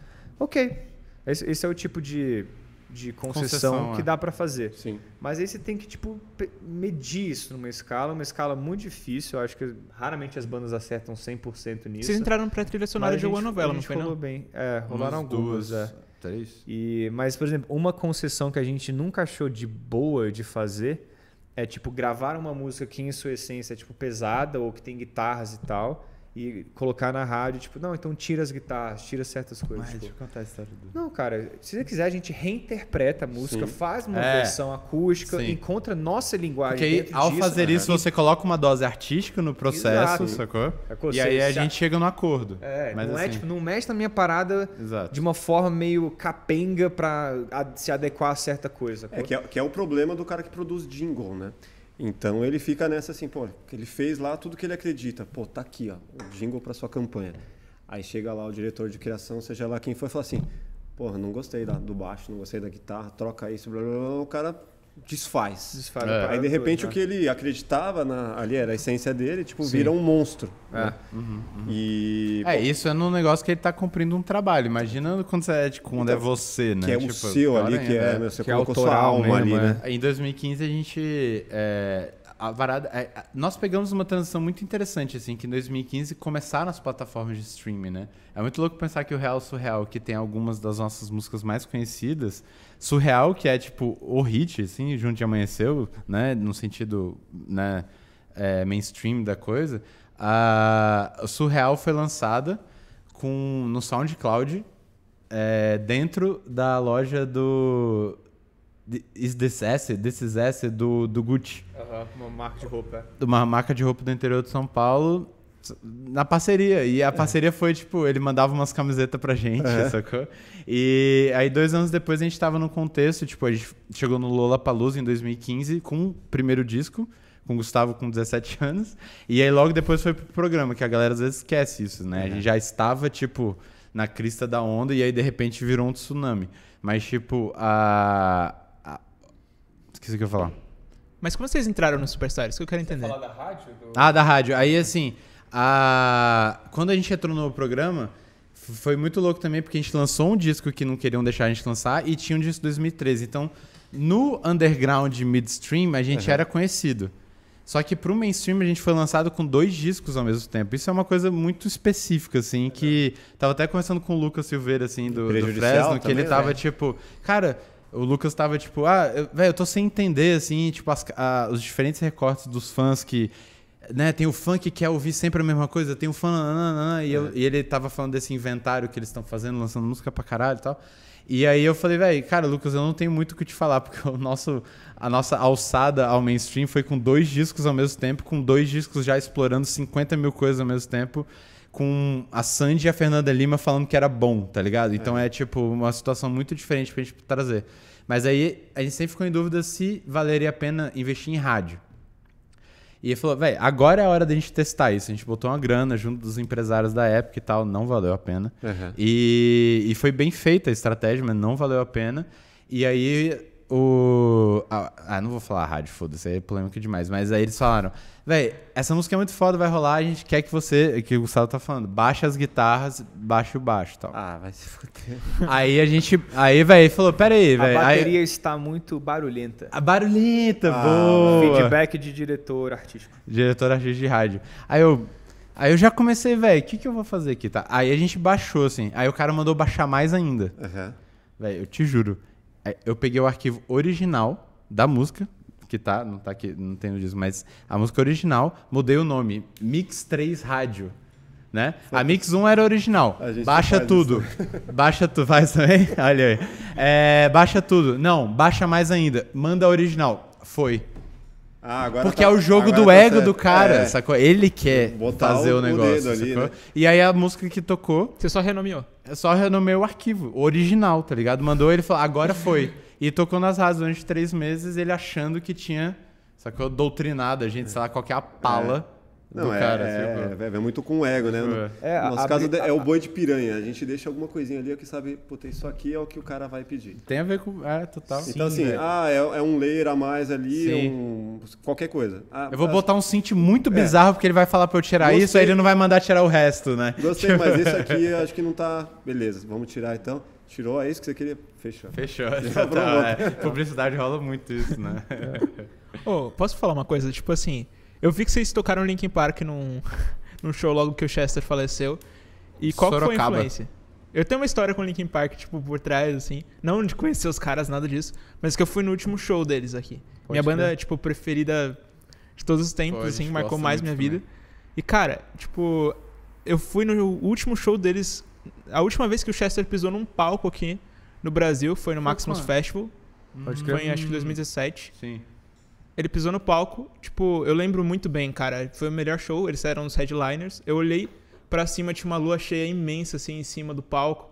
Ok. Esse, esse é o tipo de de concessão, concessão que é. dá para fazer. Sim. Mas aí você tem que tipo medir isso numa escala, uma escala muito difícil. Eu acho que raramente as bandas acertam 100% nisso. Vocês entraram para trilha sonora de One novela, não foi rolou não? bem. É, rolaram algumas, duas, é. três. E mas por exemplo, uma concessão que a gente nunca achou de boa de fazer é tipo gravar uma música que em sua essência é tipo pesada ou que tem guitarras e tal e colocar na rádio, tipo, não, então tira as guitarras, tira certas coisas. Mas, tipo. Deixa eu contar a história do. Não, cara, se você quiser, a gente reinterpreta a música, Sim. faz uma é. versão acústica, Sim. encontra nossa linguagem. Porque aí, ao disso, fazer né? isso, você coloca uma dose artística no processo, Exato. sacou? E aí a gente chega no acordo. É, Mas, não é, assim... é, tipo, não mexe na minha parada Exato. de uma forma meio capenga pra se adequar a certa coisa. É que, é, que é o problema do cara que produz jingle, né? Então ele fica nessa assim, pô, ele fez lá tudo que ele acredita. Pô, tá aqui, ó, o jingle para sua campanha. Aí chega lá o diretor de criação, seja lá quem for, e fala assim: pô, não gostei da, do baixo, não gostei da guitarra, troca isso, blá, blá, blá. O cara desfaz. desfaz é. Aí de repente né? o que ele acreditava na, ali era a essência dele, tipo, Sim. vira um monstro. É. Né? Uhum, uhum. E. É, isso é num negócio que ele tá cumprindo um trabalho. Imagina quando, você é, de tipo, quando é então, é você, né? Que é tipo, o seu ali, que é, né? você que é colocou sua alma mesmo, ali, né? É. Em 2015 a gente. É, a varada, é, nós pegamos uma transição muito interessante, assim, que em 2015 começaram as plataformas de streaming, né? É muito louco pensar que o Real Surreal, que tem algumas das nossas músicas mais conhecidas, surreal, que é tipo o hit, assim, junto de amanheceu, né? No sentido né, é, mainstream da coisa. A Surreal foi lançada com, no SoundCloud é, dentro da loja do. Is This S? This Is S do, do Gucci. Uhum, uma marca de roupa. Uma marca de roupa do interior de São Paulo. Na parceria. E a é. parceria foi, tipo, ele mandava umas camisetas pra gente, é. sacou? E aí, dois anos depois, a gente tava num contexto, tipo, a gente chegou no Lola Palusa em 2015 com o primeiro disco, com o Gustavo com 17 anos. E aí, logo depois, foi pro programa, que a galera às vezes esquece isso, né? É. A gente é. já estava, tipo, na crista da onda e aí, de repente, virou um tsunami. Mas, tipo, a. a... Esqueci o que eu ia falar. Mas como vocês entraram no Superstar? Isso que eu quero entender. Você falar da rádio? Do... Ah, da rádio. Aí, assim. A... Quando a gente entrou no programa, foi muito louco também, porque a gente lançou um disco que não queriam deixar a gente lançar e tinha um disco de 2013. Então, no underground midstream, a gente uhum. era conhecido. Só que pro mainstream a gente foi lançado com dois discos ao mesmo tempo. Isso é uma coisa muito específica, assim, que tava até conversando com o Lucas Silveira, assim, do, do Fresno, também, que ele tava né? tipo, cara, o Lucas tava tipo, ah, velho, eu tô sem entender, assim, tipo, as, a, os diferentes recortes dos fãs que né, tem o fã que quer ouvir sempre a mesma coisa, tem o fã. e, eu, é. e, ele tava falando desse inventário que eles estão fazendo, lançando música pra caralho e tal. E aí eu falei, velho, cara, Lucas, eu não tenho muito o que te falar, porque o nosso, a nossa alçada ao mainstream foi com dois discos ao mesmo tempo, com dois discos já explorando 50 mil coisas ao mesmo tempo, com a Sandy e a Fernanda Lima falando que era bom, tá ligado? Então é, é tipo uma situação muito diferente pra gente trazer. Mas aí a gente sempre ficou em dúvida se valeria a pena investir em rádio. E ele falou, velho, agora é a hora da gente testar isso. A gente botou uma grana junto dos empresários da época e tal, não valeu a pena. Uhum. E, e foi bem feita a estratégia, mas não valeu a pena. E aí o. Ah, não vou falar rádio, foda-se, é polêmico demais. Mas aí eles falaram: Véi, essa música é muito foda, vai rolar, a gente quer que você, que o Gustavo tá falando, baixa as guitarras, baixa o baixo tal. Ah, vai se fuder. Aí a gente, aí, véi, falou, pera aí, véi. A bateria aí... está muito barulhenta. A barulhenta, ah, boa! Feedback de diretor artístico. Diretor artístico de rádio. Aí eu, aí eu já comecei, véi, o que que eu vou fazer aqui, tá? Aí a gente baixou, assim, aí o cara mandou baixar mais ainda. Aham. Uhum. Véi, eu te juro, é, eu peguei o arquivo original da música, que tá, não tá aqui, não tem no disco, mas a música original, mudei o nome, Mix 3 Rádio. Né? A Mix 1 era original. Baixa tudo. baixa tu faz também? (laughs) Olha aí. É, baixa tudo. Não, baixa mais ainda. Manda a original. Foi. Ah, Porque tá, é o jogo do tá ego certo. do cara, é. sacou? Ele quer Botar fazer o, o negócio, ali, né? E aí a música que tocou... Você só renomeou. É só renomeou o arquivo, original, tá ligado? Mandou ele falar, agora foi. E tocou nas rádios durante três meses, ele achando que tinha, só que eu Doutrinado a gente, sei lá, qualquer é pala. É. Não, é, cara, é, é, é, muito com o ego, né? É, no nosso a, caso a, é o boi de piranha. A gente deixa alguma coisinha ali é que sabe, puta, isso aqui é o que o cara vai pedir. Tem a ver com. É, total. Então, Sim, então, assim, ah, é, é, um layer a mais ali, um, qualquer coisa. Ah, eu vou ah, botar um synth muito bizarro, porque ele vai falar pra eu tirar Gostei. isso, aí ele não vai mandar tirar o resto, né? Gostei, mas isso (laughs) aqui acho que não tá. Beleza, vamos tirar então. Tirou, a é isso que você queria? Fechou. Fechou. (laughs) Tá, é, publicidade rola muito isso, né? oh, (laughs) posso falar uma coisa? Tipo assim, eu vi que vocês tocaram Linkin Park num, (laughs) num show logo que o Chester faleceu. E qual foi a influência? Eu tenho uma história com Linkin Park, tipo, por trás, assim. Não de conhecer os caras, nada disso. Mas que eu fui no último show deles aqui. Pode minha banda, ver. tipo, preferida de todos os tempos, Pô, assim. Marcou mais minha também. vida. E, cara, tipo... Eu fui no último show deles a última vez que o Chester pisou num palco aqui no Brasil foi no foi Maximus quando? Festival. Pode hum. foi em acho que 2017. Sim. Ele pisou no palco, tipo, eu lembro muito bem, cara. Foi o melhor show, eles eram os headliners. Eu olhei para cima, tinha uma lua cheia imensa, assim, em cima do palco.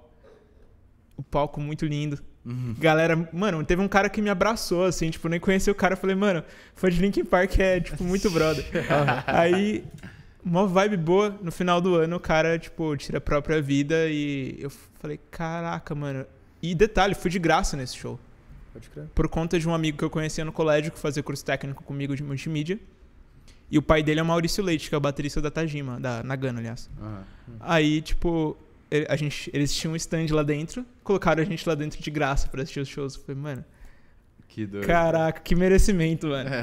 O palco muito lindo. Uhum. Galera, mano, teve um cara que me abraçou, assim, tipo, nem conheci o cara. Falei, mano, foi de Linkin Park é, tipo, muito brother. (laughs) Aí uma vibe boa. No final do ano, o cara, tipo, tira a própria vida e eu falei, caraca, mano. E detalhe, fui de graça nesse show. Pode crer. Por conta de um amigo que eu conhecia no colégio, que fazia curso técnico comigo de multimídia. E o pai dele é o Maurício Leite, que é o baterista da Tajima, da Nagano, aliás. Ah, Aí, tipo, a gente, eles tinham um stand lá dentro, colocaram a gente lá dentro de graça para assistir os shows. Eu falei, mano. Que doido. Caraca, que merecimento, mano. (laughs)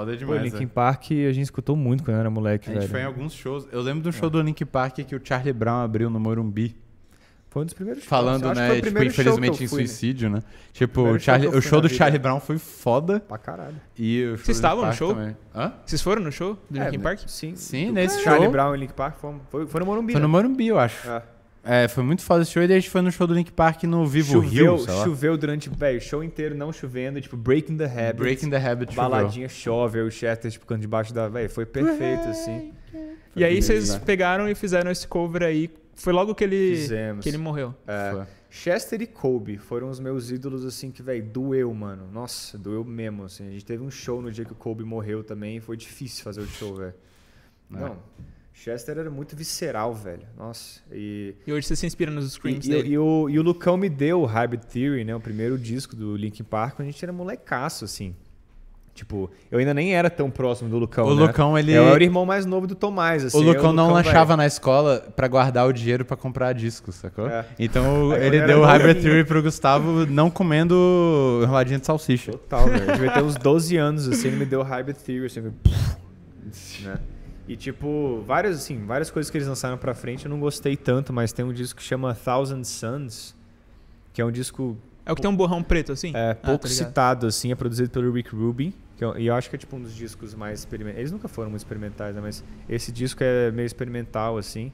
Foda demais. O Linkin é. Park a gente escutou muito quando era moleque. A gente velho. foi em alguns shows. Eu lembro de um é. show é. do Linkin Park que o Charlie Brown abriu no Morumbi. Foi um dos primeiros Falando, né? Tipo, infelizmente em fui, né? suicídio, né? né? Tipo, o, Charlie, show o show do vida. Charlie Brown foi foda. Pra caralho. E Vocês estavam no show? Também. Hã? Vocês foram no show do é, Linkin né? Park? Sim. Sim, do nesse show. Charlie Brown e Linkin Park foram foi, foi no Morumbi. Foi né? no Morumbi, eu acho. É. É, foi muito foda esse show e a gente foi no show do Link Park no Vivo choveu, Rio. Choveu durante véio, o show inteiro, não chovendo, tipo Breaking the Habit. Breaking the Habit, Baladinha chove, o Chester tipo, ficando debaixo da. Véio, foi perfeito, assim. Foi e aí vocês né? pegaram e fizeram esse cover aí. Foi logo que ele, Fizemos. que ele morreu. É, Chester e Kobe foram os meus ídolos, assim, que, velho, doeu, mano. Nossa, doeu mesmo, assim. A gente teve um show no dia que o Kobe morreu também foi difícil fazer o show, velho. É. Não. Chester era muito visceral, velho. Nossa. E, e hoje você se inspira nos screams e, dele. E, e, o, e o Lucão me deu o Hybrid Theory, né? O primeiro disco do Linkin Park, quando a gente era molecaço, assim. Tipo, eu ainda nem era tão próximo do Lucão, o né? Lucão, ele... Eu era o irmão mais novo do Tomás, assim. O Lucão, o Lucão não lanchava na escola para guardar o dinheiro para comprar discos, sacou? É. Então (laughs) ele deu o Hybrid Theory pro Gustavo não comendo enroladinha de salsicha. Total, velho. devia ter uns 12 anos, assim, ele me deu o Hybrid Theory, assim, né? E tipo, várias assim, várias coisas que eles lançaram para frente eu não gostei tanto, mas tem um disco que chama Thousand Suns, que é um disco É o que tem um borrão preto assim? É, ah, tá pouco citado assim, é produzido pelo Rick Rubin, que eu, é e eu acho que é tipo um dos discos mais experimentais. Eles nunca foram muito experimentais, né, mas esse disco é meio experimental assim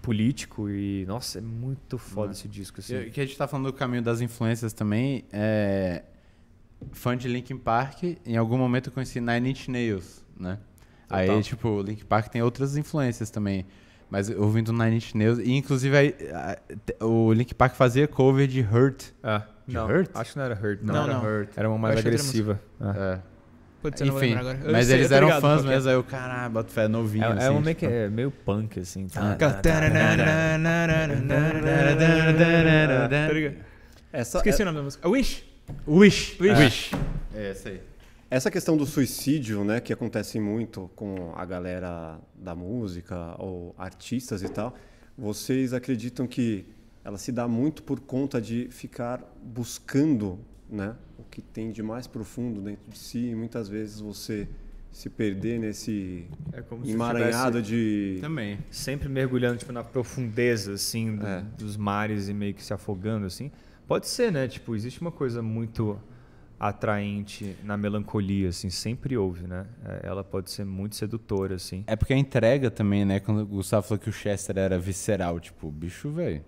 político e, nossa, é muito foda esse disco. Assim. E, que a gente tá falando do caminho das influências também, é... fã de Linkin Park, em algum momento eu conheci Nine Inch Nails, né? Aí, tipo, o Link Park tem outras influências também. Mas ouvindo Nine Inch Nails, e inclusive a- o Link Park fazia cover de Hurt. Ah, De não. Hurt? Acho que não era Hurt. Não, era não. Hurt. Era uma mais agressiva. Ah. É. Putz, eu não vou Enfim, agora. Eu mas sei, eles eram fãs qual mesmo. Aí eu, caralho, boto fé, novinho. É, é um meio, que, é meio punk, assim. Ah, Esqueci o nome da música. Wish! Wish! Wish. É, essa aí. Essa questão do suicídio, né, que acontece muito com a galera da música ou artistas e tal, vocês acreditam que ela se dá muito por conta de ficar buscando, né, o que tem de mais profundo dentro de si, e muitas vezes você se perder nesse é emaranhado de também sempre mergulhando tipo na profundeza assim do, é. dos mares e meio que se afogando assim pode ser né tipo existe uma coisa muito atraente na melancolia, assim, sempre houve, né? É, ela pode ser muito sedutora, assim. É porque a entrega também, né? Quando o Gustavo falou que o Chester era visceral, tipo, bicho, velho.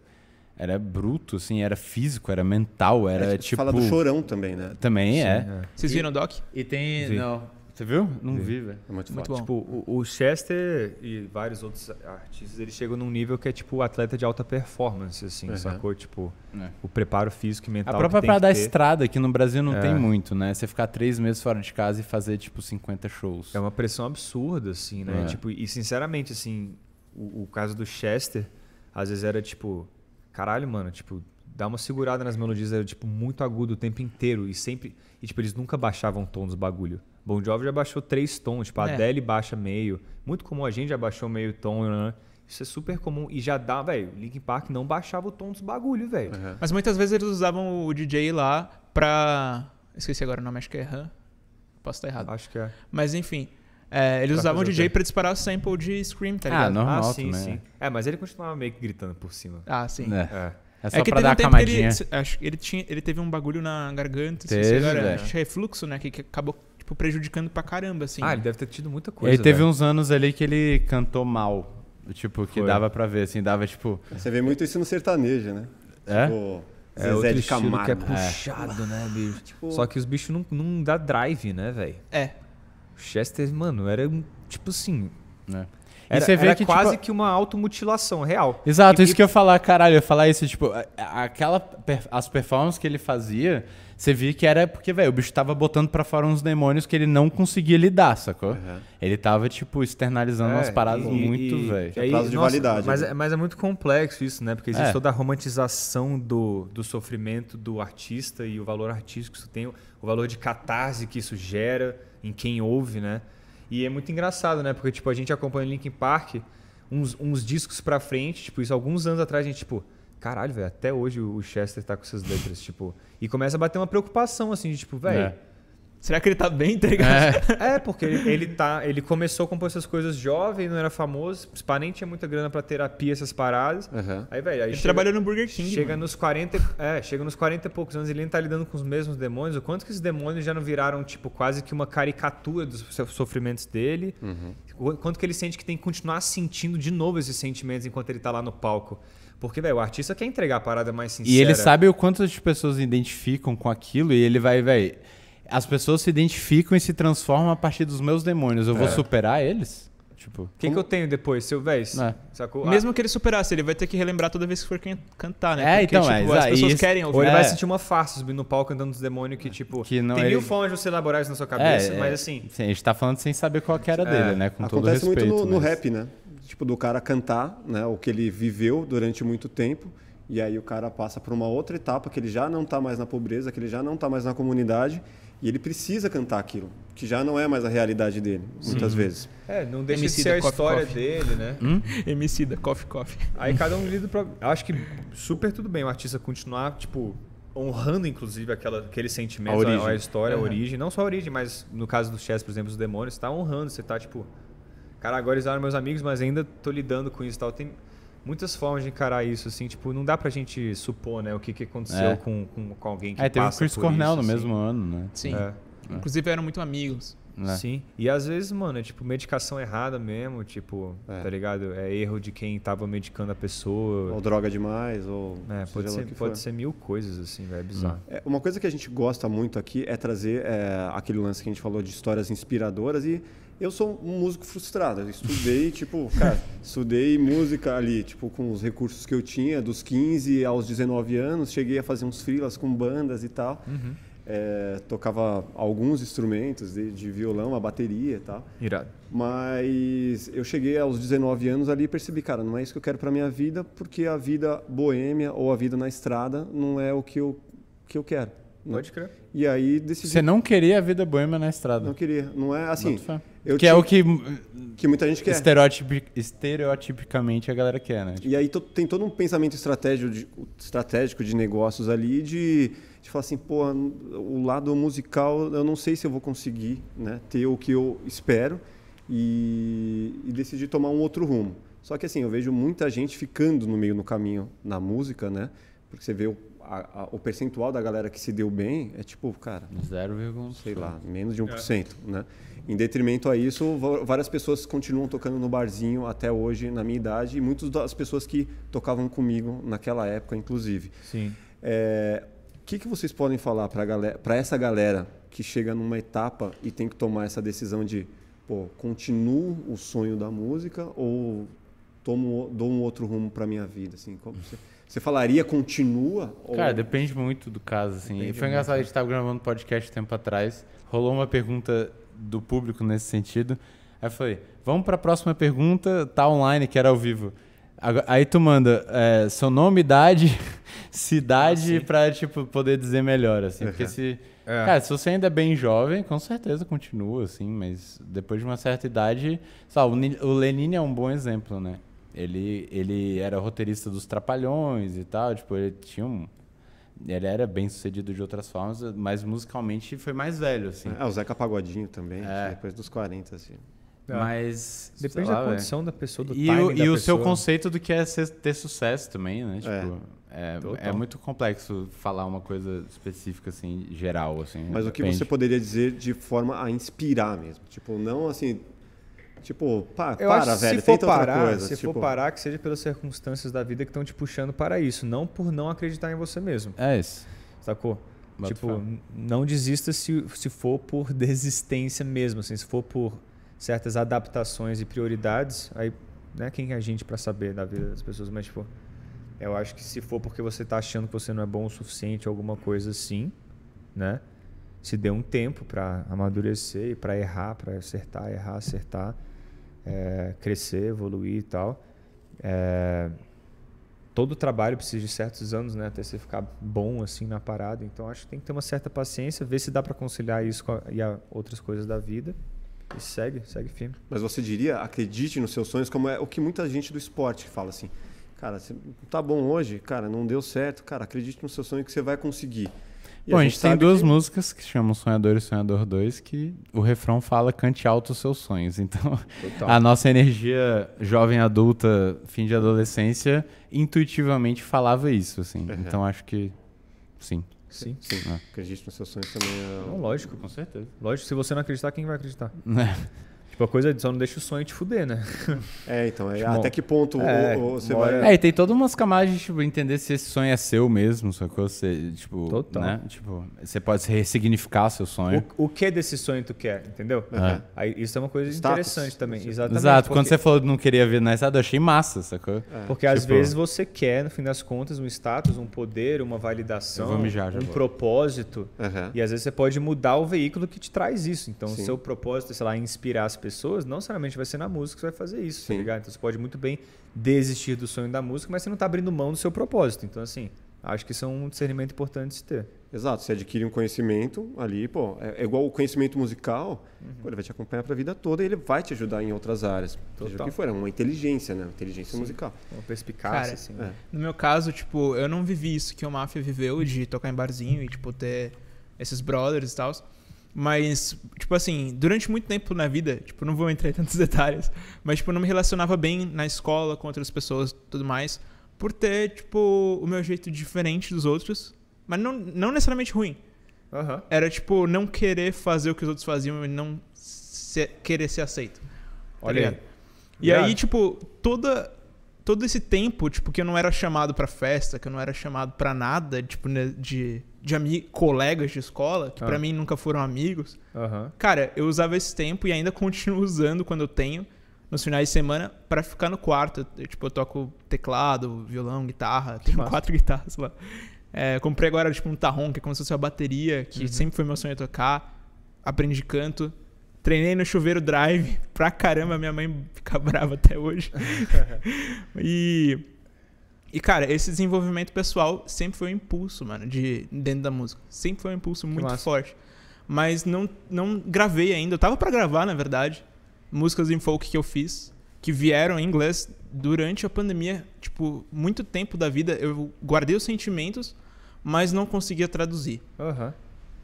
Era bruto, assim, era físico, era mental, era é, tipo. tipo fala do chorão também, né? Também Sim, é. é. Vocês viram o Doc? E tem. Vi. Não. Você viu? Não vi, velho. É muito, muito forte. Bom. Tipo, o, o, Chester e vários outros artistas, eles chegam num nível que é tipo atleta de alta performance, assim, uhum. sacou? Tipo, é. o preparo físico e mental. A própria praia da estrada, que no Brasil não é. tem muito, né? Você ficar três meses fora de casa e fazer, tipo, 50 shows. É uma pressão absurda, assim, né? É. Tipo, e sinceramente, assim, o, o caso do Chester, às vezes era tipo, caralho, mano, tipo, dá uma segurada nas melodias, era tipo muito agudo o tempo inteiro e sempre, e tipo, eles nunca baixavam o tom dos bagulho. Bon Jovi já baixou três tons, tipo, a é. Adele baixa meio. Muito comum, a gente já baixou meio tom, né? Isso é super comum. E já dá, velho, Linkin Park não baixava o tom dos bagulho, velho. Uhum. Mas muitas vezes eles usavam o DJ lá pra... Esqueci agora o nome, acho que é Han. Posso estar errado. Acho que é. Mas enfim, é, eles pra usavam o DJ o pra disparar o sample de Scream, tá ah, ligado? Ah, normal ah, sim, sim. É. é, mas ele continuava meio que gritando por cima. Ah, sim. É. é. É, é só é que pra dar um camadinha. Ele, acho, ele, tinha, ele teve um bagulho na garganta. Teve, se agora, é. refluxo, né? Que, que acabou tipo, prejudicando pra caramba, assim. Ah, ele deve ter tido muita coisa. Ele teve uns anos ali que ele cantou mal. Tipo, que Foi. dava pra ver, assim, dava tipo. Você vê muito isso no sertanejo, né? É? Tipo, é outro de Camargo. que é né? puxado, é. né, ah, bicho? Tipo... Só que os bichos não, não dá drive, né, velho? É. O Chester, mano, era um. Tipo assim. É. Era, você vê era que, tipo, quase tipo... que uma automutilação real. Exato, e, isso e... que eu falar, caralho, eu falar isso, tipo, aquela, as performances que ele fazia, você via que era porque, velho, o bicho tava botando para fora uns demônios que ele não conseguia lidar, sacou? Uhum. Ele tava, tipo, externalizando é, umas paradas e, muito, velho. É, é prazo de nossa, validade. Mas, né? É, mas, é muito complexo isso, né? Porque existe é. toda a romantização do, do sofrimento do artista e o valor artístico que isso tem, o valor de catarse que isso gera em quem ouve, né? E é muito engraçado, né? Porque, tipo, a gente acompanha o Linkin Park uns, uns discos pra frente, tipo, isso alguns anos atrás a gente, tipo caralho, velho, até hoje o Chester tá com essas letras, tipo. E começa a bater uma preocupação, assim, de tipo, velho. É. Será que ele tá bem, entregado? Tá é. (laughs) é, porque ele, ele, tá, ele começou a compor essas coisas jovem, não era famoso, os parentes tinha muita grana para terapia, essas paradas. Uhum. Aí, velho. Ele chega, trabalhou no Burger King. Chega mano. nos 40. É, chega nos 40 e poucos anos, e ele ainda tá lidando com os mesmos demônios. O quanto que esses demônios já não viraram, tipo, quase que uma caricatura dos sofrimentos dele. Uhum. quanto que ele sente que tem que continuar sentindo de novo esses sentimentos enquanto ele tá lá no palco. Porque, velho, o artista quer entregar a parada mais sincera. E ele sabe o quanto as pessoas identificam com aquilo e ele vai, velho. As pessoas se identificam e se transformam a partir dos meus demônios. Eu é. vou superar eles? Tipo. O que, que eu tenho depois, seu véis? É. Sacou? Ah. Mesmo ah. que ele superasse, ele vai ter que relembrar toda vez que for cantar, né? É, Porque, então, tipo, é, as é pessoas isso, querem ouvir. Ou ele é. vai sentir uma farsa subir no palco cantando os demônios que, tipo, que não tem ele... mil formas de você elaborar isso na sua é, cabeça, é. mas assim. Sim, a gente tá falando sem saber qual que era dele, né? Com Acontece todo respeito. Acontece muito no, mas... no rap, né? tipo, do cara cantar né, o que ele viveu durante muito tempo. E aí o cara passa por uma outra etapa que ele já não está mais na pobreza, que ele já não está mais na comunidade e ele precisa cantar aquilo, que já não é mais a realidade dele, Sim. muitas vezes. É, não deixa MC de ser a coffee, história coffee. dele, né? Hum? MC da Coffee Coffee. Aí cada um lida pro... Acho que super tudo bem o artista continuar, tipo, honrando inclusive aquela, aquele sentimento, a, a, a história, a origem. Não só a origem, mas no caso do Chess, por exemplo, os demônios, você tá honrando, você tá, tipo cara, agora eles eram meus amigos, mas ainda tô lidando com isso e tal. Tem muitas formas de encarar isso, assim, tipo, não dá pra gente supor, né, o que, que aconteceu é. com, com, com, alguém que É, teve o Chris Cornell isso, no assim. mesmo ano, né? Sim. É. Inclusive eram muito amigos. É. Sim. E às vezes, mano, é tipo medicação errada mesmo, tipo, é. tá ligado? É erro de quem tava medicando a pessoa. Ou droga demais, ou. É, pode, ser, pode ser mil coisas, assim, velho. É hum. bizarro. É, uma coisa que a gente gosta muito aqui é trazer é, aquele lance que a gente falou de histórias inspiradoras e eu sou um músico frustrado. estudei, (laughs) tipo, cara, estudei música ali, tipo, com os recursos que eu tinha, dos 15 aos 19 anos. Cheguei a fazer uns frilas com bandas e tal. Uhum. É, tocava alguns instrumentos de, de, violão, a bateria e tal. Irado. Mas eu cheguei aos 19 anos ali e percebi, cara, não é isso que eu quero para minha vida, porque a vida boêmia ou a vida na estrada não é o que eu, que eu quero. Né? Pode crer. E aí decidi. Você não queria a vida boêmia na estrada? Não queria. Não é assim. Não eu que é tinha... é o que. Que muita gente quer. Estereotipicamente a é galera quer, né? E aí tem todo um pensamento estratégico de, estratégico de negócios ali de, de falar assim, pô, o lado musical eu não sei se eu vou conseguir né, ter o que eu espero e, e decidir tomar um outro rumo. Só que assim, eu vejo muita gente ficando no meio do caminho na música, né? Porque você vê o a, a, o percentual da galera que se deu bem é tipo, cara. 0, sei lá, menos de 1%. É. Né? Em detrimento a isso, várias pessoas continuam tocando no barzinho até hoje, na minha idade, e muitas das pessoas que tocavam comigo naquela época, inclusive. Sim. É, o que, que vocês podem falar para essa galera que chega numa etapa e tem que tomar essa decisão de, pô, continuo o sonho da música ou tomo, dou um outro rumo para minha vida? Assim, como você. Você falaria, continua? Cara, ou... depende muito do caso, assim. Depende e foi engraçado, muito. a gente estava gravando podcast tempo atrás, rolou uma pergunta do público nesse sentido. Aí eu falei, vamos para a próxima pergunta, tá online, que era ao vivo. Aí tu manda é, seu nome, idade, (laughs) cidade, ah, para tipo, poder dizer melhor, assim. Uhum. Porque se... É. Cara, se você ainda é bem jovem, com certeza continua, assim, mas depois de uma certa idade... Sabe, o Lenin é um bom exemplo, né? Ele, ele era roteirista dos Trapalhões e tal, tipo, ele tinha um... Ele era bem sucedido de outras formas, mas musicalmente foi mais velho, assim. Ah, o Zeca Pagodinho também, é. depois dos 40, assim. É. Mas. Depende lá, da condição da pessoa, do E, o, e o seu conceito do que é ser, ter sucesso também, né? É. Tipo, é. É, é. muito complexo falar uma coisa específica, assim, geral, assim. Mas o que você poderia dizer de forma a inspirar mesmo? Tipo, não assim, Tipo, pá, eu para, acho, velho, se for parar, coisa, Se tipo... for parar, que seja pelas circunstâncias da vida que estão te puxando para isso, não por não acreditar em você mesmo. É isso. Sacou? But tipo, não desista se, se for por (laughs) desistência mesmo, assim, se for por certas adaptações e prioridades, aí, né, quem é a gente para saber da vida das pessoas, mas tipo, eu acho que se for porque você tá achando que você não é bom o suficiente, alguma coisa assim, né? Se dê um tempo para amadurecer e para errar, para acertar, errar, acertar é, crescer, evoluir e tal. É, todo trabalho precisa de certos anos, né, até você ficar bom assim na parada. Então acho que tem que ter uma certa paciência, ver se dá para conciliar isso com a, e a outras coisas da vida. E segue, segue firme. Mas você diria, acredite nos seus sonhos, como é o que muita gente do esporte fala assim: "Cara, tá bom hoje, cara, não deu certo, cara, acredite no seu sonho que você vai conseguir". E Bom, a gente, a gente tem duas que... músicas que chamam Sonhador e Sonhador 2 que o refrão fala cante alto os seus sonhos. (laughs) Então, Total. a nossa energia jovem adulta, fim de adolescência, intuitivamente falava isso, assim. Uhum. Então, acho que sim. Sim, sim. sim. É. Acredite nos seus sonhos também. É... Não, lógico, com certeza. Lógico, se você não acreditar, quem vai acreditar? (laughs) É. Tipo, a coisa só não deixa o sonho te fuder, né? (laughs) É, então, é, tipo, até que ponto é, você mora... vai. É, e tem todas umas camadas de tipo, entender se esse sonho é seu mesmo, sacou? Se, tipo, Total. Né? Tipo, você pode ressignificar seu sonho. O, o que desse sonho tu quer, entendeu? Uhum. Aí, isso é uma coisa Status. interessante também. Exatamente, Exato, porque... quando você falou que não queria ver na estrada, eu achei massa, sacou? É. Porque tipo... às vezes você quer, no fim das contas, um status, um poder, uma validação, mijar, um propósito. Uhum. E às vezes você pode mudar o veículo que te traz isso. Então, Sim. o seu propósito, sei lá, é inspirar as pessoas pessoas, não necessariamente vai ser na música que você vai fazer isso, tá ligado? Então você pode muito bem desistir do sonho da música, mas você não está abrindo mão do seu propósito. Então, assim, acho que isso é um discernimento importante de se ter. Exato, você adquire um conhecimento ali, pô, é, é, igual o conhecimento musical, uhum. pô, ele vai te acompanhar para a vida toda e ele vai te ajudar em outras áreas. Seja o que for, é uma inteligência, né? inteligência Sim. musical. Uma perspicácia, Cara, assim. É. Né? No meu caso, tipo, eu não vivi isso que o Máfia viveu de tocar em barzinho e, tipo, ter esses brothers e tal. Mas, tipo assim, durante muito tempo na vida, tipo, não vou entrar em tantos (laughs) detalhes, mas, tipo, não me relacionava bem na escola com outras pessoas tudo mais, por ter, tipo, o meu jeito diferente dos outros, mas não, não necessariamente ruim. Uhum. Era, tipo, não querer fazer o que os outros faziam e não ser, querer ser aceito. Tá Olha aí. E aí, tipo, toda todo esse tempo, tipo, que eu não era chamado para festa, que eu não era chamado para nada, tipo, né, de, de colegas de escola, que ah. para mim nunca foram amigos. Uhum. Cara, eu usava esse tempo e ainda (laughs) continuo usando quando eu tenho, nos finais de semana, para ficar no quarto. Eu, tipo, eu toco teclado, violão, guitarra, que tenho massa. quatro (laughs) guitarras lá. É, comprei agora, tipo, um tarrom, que é como se fosse a bateria, que uhum. sempre foi meu sonho tocar. Aprendi canto. Treinei no chuveiro drive. (laughs) Pra caramba, minha mãe fica (laughs) brava até hoje. (laughs) e. E, cara, esse desenvolvimento pessoal sempre foi um impulso, mano, de, dentro da música. Sempre foi um impulso muito forte. Mas não, não gravei ainda. Eu tava para gravar, na verdade, músicas em folk que eu fiz, que vieram em inglês durante a pandemia. Tipo, muito tempo da vida eu guardei os sentimentos, mas não conseguia traduzir. Uhum.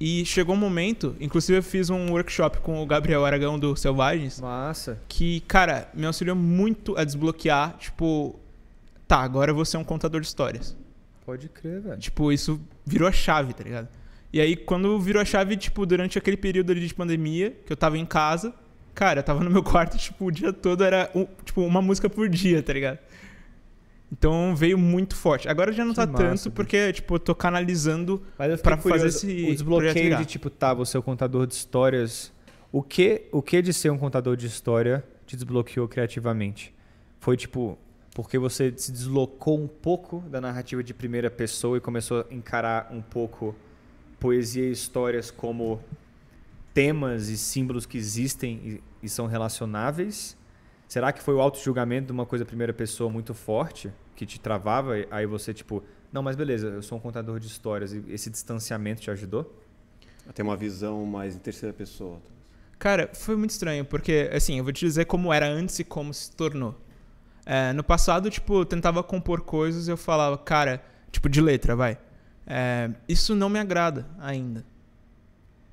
E chegou um momento, inclusive eu fiz um workshop com o Gabriel Aragão do Selvagens. Massa. Que, cara, me auxiliou muito a desbloquear, tipo, tá, agora eu vou ser um contador de histórias. Pode crer, velho. Tipo, isso virou a chave, tá ligado? E aí, quando virou a chave, tipo, durante aquele período ali de pandemia, que eu tava em casa, cara, eu tava no meu (laughs) quarto, tipo, o dia todo era, um, tipo, uma música por dia, tá ligado? Então veio muito forte. Agora já não que tá massa, tanto, porque, tipo, eu tô canalizando para fazer esse. O desbloqueio de, tipo, tá, você é contador de histórias. O que, o que de ser um contador de história te desbloqueou criativamente? Foi, tipo, porque você se deslocou um pouco da narrativa de primeira pessoa e começou a encarar um pouco poesia e histórias como temas e símbolos que existem e, e são relacionáveis? Será que foi o auto-julgamento de uma coisa primeira pessoa muito forte que te travava? Aí você, tipo, não, mas beleza, eu sou um contador de histórias. E esse distanciamento te ajudou? Até uma visão mais em terceira pessoa. Cara, foi muito estranho, porque, assim, eu vou te dizer como era antes e como se tornou. É, no passado, tipo, eu tentava compor coisas e eu falava, cara, tipo, de letra, vai. É, isso não me agrada ainda.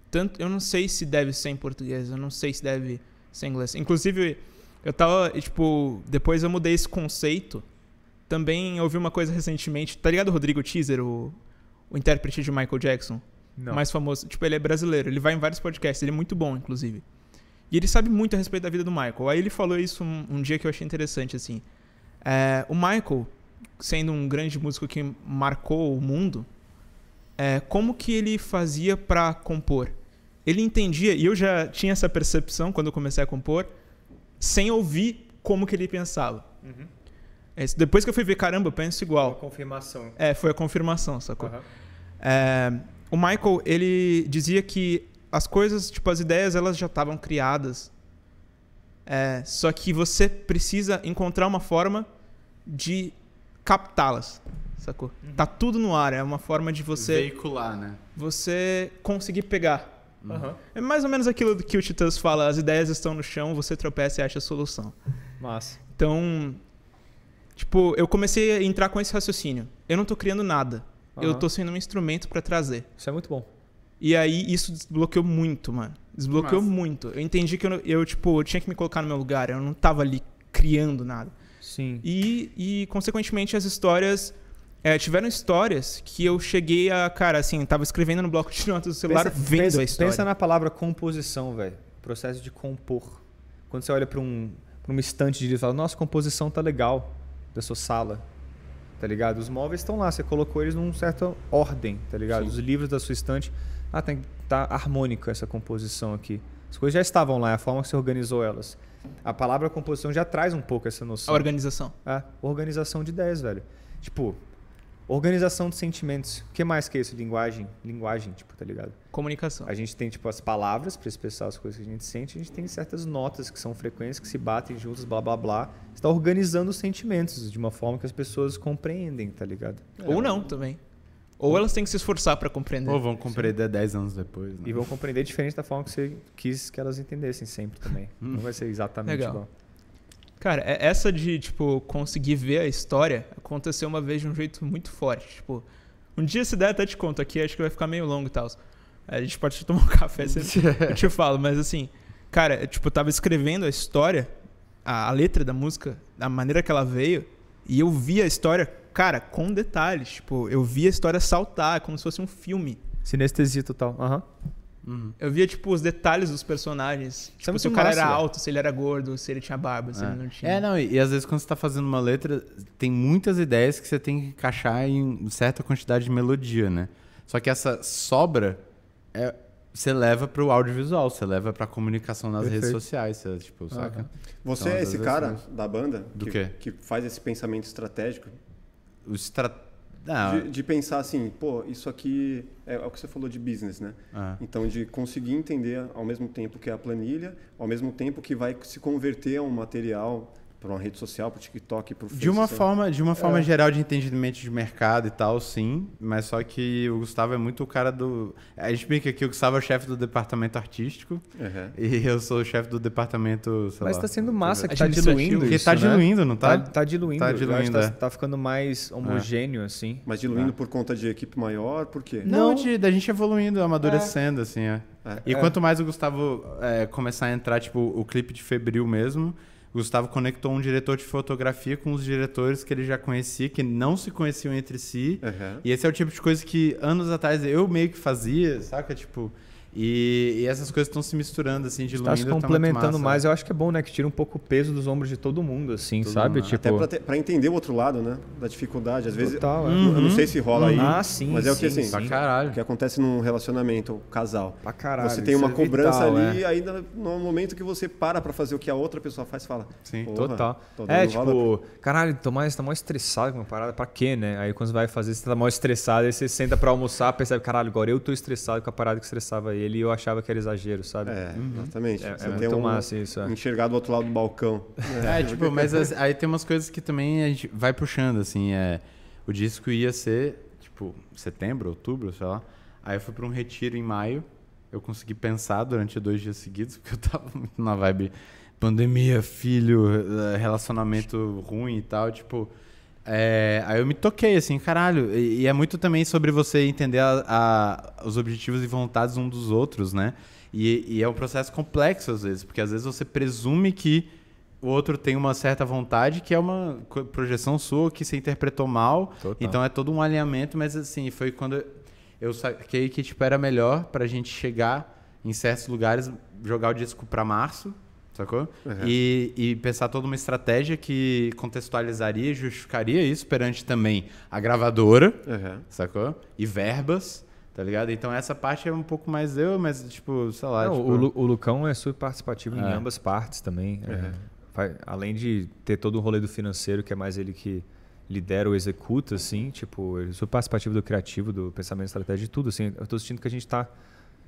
Tanto, eu não sei se deve ser em português, eu não sei se deve ser em inglês. Inclusive, eu tava, tipo, depois eu mudei esse conceito. Também ouvi uma coisa recentemente. Tá ligado o Rodrigo Teaser, o, o intérprete de Michael Jackson? Não. Mais famoso. Tipo, ele é brasileiro. Ele vai em vários podcasts. Ele é muito bom, inclusive. E ele sabe muito a respeito da vida do Michael. Aí ele falou isso um, um dia que eu achei interessante, assim. É, o Michael, sendo um grande músico que marcou o mundo, é, como que ele fazia para compor? Ele entendia, e eu já tinha essa percepção quando eu comecei a compor, sem ouvir como que ele pensava. Uhum. É, depois que eu fui ver, caramba, eu penso igual. Foi a confirmação. É, foi a confirmação, sacou? Uhum. É, o Michael, ele dizia que as coisas, tipo, as ideias, elas já estavam criadas. É, só que você precisa encontrar uma forma de captá-las, sacou? Uhum. Tá tudo no ar, é uma forma de você... Veicular, né? Você conseguir pegar. Uhum. É mais ou menos aquilo que o Titãs fala: as ideias estão no chão, você tropeça e acha a solução. Massa. Então, tipo, eu comecei a entrar com esse raciocínio. Eu não estou criando nada. Uhum. Eu estou sendo um instrumento para trazer. Isso é muito bom. E aí isso desbloqueou muito, mano. Desbloqueou Massa. muito. Eu entendi que eu, eu, tipo, eu tinha que me colocar no meu lugar. Eu não estava ali criando nada. Sim. E, e consequentemente, as histórias é, tiveram histórias que eu cheguei a, cara, assim, tava escrevendo no bloco de notas do celular, pensa, vendo pensa, a história. Pensa na palavra composição, velho. Processo de compor. Quando você olha para um, pra uma estante de livro e fala, nossa, composição tá legal da sua sala. Tá ligado? Os móveis estão lá, você colocou eles num certa ordem, tá ligado? Sim. Os livros da sua estante. Ah, tem que tá harmônico essa composição aqui. As coisas já estavam lá, é a forma que você organizou elas. A palavra composição já traz um pouco essa noção. A organização. É, organização de ideias, velho. Tipo, Organização de sentimentos. O que mais que é isso? Linguagem. Linguagem, tipo, tá ligado? Comunicação. A gente tem, tipo, as palavras para expressar as coisas que a gente sente. A gente tem certas notas que são frequentes, que se batem juntas, blá, blá, blá. Você está organizando os sentimentos de uma forma que as pessoas compreendem, tá ligado? É. Ou não, também. Ou elas têm que se esforçar para compreender. Ou vão compreender 10 anos depois. Né? E vão compreender diferente da forma que você quis que elas entendessem sempre também. Hum. Não vai ser exatamente Legal. igual. Cara, é, essa de, tipo, conseguir ver a história aconteceu uma vez de um jeito muito forte. Tipo, um dia se der, até te conto aqui, acho que vai ficar meio longo e tal. A gente pode tomar um (laughs) café, (laughs) eu te falo, mas assim, cara, eu, tipo, tava escrevendo a história, a, a letra da música, da maneira que ela veio, e eu vi a história, cara, com detalhes. Tipo, eu vi a história saltar, como se fosse um filme. Sinestesia total. Aham. Uhum. Uhum. Eu via, tipo, os detalhes dos personagens. É tipo, se o cara massa, era alto, se ele era gordo, se ele tinha barba, se é. ele não tinha. É, não, e, e, às vezes quando você tá fazendo uma letra, tem muitas ideias que você tem que encaixar em certa quantidade de melodia, né? Só que essa sobra é, você leva pro audiovisual, você leva pra comunicação nas Perfeito. redes sociais, você, tipo, saca? Você então, é esse cara é. da banda? Do que, quê? Que faz esse pensamento estratégico? O estratégico ah. De, de, pensar assim, pô, isso aqui é, é, o que você falou de business, né? Ah. Então, de conseguir entender ao mesmo tempo que é a planilha, ao mesmo tempo que vai se converter a um material para uma rede social, para o TikTok, para o de uma forma De uma forma é. geral de entendimento de mercado e tal, sim. Mas só que o Gustavo é muito o cara do... A gente brinca que o Gustavo é o chefe do departamento artístico uhum. e eu sou o chefe do departamento, Mas está sendo massa que está diluindo isso, Porque está né? diluindo, não está? Está tá diluindo. Está tá diluindo, Está é. tá, ficando mais é. homogêneo, é. assim. Mas diluindo por conta de equipe maior, por quê? Não, não. da gente evoluindo, amadurecendo, é. assim, é. E quanto mais o Gustavo começar a entrar, tipo, o clipe de febril mesmo... Gustavo conectou um diretor de fotografia com os diretores que ele já conhecia, que não se conheciam entre si. Uhum. E esse é o tipo de coisa que anos atrás eu meio que fazia, saca? Tipo, e, e essas coisas estão se misturando, assim, de Está se tá complementando tá mais. Né? Eu acho que é bom, né? Que tira um pouco o peso dos ombros de todo mundo, assim, todo sabe? Mundo. Né? Tipo... Até para entender o outro lado, né? Da dificuldade. Às vezes, Total, é. eu, eu não sei se rola uhum. aí. Ah, sim, mas é o que, assim, sim. o que acontece num relacionamento casal. Pra caralho. Você tem uma é cobrança vital, ali, é. ainda no momento que você para para fazer o que a outra pessoa faz, fala. Sim, total. É, tipo, valor. caralho, Tomás, tá mó estressado com uma parada. Pra quê, né? Aí quando você vai fazer, você tá mó estressado, aí você senta para almoçar, percebe, caralho, agora eu tô estressado com a parada que estressava aí ele e eu achava que era exagero, sabe? É, uhum. exatamente. É, Você é muito um, massa isso. É. Enxergar do outro lado do balcão. É, é. (laughs) tipo, mas as, aí tem umas coisas que também a gente vai puxando, assim. É, o disco ia ser, tipo, setembro, outubro, sei lá. Aí eu fui para um retiro em maio. Eu consegui pensar durante dois dias seguidos, (laughs) porque eu tava muito na vibe pandemia, filho, eh, relacionamento ruim e tal. Tipo, é, aí eu me toquei, assim, caralho. E, e, é muito também sobre você entender a, a, os objetivos e vontades um dos outros, né? E, e, é um processo complexo, às vezes, porque às vezes você presume que o outro tem uma certa vontade que é uma projeção sua que se interpretou mal. Total. Então é todo um alinhamento, mas assim, foi quando eu saquei que tipo, era melhor pra gente chegar em certos lugares, jogar o disco pra março Sacou? Uhum. E, e, pensar toda uma estratégia que contextualizaria e justificaria isso perante também a gravadora, uhum. sacou? E verbas. Tá ligado? Então essa parte é um pouco mais eu, mas tipo, sei lá. Não, tipo... o, o, Lucão é super participativo é. em ambas partes também. É. Além de ter todo o rolê do financeiro, que é mais ele que lidera ou executa, assim, tipo, ele é super participativo do criativo, do pensamento estratégico, de tudo, assim. Eu tô sentindo que a gente tá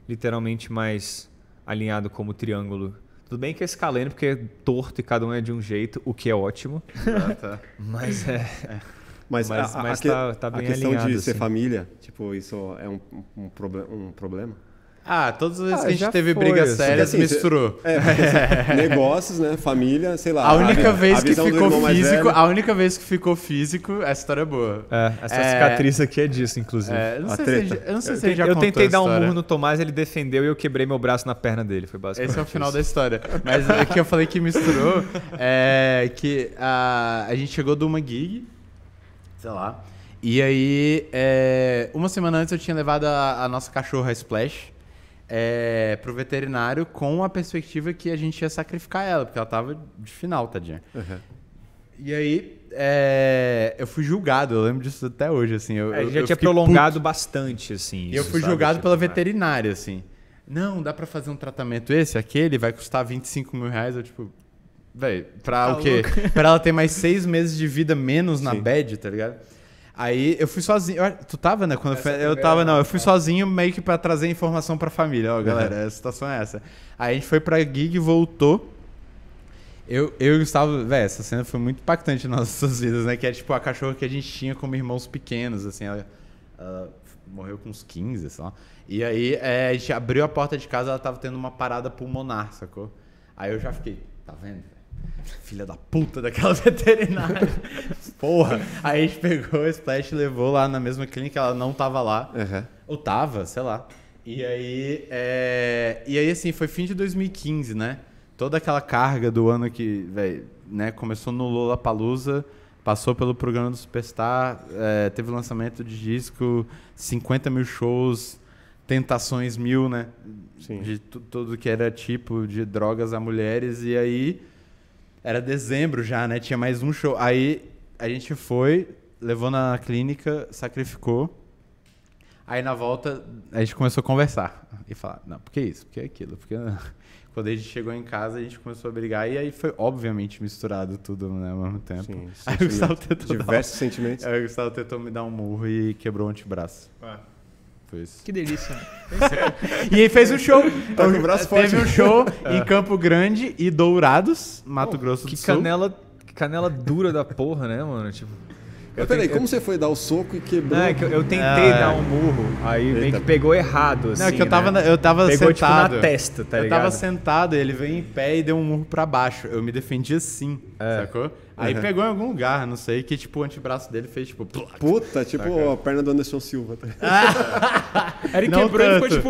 literalmente mais alinhado como triângulo tudo bem que é escaleno né, porque é torto e cada um é de um jeito, o que é ótimo. mas é. é. Mas, mas, a, mas a, tá, tá bem a questão alinhado, de assim. ser família, tipo, isso é um, um, um problema? Ah, todas as vezes ah, que a gente teve foi, brigas sérias, assim, misturou. É, porque, assim, (laughs) negócios, né? Família, sei lá. A única a, vez a que ficou físico, a única vez que ficou físico, essa história é boa. É, essa é... cicatriz aqui é disso, inclusive. É, não sei Se, eu não sei se ele já Eu tentei dar um murro no Tomás, ele defendeu e eu quebrei meu braço na perna dele, foi basicamente. Esse é o final isso. da história. Mas o que eu falei que misturou é que a, a gente chegou de uma gig, sei lá. E aí, é, uma semana antes eu tinha levado a, a nossa cachorra Splash é, pro veterinário com a perspectiva que a gente ia sacrificar ela, porque ela tava de final, tadinha. Uhum. E aí, é, eu fui julgado, eu lembro disso até hoje, assim. Eu, é, já eu tinha prolongado puto. bastante, assim. Isso, eu fui sabe, julgado tipo, pela é. veterinária, assim. Não, dá para fazer um tratamento esse, aquele, vai custar 25 mil reais. Eu, tipo, velho, pra tá o quê? pra ela ter mais seis meses de vida menos Sim. na bed, tá ligado? Aí eu fui sozinho. Tu tava, né? Quando é eu, fui, eu tava, não. Eu fui sozinho meio que para trazer informação pra família. Ó, galera, uhum. a situação é essa. Aí a gente foi pra gig, voltou. Eu, eu e o Gustavo, velho, essa cena foi muito impactante nas (laughs) nossas vidas, né? Que é tipo a cachorra que a gente tinha como irmãos pequenos, assim. Ela, ela morreu com uns 15, sei lá. E aí é, a gente abriu a porta de casa, ela tava tendo uma parada pulmonar, sacou? Aí eu já fiquei, tá vendo? Filha da puta daquela (laughs) veterinária. Porra. Aí a gente pegou o Splash e levou lá na mesma clínica, ela não tava lá. Uhum. Ou tava, sei lá. E aí, é... e aí, assim, foi fim de 2015, né? Toda aquela carga do ano que, velho, né? Começou no Lula Palusa, passou pelo programa do Superstar, é, teve lançamento de disco, 50 mil shows, tentações mil, né? Sim. De tudo que era tipo, de drogas a mulheres. E aí, era dezembro já, né? Tinha mais um show. Aí a gente foi, levou na clínica, sacrificou. Aí na volta a gente começou a conversar e falar, não, porque isso, porque aquilo, porque né, (laughs) quando a gente chegou em casa a gente começou a brigar e aí foi obviamente misturado tudo né, ao mesmo tempo. Sim, (laughs) aí o Gustavo tentou diversos dar... sentimentos. Aí o Gustavo tentou me dar um murro e quebrou o antebraço. Ah fez. Que delícia. Né? e ele fez um show. Tá com o braço forte. Teve um show (laughs) em é. Campo Grande e Dourados, Mato oh, Grosso do Sul. Canela, que canela dura da porra, né, mano? Tipo. Eu Peraí, como você foi dar o soco e quebrou? Não, é que eu, tentei ah, dar é. um murro, aí Eita. meio que pegou errado, assim, Não, é assim, que eu tava, né? eu tava pegou, sentado. Tipo, na testa, tá eu ligado? Eu tava sentado, ele veio em pé e deu um murro pra baixo. Eu me defendi assim, é. sacou? Aí uhum. pegou em algum lugar, não sei, que tipo o antebraço dele fez tipo. Puta, tipo Saca. a perna do Anderson Silva. Tá ah, ele quebrou e tipo.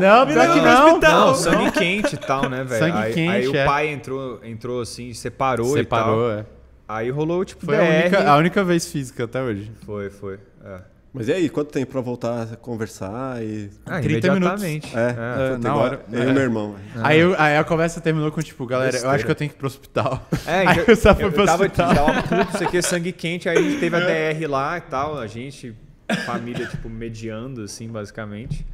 não, ah, pior não, que não. Não, sangue quente e tal, né, velho? Sangue aí, quente. Aí é. o pai entrou, entrou assim, separou, separou e tal. Separou, é. Aí rolou tipo. Foi a única, a única vez física até hoje. Foi, foi. É. Mas e aí, quanto tempo para voltar a conversar? E... Ah, 30 minutos. É, é, é na hora. Eu é. e meu é. irmão. É. Aí, eu, aí a conversa terminou com, tipo, galera, Besteira. eu acho que eu tenho que ir pro hospital. É, (laughs) aí eu, então, eu só fui eu, pro eu tava, hospital. Tava puto, isso aqui é sangue quente, aí teve a (laughs) DR lá e tal, a gente, família, tipo, mediando, assim, basicamente.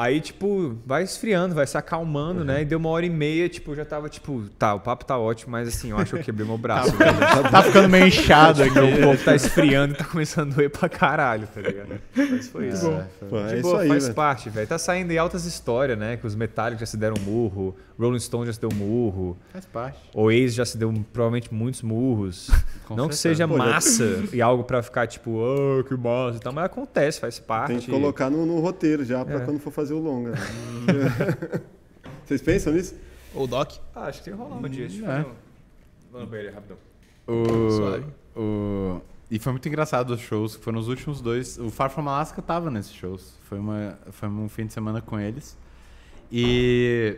Aí, tipo, vai esfriando, vai se acalmando, né? uhum. né? E deu uma hora e meia, tipo, já tava, tipo, tá, o papo tá ótimo, mas assim, eu acho que eu quebrei meu (laughs) braço. tá, tá, tá ficando meio inchado aqui. (laughs) O corpo tá esfriando e tá começando a doer pra caralho, tá ligado? Mas foi isso. É, foi... Pô, é isso aí, faz parte, velho. Tá saindo aí altas histórias, né? Que os Metallica já se deram murro, Rolling Stone já se deu murro. Faz parte. Ace já se deu provavelmente muitos murros. Não que seja Pô, massa eu... e algo pra ficar, tipo, ah, oh, que massa e tal, mas acontece, faz parte. Tem que colocar no, no roteiro já, pra é. quando for fazer fazer o longa. Né? (laughs) Vocês pensam nisso? Ou o Doc? Ah, acho que tem que rolar um hum, dia. Deixa eu é. fazer um... rapidão. O, o, e foi muito engraçado os shows, que foram os últimos dois. O Far From Alaska tava nesses shows. Foi, uma, foi um fim de semana com eles. E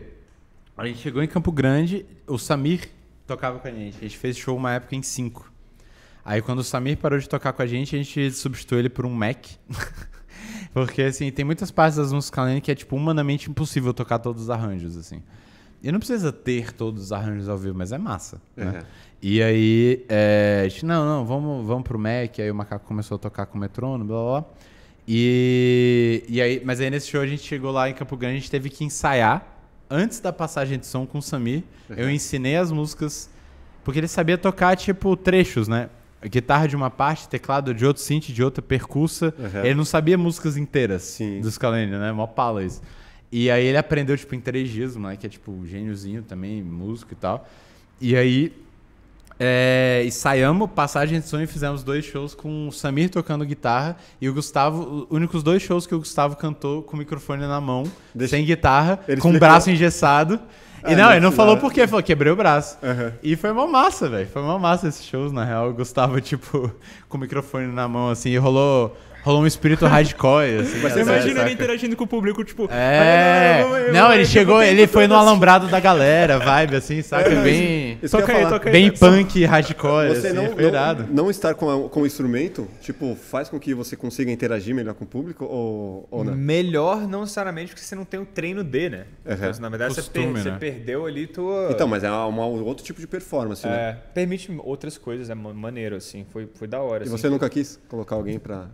a gente chegou em Campo Grande, o Samir tocava com a gente. A gente fez show uma época em 5. Aí quando o Samir parou de tocar com a gente, a gente substituiu ele por um Mac. (laughs) Porque, assim, tem muitas partes das músicas Kalene que é, tipo, humanamente impossível tocar todos os arranjos, assim. E não precisa ter todos os arranjos ao vivo, mas é massa, uhum. né? É. E aí, é, a gente, não, não, vamos, vamos pro Mac, aí o Macaco começou a tocar com o metrônomo, blá, blá, blá. E, e aí, mas aí nesse show a gente chegou lá em Campo Grande, a gente teve que ensaiar antes da passagem de som com o Samir. Uhum. Eu ensinei as músicas, porque ele sabia tocar, tipo, trechos, né? guitarra de uma parte, teclado de outro, synth de outra, percussa. Uhum. Ele não sabia músicas inteiras Sim. do Scalene, né? Mó pala isso. E aí ele aprendeu, tipo, em três dias, o moleque é, tipo, gêniozinho também, músico e tal. E aí é, eh, ensaiamos Passagem de som e fizemos dois shows com o Samir tocando guitarra e o Gustavo, os únicos dois shows que o Gustavo cantou com o microfone na mão, Deixa... sem guitarra, Ele com o braço engessado. E ah, não, ele não falou por quê, falou quebrei o braço. Uhum. E foi uma massa, velho. Foi uma massa esses shows, na real. O Gustavo, (laughs) tipo, com o microfone na mão, assim, e rolou Rolou um espírito hardcore, assim. você imagina ele interagindo com o público, tipo. Ah, é. Não, ele chegou, ele foi no alambrado da galera, vibe, assim, saca? É, bem. Toca aí, toca aí. Bem punk, hardcore, você assim, não, não, não, estar com, com o instrumento, tipo, faz com que você consiga interagir melhor com o público ou, não? Melhor não necessariamente porque você não tem o treino D, né? Então, na verdade, você, né? perdeu ali tua. Então, mas é um outro tipo de performance, né? é, Permite outras coisas, é maneiro, assim. Foi, da hora. E assim. você nunca quis colocar alguém pra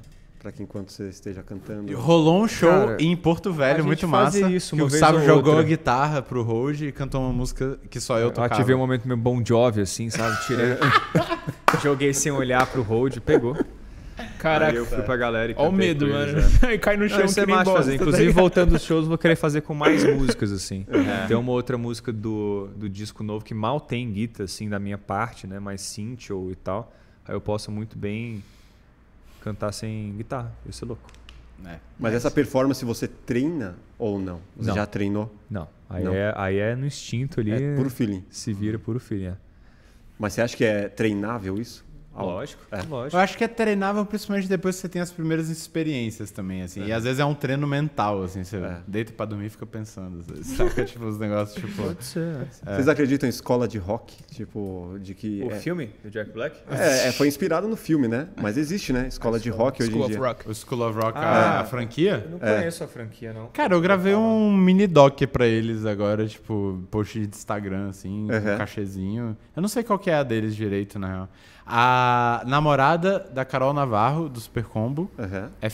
para que enquanto você esteja cantando. Rolou um show Cara, em Porto Velho muito massa. Isso, que o Sábio jogou a guitarra pro Roge e cantou uma música que só eu tocava. Eu ativei um momento meio Bon Jovi assim, sabe? Tirei. (laughs) Joguei sem olhar pro Roge, pegou. Caraca, Aí eu fui pra galera e Olha o medo, mano. Né? Aí (laughs) cai no chão Não, é que é bosta, fazer. Tá Inclusive, voltando os shows, vou querer fazer com mais (laughs) músicas, assim. É. Tem uma outra música do, do disco novo que mal tem guitarra, assim, da minha parte, né? Mais synth ou e tal. Aí eu posso muito bem cantar sem guitarra. Eu ser louco. É, mas, essa performance você treina ou não? Você não. já treinou? Não. Aí, não. É, aí é no instinto ali. É puro feeling. Se vira puro feeling. É. Mas você acha que é treinável isso? Lógico, é. lógico. Eu acho que é treinável, principalmente depois que você tem as primeiras experiências também, assim. É. E às vezes é um treino mental, assim. Você é. deita pra dormir e fica pensando. Saca, (laughs) tipo, os negócios, tipo... Pode ser. É. Vocês acreditam em escola de rock? Tipo, de que... O é filme do Jack Black? É, é, foi inspirado no filme, né? Mas existe, né? Escola, de rock School hoje em dia. Rock. O School of Rock, ah, a, a franquia? Eu não conheço a franquia, não. Cara, eu gravei tá um mini doc pra eles agora, tipo, post de Instagram, assim, uhum. um cachezinho. Eu não sei qual que é a deles direito, na real. A namorada da Carol Navarro, do Super Combo, uhum. é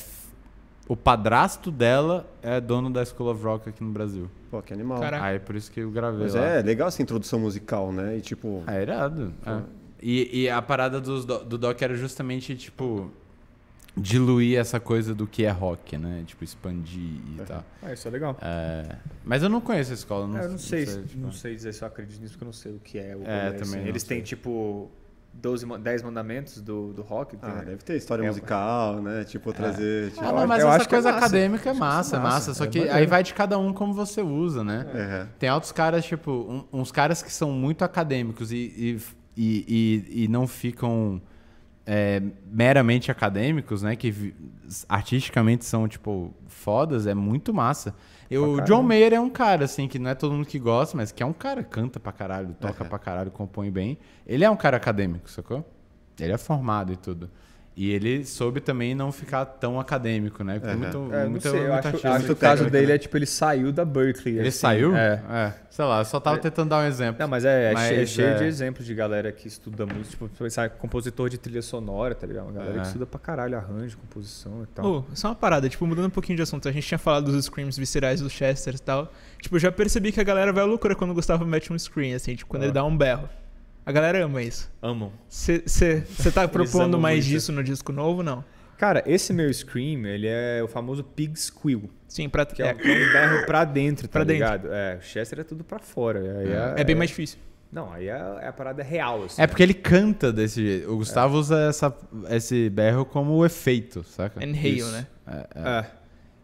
o padrasto dela é dono da School of Rock aqui no Brasil. Pô, que animal. Caraca. Aí por isso que eu gravei Mas lá. é legal essa introdução musical, né? E tipo... É irado. É. E, e, a parada do, do Doc era justamente, tipo, diluir essa coisa do que é rock, né? Tipo, expandir e tal. Ah, isso é legal. É... Mas eu não conheço a escola. Não, é, eu não sei, é não sei, tipo... não sei dizer se eu acredito nisso, porque eu não sei o que é. O é, também assim. Eles têm, tipo 12, 10 mandamentos do, do rock. Ah, tem, né? deve ter história é, musical, né? Tipo, é. trazer. Ah, tipo, ah, não, mas é é essa coisa é acadêmica é massa, é massa. Só que aí vai de cada um como você usa, né? Tem altos caras, tipo, um, uns caras que são muito acadêmicos e, e, e, e não ficam meramente acadêmicos, né? Que artisticamente são, tipo, fodas, é muito massa. Eu, o John Mayer é um cara, assim, que não é todo mundo que gosta, mas que é um cara, canta pra caralho, toca uhum. pra caralho, compõe bem. Ele é um cara acadêmico, sacou? Ele é formado e tudo. E ele soube também não ficar tão acadêmico, né? Uhum. Muito, é, muito, sei, muito acho, acho que o caso dele né? é tipo, ele saiu da Berkeley. Ele assim. saiu? É. é. Sei lá, eu só tava é. tentando dar um exemplo. Não, mas é, é mas, é cheio de é. exemplos de galera que estuda música, tipo, pensar compositor de trilha sonora, tá ligado? Uma galera que é. estuda pra caralho arranjo, composição e tal. Oh, só uma parada, tipo, mudando um pouquinho de assunto, a gente tinha falado dos screams viscerais do Chester e tal. Tipo, já percebi que a galera vai à loucura quando o Gustavo mete um scream, assim, tipo, quando ah. ele dá um berro. A galera ama isso. Amam. Você tá (laughs) propondo mais muito. disso no disco novo, não? Cara, esse meu scream, ele é o famoso pig squeal. Sim, pra... Que é, é um berro pra dentro, tá pra ligado? Dentro. É, o Chester é tudo pra fora. É, é, é bem mais difícil. Não, aí é, é a parada real. Assim, é né? porque ele canta desse jeito. O Gustavo é. usa essa, esse berro como efeito, saca? Inhale, né? É, é. é. é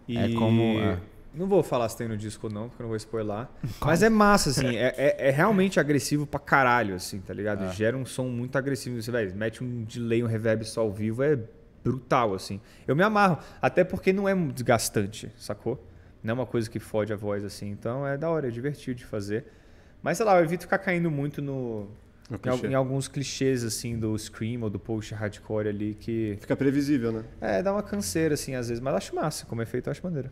e... é como. É. Não vou falar se tem no disco ou não, porque eu não vou spoiler. (laughs) Mas é massa, assim. É, é, é, realmente agressivo pra caralho, assim, tá ligado? Ah. Gera um som muito agressivo. Você vai, mete um delay, um reverb só ao vivo, é brutal, assim. Eu me amarro. Até porque não é desgastante, sacou? Não é uma coisa que fode a voz, assim. Então é da hora, é divertido de fazer. Mas sei lá, eu evito ficar caindo muito no. Em, em, alguns clichês, assim, do Scream ou do post hardcore ali que. Fica previsível, né? É, dá uma canseira, assim, às vezes, mas acho massa, como efeito, é eu acho maneiro.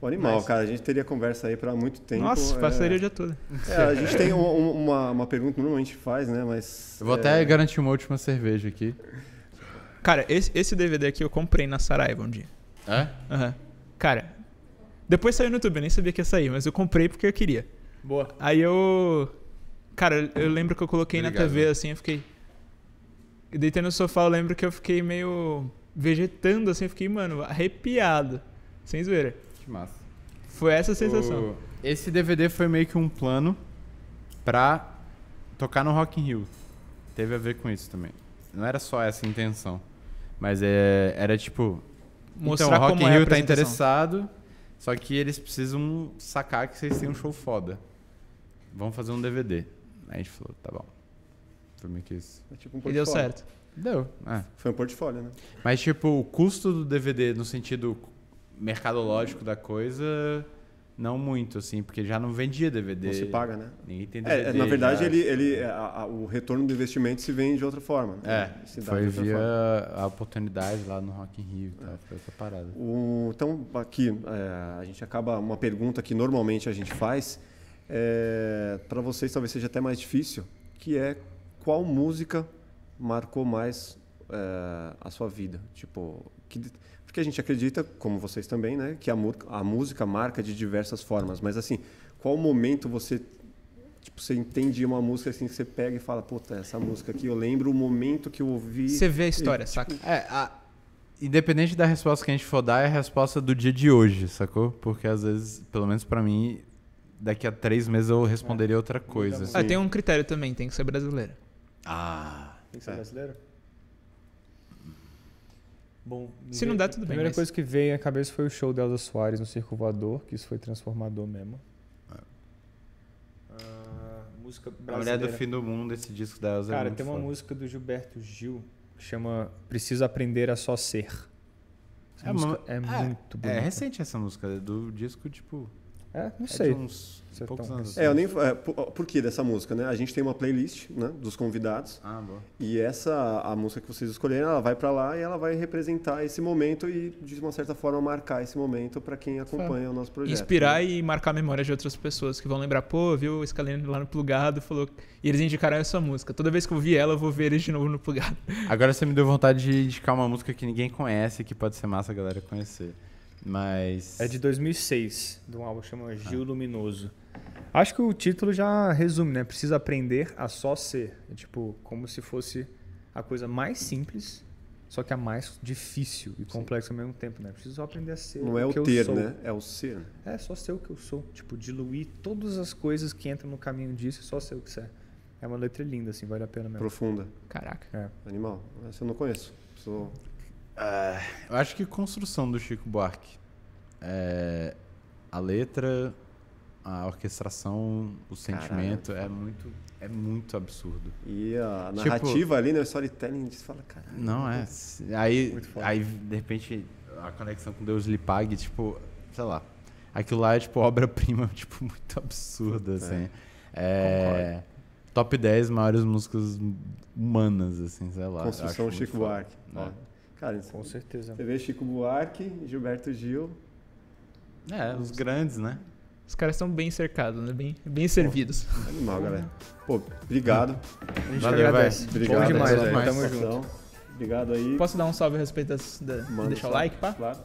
Pô, animal, Mas... cara. A gente teria conversa aí para muito tempo. Nossa, é... passaria o dia todo. É, a gente tem um, uma, uma pergunta que normalmente faz, né? Mas. Eu vou é... até garantir uma última cerveja aqui. Cara, esse, esse DVD aqui eu comprei na Saraiva um dia. É? Uhum. Cara, depois saiu no YouTube, eu nem sabia que ia sair, mas eu comprei porque eu queria. Boa. Aí eu. Cara, eu lembro que eu coloquei Obrigado, na TV assim, eu fiquei. Eu deitei no sofá, eu lembro que eu fiquei meio vegetando assim, eu fiquei, mano, arrepiado. Sem zoeira massa. Foi essa a sensação. O... Esse DVD foi meio que um plano pra tocar no Rock in Rio. Teve a ver com isso também. Não era só essa intenção. Mas é, era tipo. Então, Mostrar então, o Rock in é Rio tá interessado, só que eles precisam sacar que vocês têm um show foda. Vamos fazer um DVD. Aí a gente falou, tá bom. Foi meio que isso. É tipo um e deu certo. Deu. É. Foi um portfólio, né? Mas, tipo, o custo do DVD, no sentido mercadológico da coisa, não muito, assim, porque já não vendia DVD. Não se paga, né? Ninguém tem DVD. É, na verdade, já. ele, ele, é, a, a, o retorno do investimento se vende de outra forma. Né? É, foi via forma. a oportunidade lá no Rock in Rio, tá? É. foi essa parada. O, então, aqui, é, a gente acaba uma pergunta que normalmente a gente faz, é, para vocês talvez seja até mais difícil, que é qual música marcou mais é, a sua vida? Tipo, que porque a gente acredita, como vocês também, né, que a, a música marca de diversas formas. Mas assim, qual momento você tipo, você entende uma música assim que você pega e fala, puta, essa música aqui eu lembro o momento que eu ouvi. Você vê a história, e, tipo, saca? Tipo... É, a... independente da resposta que a gente for dar, é a resposta do dia de hoje, sacou? Porque às vezes, pelo menos para mim, daqui a três meses eu responderia é. outra coisa. Assim. Ah, tem um critério também, tem que ser brasileira. Ah. Tem que ser é. brasileira? Bom, Se não der, tudo bem. A primeira mas... coisa que veio à cabeça foi o show da Elza Soares no Circo Voador, que isso foi transformador mesmo. Ah. ah música brasileira. A Mulher do Fim do Mundo, esse disco da Elza. É Cara, é tem uma foda. música do Gilberto Gil que chama Preciso Aprender a Só Ser. É, uma... É, é, muito é bonita. É recente essa música, do disco, tipo... É? Não é sei. uns é poucos É, eu nem, é, por, por, que dessa música, né? A gente tem uma playlist né, dos convidados. Ah, boa. E essa, a música que vocês escolherem, ela vai para lá e ela vai representar esse momento e, de uma certa forma, marcar esse momento para quem acompanha Fala. o nosso projeto. Inspirar né? e marcar a memória de outras pessoas que vão lembrar, pô, viu o Scalene lá no plugado, falou. E eles indicaram essa música. Toda vez que eu vi ela, eu vou ver eles de novo no plugado. Agora você me deu vontade de indicar uma música que ninguém conhece, que pode ser massa a galera conhecer. Mas. É de 2006, de um álbum que chama ah. Gil ah. Luminoso. Acho que o título já resume, né? Precisa aprender a só ser. É tipo, como se fosse a coisa mais simples, só que a mais difícil e complexa ao mesmo tempo, né? Preciso só aprender a ser. Não o é o ter, né? É o ser. É, só ser o que eu sou. Tipo, diluir todas as coisas que entram no caminho disso e só ser o que você é. É uma letra linda, assim, vale a pena mesmo. Profunda. Caraca. É. Animal. Essa eu não conheço. Sou... Ah, eu acho que construção do Chico Buarque. É... A letra, a orquestração, o sentimento Caralho, é muito é muito absurdo. E a tipo, narrativa tipo, ali, né? O storytelling, você fala, cara. Não é. Aí, aí, de repente, a conexão com Deus lhe pague, tipo, sei lá. Aquilo lá é, tipo, obra-prima, (laughs) tipo, muito absurda, é. assim. É. é top 10 maiores músicas humanas, assim, sei lá. Construção Chico Buarque. Né? Cara, isso, com certeza. Você vê Chico Buarque, Gilberto Gil. É, os grandes, né? Os caras estão bem cercados, né? Bem, bem servidos. animal, galera. Pô, obrigado. A gente Valeu, agradece. Obrigado, Bom demais, Tamo junto. Obrigado aí. Posso dar um salve a respeito das, da, Manda deixar o like, pá? Claro.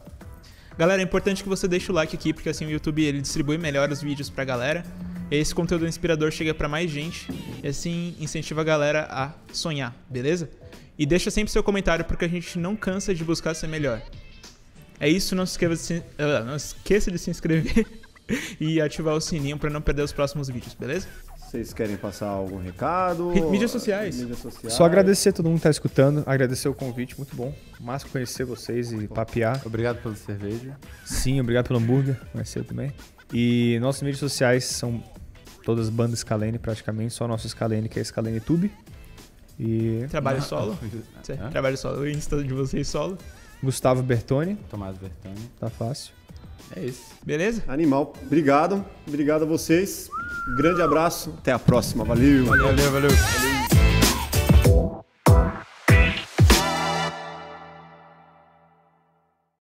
Galera, é importante que você deixe o like aqui, porque assim o YouTube ele distribui melhor os vídeos pra galera. Esse conteúdo inspirador chega para mais gente e assim incentiva a galera a sonhar, beleza? E deixa sempre seu comentário porque a gente não cansa de buscar ser melhor. É isso, não se, de se... Eh, não esqueça de se inscrever (laughs) e ativar o sininho para não perder os próximos vídeos, beleza? Vocês querem passar algum recado? Mídias sociais. Mídias sociais. Só agradecer a todo mundo que tá escutando, agradecer o convite, muito bom. Mas conhecer vocês e papear. Obrigado pela cerveja. Sim, obrigado pelo hambúrguer, conhecer também. E nossas mídias sociais são todas bandas Scalene praticamente, só nosso Scalene que é Scalene Tube. E... Trabalho solo? (laughs) Hã? Trabalho solo, o Insta de vocês solo. Gustavo Bertoni. Tomás Bertoni. Tá fácil. É isso. Beleza? Animal. Obrigado. Obrigado a vocês. Grande abraço. Até a próxima. Valeu. Valeu, valeu, valeu. valeu.